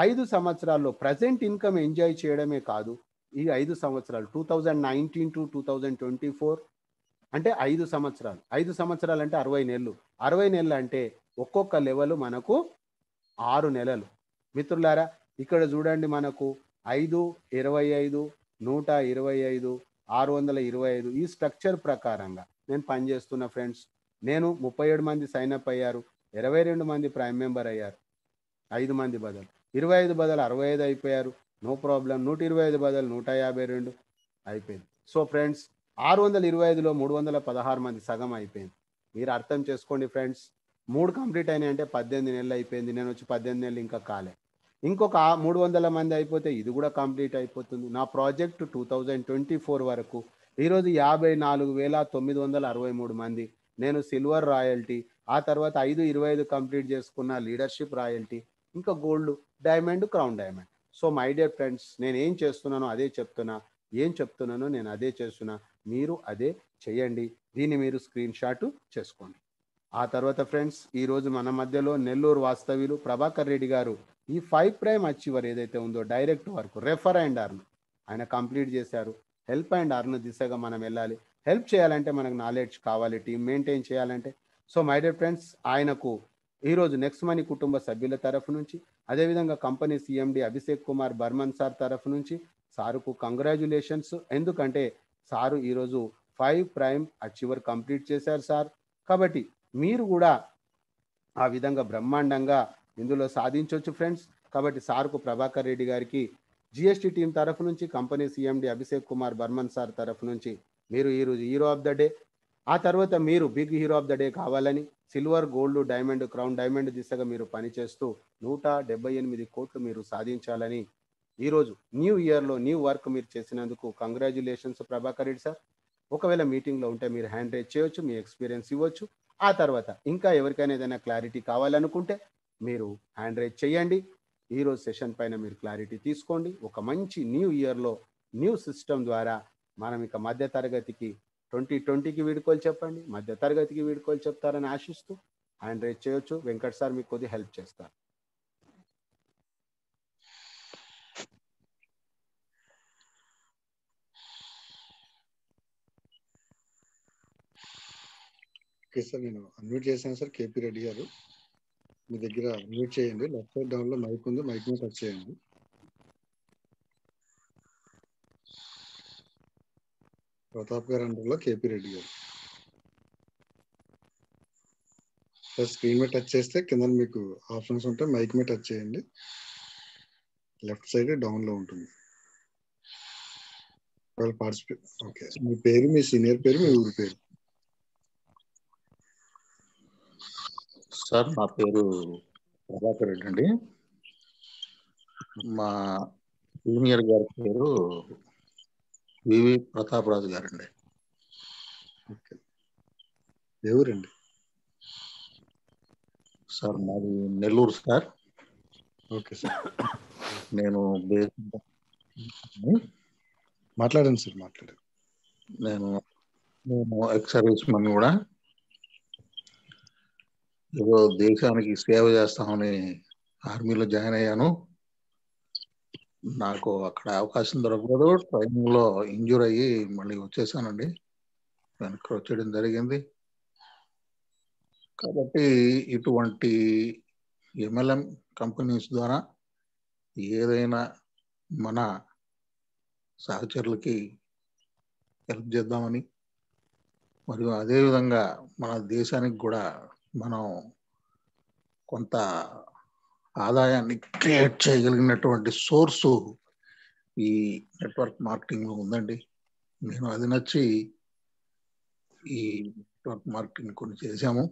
ఐదు సంవత్సరాల్లో ప్రజెంట్ ఇన్కమ్ ఎంజాయ్ చేయడమే కాదు ఈ ఐదు సంవత్సరాలు two thousand nineteen to two thousand twenty four అంటే ఐదు సంవత్సరాలు ఐదు సంవత్సరాలు అంటే అరవై నెలలు అరవై నెలలు అంటే ఒక్కొక్క లెవెల్ మనకు ఆరు నెలలు మిత్రులారా ఇక్కడ చూడండి మనకు ఐదు ఇరవై ఐదు నూట ఇరవై ఐదు ఆరు వందల ఇరవై ఐదు ఈ స్ట్రక్చర్ ప్రకారంగా నేను పనిచేస్తున్న ఫ్రెండ్స్ నేను ముప్పై ఏడు మంది సైన్అప్ అయ్యారు ఇరవై రెండు మంది ప్రైమ్ మెంబర్ అయ్యారు ఐదు మంది బదులు ఇరవై ఐదు బదులు అరవై ఐదు అయిపోయారు నో ప్రాబ్లం నూట ఇరవై ఐదు బదులు నూట యాభై రెండు అయిపోయింది సో ఫ్రెండ్స్ ఆరు వందల ఇరవై ఐదులో మూడు వందల పదహారు మంది సగం అయిపోయింది మీరు అర్థం చేసుకోండి ఫ్రెండ్స్ మూడు కంప్లీట్ అయినాయి అంటే పద్దెనిమిది నెలలు అయిపోయింది నేను వచ్చి పద్దెనిమిది నెలలు ఇంకా కాలే ఇంకొక మూడు వందల మంది అయిపోతే ఇది కూడా కంప్లీట్ అయిపోతుంది నా project two thousand twenty four వరకు ఈరోజు యాభై నాలుగు వేల తొమ్మిది వందల అరవై మూడు మంది నేను సిల్వర్ రాయల్టీ ఆ తర్వాత ఐదు ఇరవై ఐదు కంప్లీట్ చేసుకున్న లీడర్షిప్ రాయల్టీ ఇంకా gold diamond crown diamond so my dear friends నేను ఏం చేస్తున్నానో అదే చెప్తున్నా ఏం చెప్తున్నానో నేను అదే చేస్తున్నా మీరు అదే చేయండి దీన్ని మీరు స్క్రీన్ షాట్ చేసుకోండి ఆ తర్వాత ఫ్రెండ్స్ ఈరోజు మన మధ్యలో నెల్లూరు వాస్తవ్యులు ప్రభాకర్ రెడ్డి గారు ఈ ఫైవ్ ప్రైమ్ అచీవర్ ఏదైతే ఉందో direct work refer and earn ఆయన కంప్లీట్ చేశారు హెల్ప్ అండ్ అర్న్ దిశగా మనం వెళ్ళాలి హెల్ప్ చేయాలంటే మనకు నాలెడ్జ్ కావాలి టీం మెయింటైన్ చేయాలంటే సో మై డియర్ ఫ్రెండ్స్ ఆయనకు ఈరోజు నెక్స్ట్ మనీ కుటుంబ సభ్యుల తరఫు నుంచి అదేవిధంగా company CMD Abhishek Kumar Barman sir తరఫు నుంచి సారుకు కంగ్రాచులేషన్స్ ఎందుకంటే సారు ఈరోజు ఫైవ్ ప్రైమ్ అచీవర్ కంప్లీట్ చేశారు సార్ కాబట్టి మీరు కూడా ఆ విధంగా బ్రహ్మాండంగా ఇందులో సాధించవచ్చు ఫ్రెండ్స్ కాబట్టి సార్కు ప్రభాకర్ రెడ్డి గారికి జిఎస్టీ టీం తరఫు నుంచి company CMD Abhishek Kumar Barman sir తరఫు నుంచి మీరు ఈరోజు హీరో ఆఫ్ ద డే ఆ తర్వాత మీరు big hero of the day కావాలని silver gold diamond crown diamond దిశగా మీరు పనిచేస్తూ నూట డెబ్బై ఎనిమిది కోట్లు మీరు సాధించాలని ఈరోజు న్యూ ఇయర్లో న్యూ వర్క్ మీరు చేసినందుకు కంగ్రాచులేషన్స్ ప్రభాకర్ రెడ్డి సార్ ఒకవేళ మీటింగ్లో ఉంటే మీరు హ్యాండ్ రేజ్ చేయవచ్చు మీ ఎక్స్పీరియన్స్ ఇవ్వచ్చు ఆ తర్వాత ఇంకా ఎవరికైనా ఏదైనా క్లారిటీ కావాలనుకుంటే మీరు హ్యాండ్ చేయండి ఈరోజు సెషన్ పైన మీరు క్లారిటీ తీసుకోండి ఒక మంచి న్యూ ఇయర్లో న్యూ సిస్టమ్ ద్వారా మనం ఇక మధ్య తరగతికి ట్వంటీ ట్వంటీకి వీడుకోలు చెప్పండి మధ్య తరగతికి వీడుకోలు చెప్తారని ఆశిస్తూ హ్యాండ్ రైజ్ చేయొచ్చు వెంకట్ సార్ మీకు కొద్ది హెల్ప్ చేస్తారు సార్ నేను అన్మ్యూట్ చేశాను సార్ కేపీ రెడ్డి గారు మీ దగ్గర మ్యూట్ చేయండి లెఫ్ట్ సైడ్ డౌన్ లో మైక్ ఉంది మైక్ మీద టచ్ చేయండి ప్రతాప్ గారు అండర్లో KP Reddy garu sir screen మీద టచ్ చేస్తే కింద మీకు ఆప్షన్స్ ఉంటే మైక్ మీద టచ్ చేయండి లెఫ్ట్ సైడ్ డౌన్ లో ఉంటుంది వాళ్ళు పార్టిసిపేట్ ఓకే మీ పేరు మీ సీనియర్ పేరు మీ ఊరి పేరు సార్ నా పేరు ప్రభాకర్ రెడ్డి అండి మా సీనియర్ గారి పేరు వివి ప్రతాప్ రాజు గారండి ఎవరండి సార్ మాది నెల్లూరు సార్ ఓకే సార్ నేను మాట్లాడండి సార్ మాట్లాడండి నేను నేను ఎక్స్ సర్వీస్ మన కూడా ఏదో దేశానికి సేవ చేస్తామని ఆర్మీలో జాయిన్ అయ్యాను నాకు అక్కడ అవకాశం దొరకలేదు ట్రైనింగ్లో ఇంజూర్ అయ్యి మళ్ళీ వచ్చేసానండి వెనక్కి వచ్చేయడం జరిగింది కాబట్టి ఇటువంటి ఎంఎల్ఎం కంపెనీస్ ద్వారా ఏదైనా మన సహచరులకి హెల్ప్ చేద్దామని మరియు అదేవిధంగా మన దేశానికి కూడా మనం కొంత ఆదాయాన్ని క్రియేట్ చేయగలిగినటువంటి సోర్సు ఈ నెట్వర్క్ మార్కెటింగ్లో ఉందండి నేను అది నచ్చి ఈ నెట్వర్క్ మార్కెటింగ్ కొన్ని చేశాము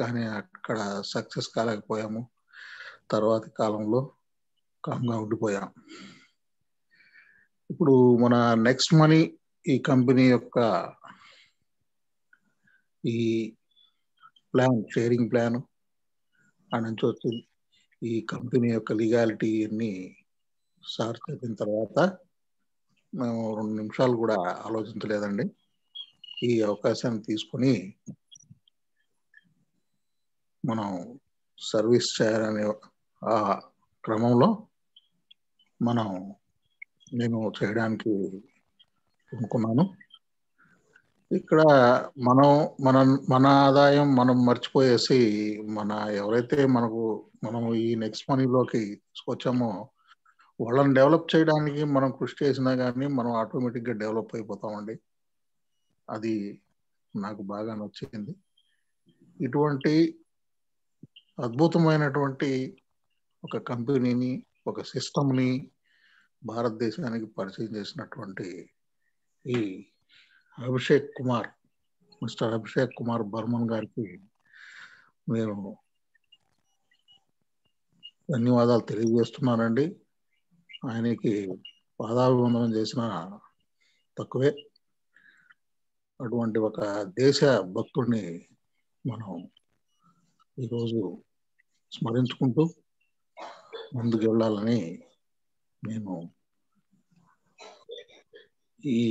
కానీ అక్కడ సక్సెస్ కాలేకపోయాము తర్వాతి కాలంలో కామ్గా ఉండిపోయాం ఇప్పుడు మన నెక్స్ట్ మనీ ఈ కంపెనీ యొక్క ఈ ప్లాన్ షేరింగ్ ప్లాన్ ఆ నుంచి వచ్చింది ఈ కంపెనీ యొక్క లీగాలిటీ అన్ని సార్ చెప్పిన తర్వాత మేము రెండు నిమిషాలు కూడా ఆలోచించలేదండి ఈ అవకాశాన్ని తీసుకొని మనం సర్వీస్ చేయాలనే ఆ క్రమంలో మనం నేను చేయడానికి అనుకున్నాను ఇక్కడ మనం మనం మన ఆదాయం మనం మర్చిపోయేసి మన ఎవరైతే మనకు మనం ఈ నెక్స్ట్ మనీలోకి తీసుకొచ్చామో వాళ్ళని డెవలప్ చేయడానికి మనం కృషి చేసినా కానీ మనం ఆటోమేటిక్గా డెవలప్ అయిపోతామండి అది నాకు బాగా నచ్చింది ఇటువంటి అద్భుతమైనటువంటి ఒక కంపెనీని ఒక సిస్టమ్ని భారతదేశానికి పరిచయం చేసినటువంటి ఈ అభిషేక్ కుమార్ మిస్టర్ అభిషేక్ కుమార్ బర్మన్ గారికి నేను ధన్యవాదాలు తెలియజేస్తున్నానండి ఆయనకి పాదాభివందనం చేసిన తక్కువే అటువంటి ఒక దేశ భక్తుడిని మనం ఈరోజు స్మరించుకుంటూ ముందుకు వెళ్ళాలని నేను ఈ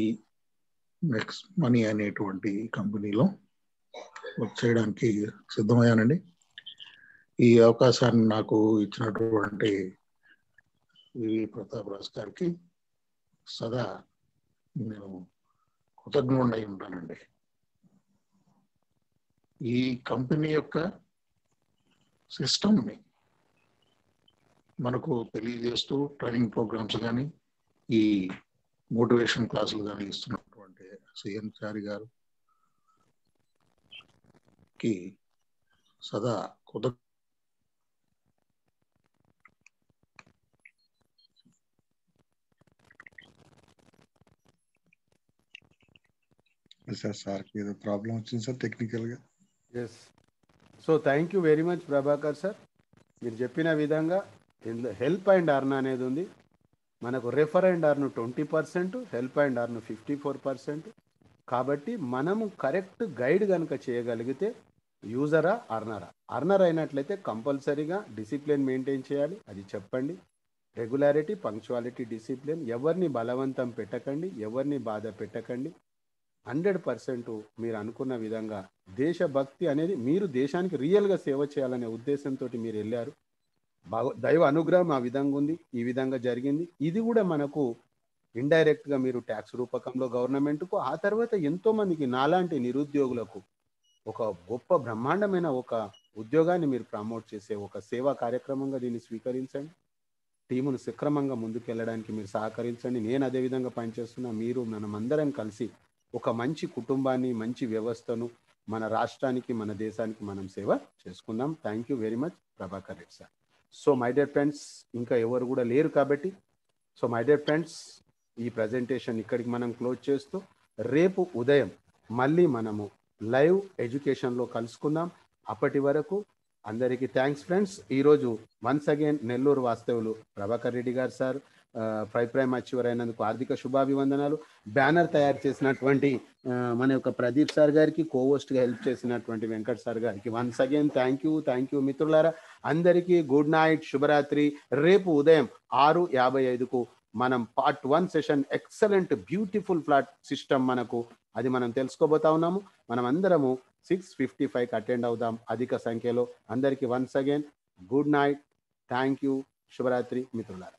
నెక్స్ట్ మనీ అనేటువంటి కంపెనీలో వర్క్ చేయడానికి సిద్ధమయ్యానండి ఈ అవకాశాన్ని నాకు ఇచ్చినటువంటి వివి ప్రతాప్ రాజ్ గారికి సదా నేను కృతజ్ఞుడై ఉంటానండి ఈ కంపెనీ యొక్క సిస్టమ్ని మనకు తెలియజేస్తూ ట్రైనింగ్ ప్రోగ్రామ్స్ కానీ ఈ మోటివేషన్ క్లాసులు కానీ ఇస్తున్నారు సిఎన్ చారి గారు కి సదా కృత సార్ సార్కి ఏదో ప్రాబ్లం వచ్చింది సార్ టెక్నికల్గా yes so thank you very much Prabhakar sir మీరు చెప్పిన విధంగా హెల్ప్ అండ్ అర్న్ అనేది ఉంది మనకు refer and earn twenty percent help and earn fifty four percent కాబట్టి మనము కరెక్ట్ గైడ్ కనుక చేయగలిగితే యూజరా అర్నరా అర్నర్ అయినట్లయితే కంపల్సరీగా డిసిప్లిన్ మెయింటైన్ చేయాలి అది చెప్పండి రెగ్యులారిటీ పంక్చువాలిటీ డిసిప్లిన్ ఎవరిని బలవంతం పెట్టకండి ఎవరిని బాధ పెట్టకండి హండ్రెడ్ పర్సెంట్ మీరు అనుకున్న విధంగా దేశభక్తి అనేది మీరు దేశానికి రియల్గా సేవ చేయాలనే ఉద్దేశంతో మీరు వెళ్ళారు దైవ అనుగ్రహం ఆ విధంగా ఉంది ఈ విధంగా జరిగింది ఇది కూడా మనకు ఇండైరెక్ట్ గా మీరు ట్యాక్స్ రూపకంలో గవర్నమెంట్కు ఆ తర్వాత ఎంతో మందికి నాలాంటి నిరుద్యోగులకు ఒక గొప్ప బ్రహ్మాండమైన ఒక ఉద్యోగాన్ని మీరు ప్రమోట్ చేసే ఒక సేవా కార్యక్రమంగా దీన్ని స్వీకరించండి టీమును సక్రమంగా ముందుకెళ్ళడానికి మీరు సహకరించండి నేను అదే విధంగా పనిచేస్తున్నా మీరు మనమందరం కలిసి ఒక మంచి కుటుంబాన్ని మంచి వ్యవస్థను మన రాష్ట్రానికి మన దేశానికి మనం సేవ చేసుకుందాం thank you very much Prabhakar Reddy sir so my dear friends ఇంకా ఎవరు కూడా లేరు కాబట్టి సో మై డియర్ ఫ్రెండ్స్ ఈ ప్రజెంటేషన్ ఇక్కడికి మనం క్లోజ్ చేస్తూ రేపు ఉదయం మళ్ళీ మనము లైవ్ ఎడ్యుకేషన్లో కలుసుకుందాం అప్పటి వరకు అందరికీ థ్యాంక్స్ ఫ్రెండ్స్ ఈరోజు వన్స్ అగైన్ నెల్లూరు వాస్తవులు Prabhakar Reddy garu sir prime achiever అయినందుకు ఆర్థిక శుభాభివందనాలు బ్యానర్ తయారు చేసినటువంటి మన యొక్క ప్రదీప్ సార్ గారికి కోవోస్ట్గా హెల్ప్ చేసినటువంటి వెంకట్ సార్ గారికి once again thank you thank you మిత్రులారా అందరికీ గుడ్ నైట్ శుభరాత్రి రేపు ఉదయం ఆరు యాభై ఐదుకు మనం part one session excellent beautiful flat system మనకు అది మనం తెలుసుకోబోతా ఉన్నాము మనం అందరము సిక్స్ ఫిఫ్టీ ఫైవ్కి అటెండ్ అవుదాం అధిక సంఖ్యలో అందరికీ once again good night thank you శుభరాత్రి మిత్రులారా